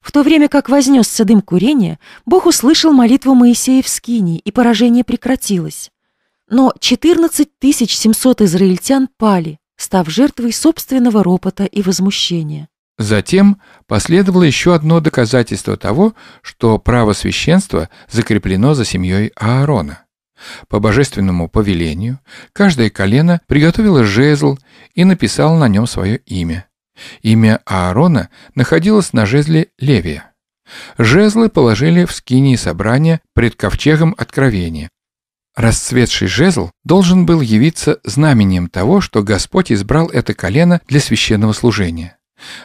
В то время как вознесся дым курения, Бог услышал молитву Моисея в Скинии, и поражение прекратилось. Но 14 700 израильтян пали, став жертвой собственного ропота и возмущения. Затем последовало еще одно доказательство того, что право священства закреплено за семьей Аарона. По божественному повелению каждое колено приготовило жезл и написало на нем свое имя. Имя Аарона находилось на жезле Левия. Жезлы положили в скинии собрания пред ковчегом Откровения. Расцветший жезл должен был явиться знаменем того, что Господь избрал это колено для священного служения.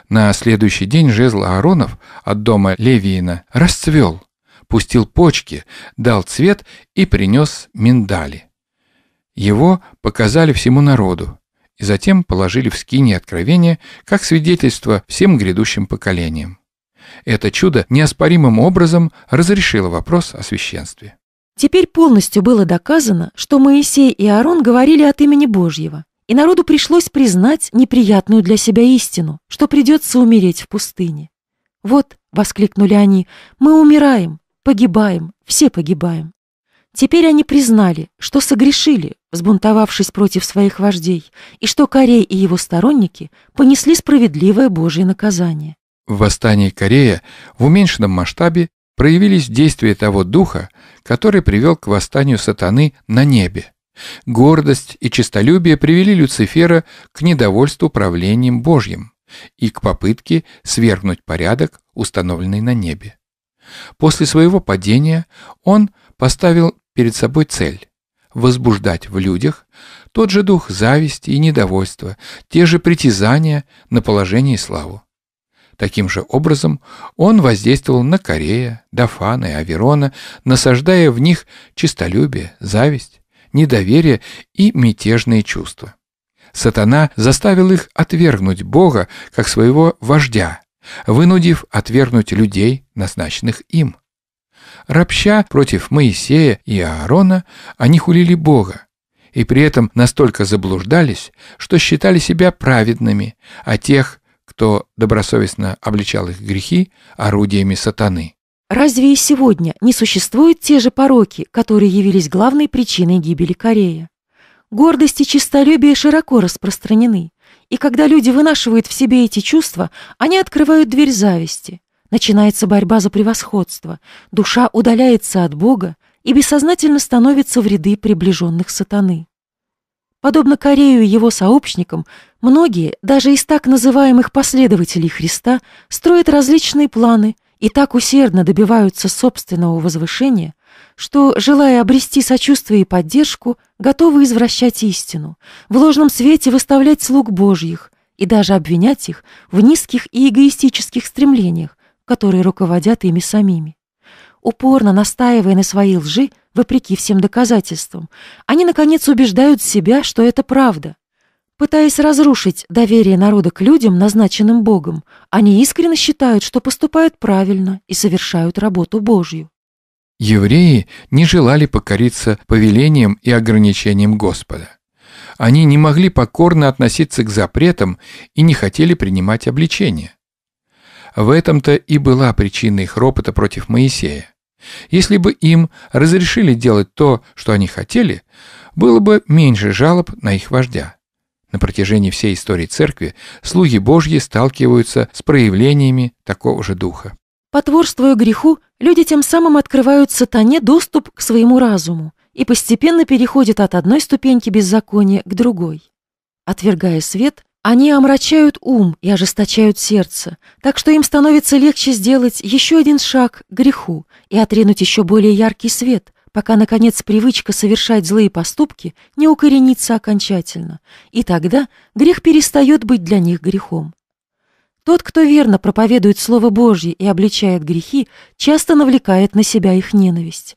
На следующий день жезл Ааронов от дома Левиина расцвел, пустил почки, дал цвет и принес миндали. Его показали всему народу и затем положили в скине откровения как свидетельство всем грядущим поколениям. Это чудо неоспоримым образом разрешило вопрос о священстве. Теперь полностью было доказано, что Моисей и Аарон говорили от имени Божьего. И народу пришлось признать неприятную для себя истину, что придется умереть в пустыне. «Вот», — воскликнули они, — «мы умираем, погибаем, все погибаем». Теперь они признали, что согрешили, взбунтовавшись против своих вождей, и что Корей и его сторонники понесли справедливое Божье наказание. В восстании Корея в уменьшенном масштабе проявились действия того духа, который привел к восстанию сатаны на небе. Гордость и честолюбие привели Люцифера к недовольству правлением Божьим и к попытке свергнуть порядок, установленный на небе. После своего падения он поставил перед собой цель – возбуждать в людях тот же дух зависти и недовольства, те же притязания на положение и славу. Таким же образом он воздействовал на Корея, Дафана и Аверона, насаждая в них честолюбие, зависть, недоверие и мятежные чувства. Сатана заставил их отвергнуть Бога как своего вождя, вынудив отвергнуть людей, назначенных им. Рабща против Моисея и Аарона, они хулили Бога и при этом настолько заблуждались, что считали себя праведными, а тех, кто добросовестно обличал их грехи, орудиями сатаны. Разве и сегодня не существуют те же пороки, которые явились главной причиной гибели Корея? Гордость и честолюбие широко распространены, и когда люди вынашивают в себе эти чувства, они открывают дверь зависти. Начинается борьба за превосходство, душа удаляется от Бога и бессознательно становится в ряды приближенных сатаны. Подобно Корею и его сообщникам, многие, даже из так называемых последователей Христа, строят различные планы – и так усердно добиваются собственного возвышения, что, желая обрести сочувствие и поддержку, готовы извращать истину, в ложном свете выставлять слуг Божьих и даже обвинять их в низких и эгоистических стремлениях, которые руководят ими самими. Упорно настаивая на своей лжи, вопреки всем доказательствам, они, наконец, убеждают себя, что это правда, Пытаясь разрушить доверие народа к людям, назначенным Богом, они искренне считают, что поступают правильно и совершают работу Божью. Евреи не желали покориться повелениям и ограничениям Господа. Они не могли покорно относиться к запретам и не хотели принимать обличения. В этом-то и была причина их ропота против Моисея. Если бы им разрешили делать то, что они хотели, было бы меньше жалоб на их вождя. На протяжении всей истории церкви слуги Божьи сталкиваются с проявлениями такого же духа. Потворствуя греху, люди тем самым открывают сатане доступ к своему разуму и постепенно переходят от одной ступеньки беззакония к другой. Отвергая свет, они омрачают ум и ожесточают сердце, так что им становится легче сделать еще один шаг к греху и отринуть еще более яркий свет – пока, наконец, привычка совершать злые поступки не укоренится окончательно, и тогда грех перестает быть для них грехом. Тот, кто верно проповедует Слово Божье и обличает грехи, часто навлекает на себя их ненависть.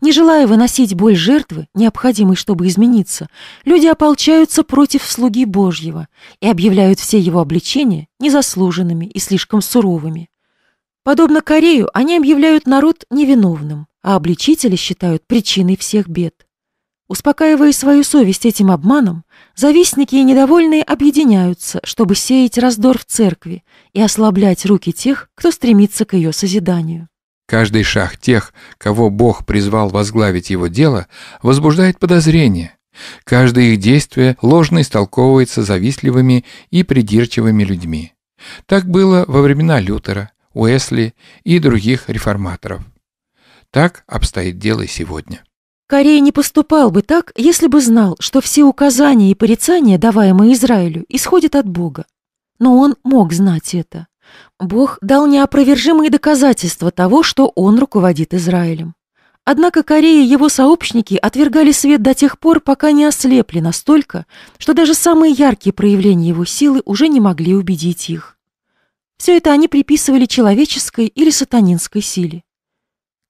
Не желая выносить боль жертвы, необходимой, чтобы измениться, люди ополчаются против слуги Божьего и объявляют все его обличения незаслуженными и слишком суровыми. Подобно Корею, они объявляют народ невиновным, а обличители считают причиной всех бед. Успокаивая свою совесть этим обманом, завистники и недовольные объединяются, чтобы сеять раздор в церкви и ослаблять руки тех, кто стремится к ее созиданию. Каждый шаг тех, кого Бог призвал возглавить его дело, возбуждает подозрения. Каждое их действие ложно истолковывается завистливыми и придирчивыми людьми. Так было во времена Лютера, Уэсли и других реформаторов так обстоит дело сегодня. Корей не поступал бы так, если бы знал, что все указания и порицания, даваемые Израилю, исходят от Бога. Но он мог знать это. Бог дал неопровержимые доказательства того, что он руководит Израилем. Однако Корея и его сообщники отвергали свет до тех пор, пока не ослепли настолько, что даже самые яркие проявления его силы уже не могли убедить их. Все это они приписывали человеческой или сатанинской силе.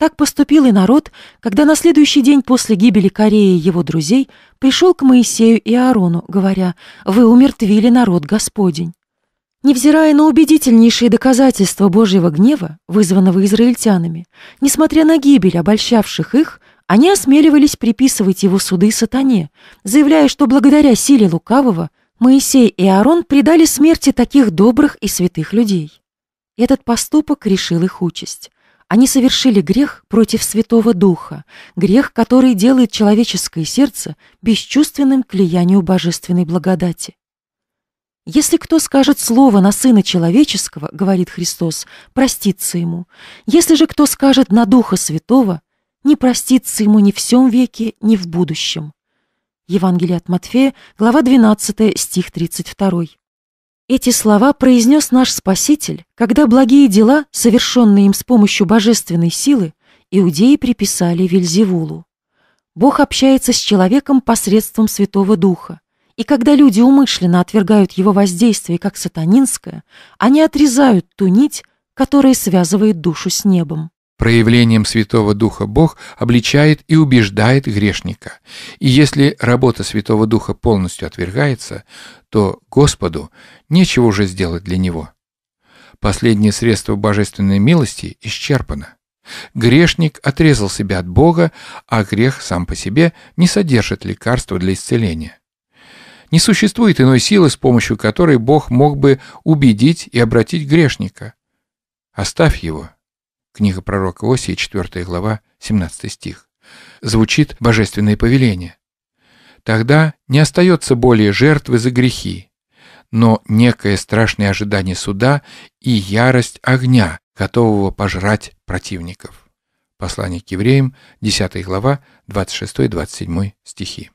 Так поступил и народ, когда на следующий день после гибели Кореи и его друзей пришел к Моисею и Аарону, говоря «Вы умертвили народ Господень». Невзирая на убедительнейшие доказательства Божьего гнева, вызванного израильтянами, несмотря на гибель обольщавших их, они осмеливались приписывать его суды сатане, заявляя, что благодаря силе лукавого Моисей и Аарон предали смерти таких добрых и святых людей. Этот поступок решил их участь. Они совершили грех против Святого Духа, грех, который делает человеческое сердце бесчувственным к влиянию божественной благодати. Если кто скажет слово на Сына Человеческого, говорит Христос, простится ему. Если же кто скажет на Духа Святого, не простится ему ни в всем веке, ни в будущем. Евангелие от Матфея, глава 12, стих 32. Эти слова произнес наш Спаситель, когда благие дела, совершенные им с помощью божественной силы, иудеи приписали Вельзевулу. Бог общается с человеком посредством Святого Духа, и когда люди умышленно отвергают его воздействие как сатанинское, они отрезают ту нить, которая связывает душу с небом. Проявлением Святого Духа Бог обличает и убеждает грешника. И если работа Святого Духа полностью отвергается, то Господу нечего уже сделать для него. Последнее средство божественной милости исчерпано. Грешник отрезал себя от Бога, а грех сам по себе не содержит лекарства для исцеления. Не существует иной силы, с помощью которой Бог мог бы убедить и обратить грешника. Оставь его, Книга пророка Осии, 4 глава, 17 стих. Звучит божественное повеление. Тогда не остается более жертвы за грехи, но некое страшное ожидание суда и ярость огня, готового пожрать противников. Послание к евреям, 10 глава, 26-27 стихи.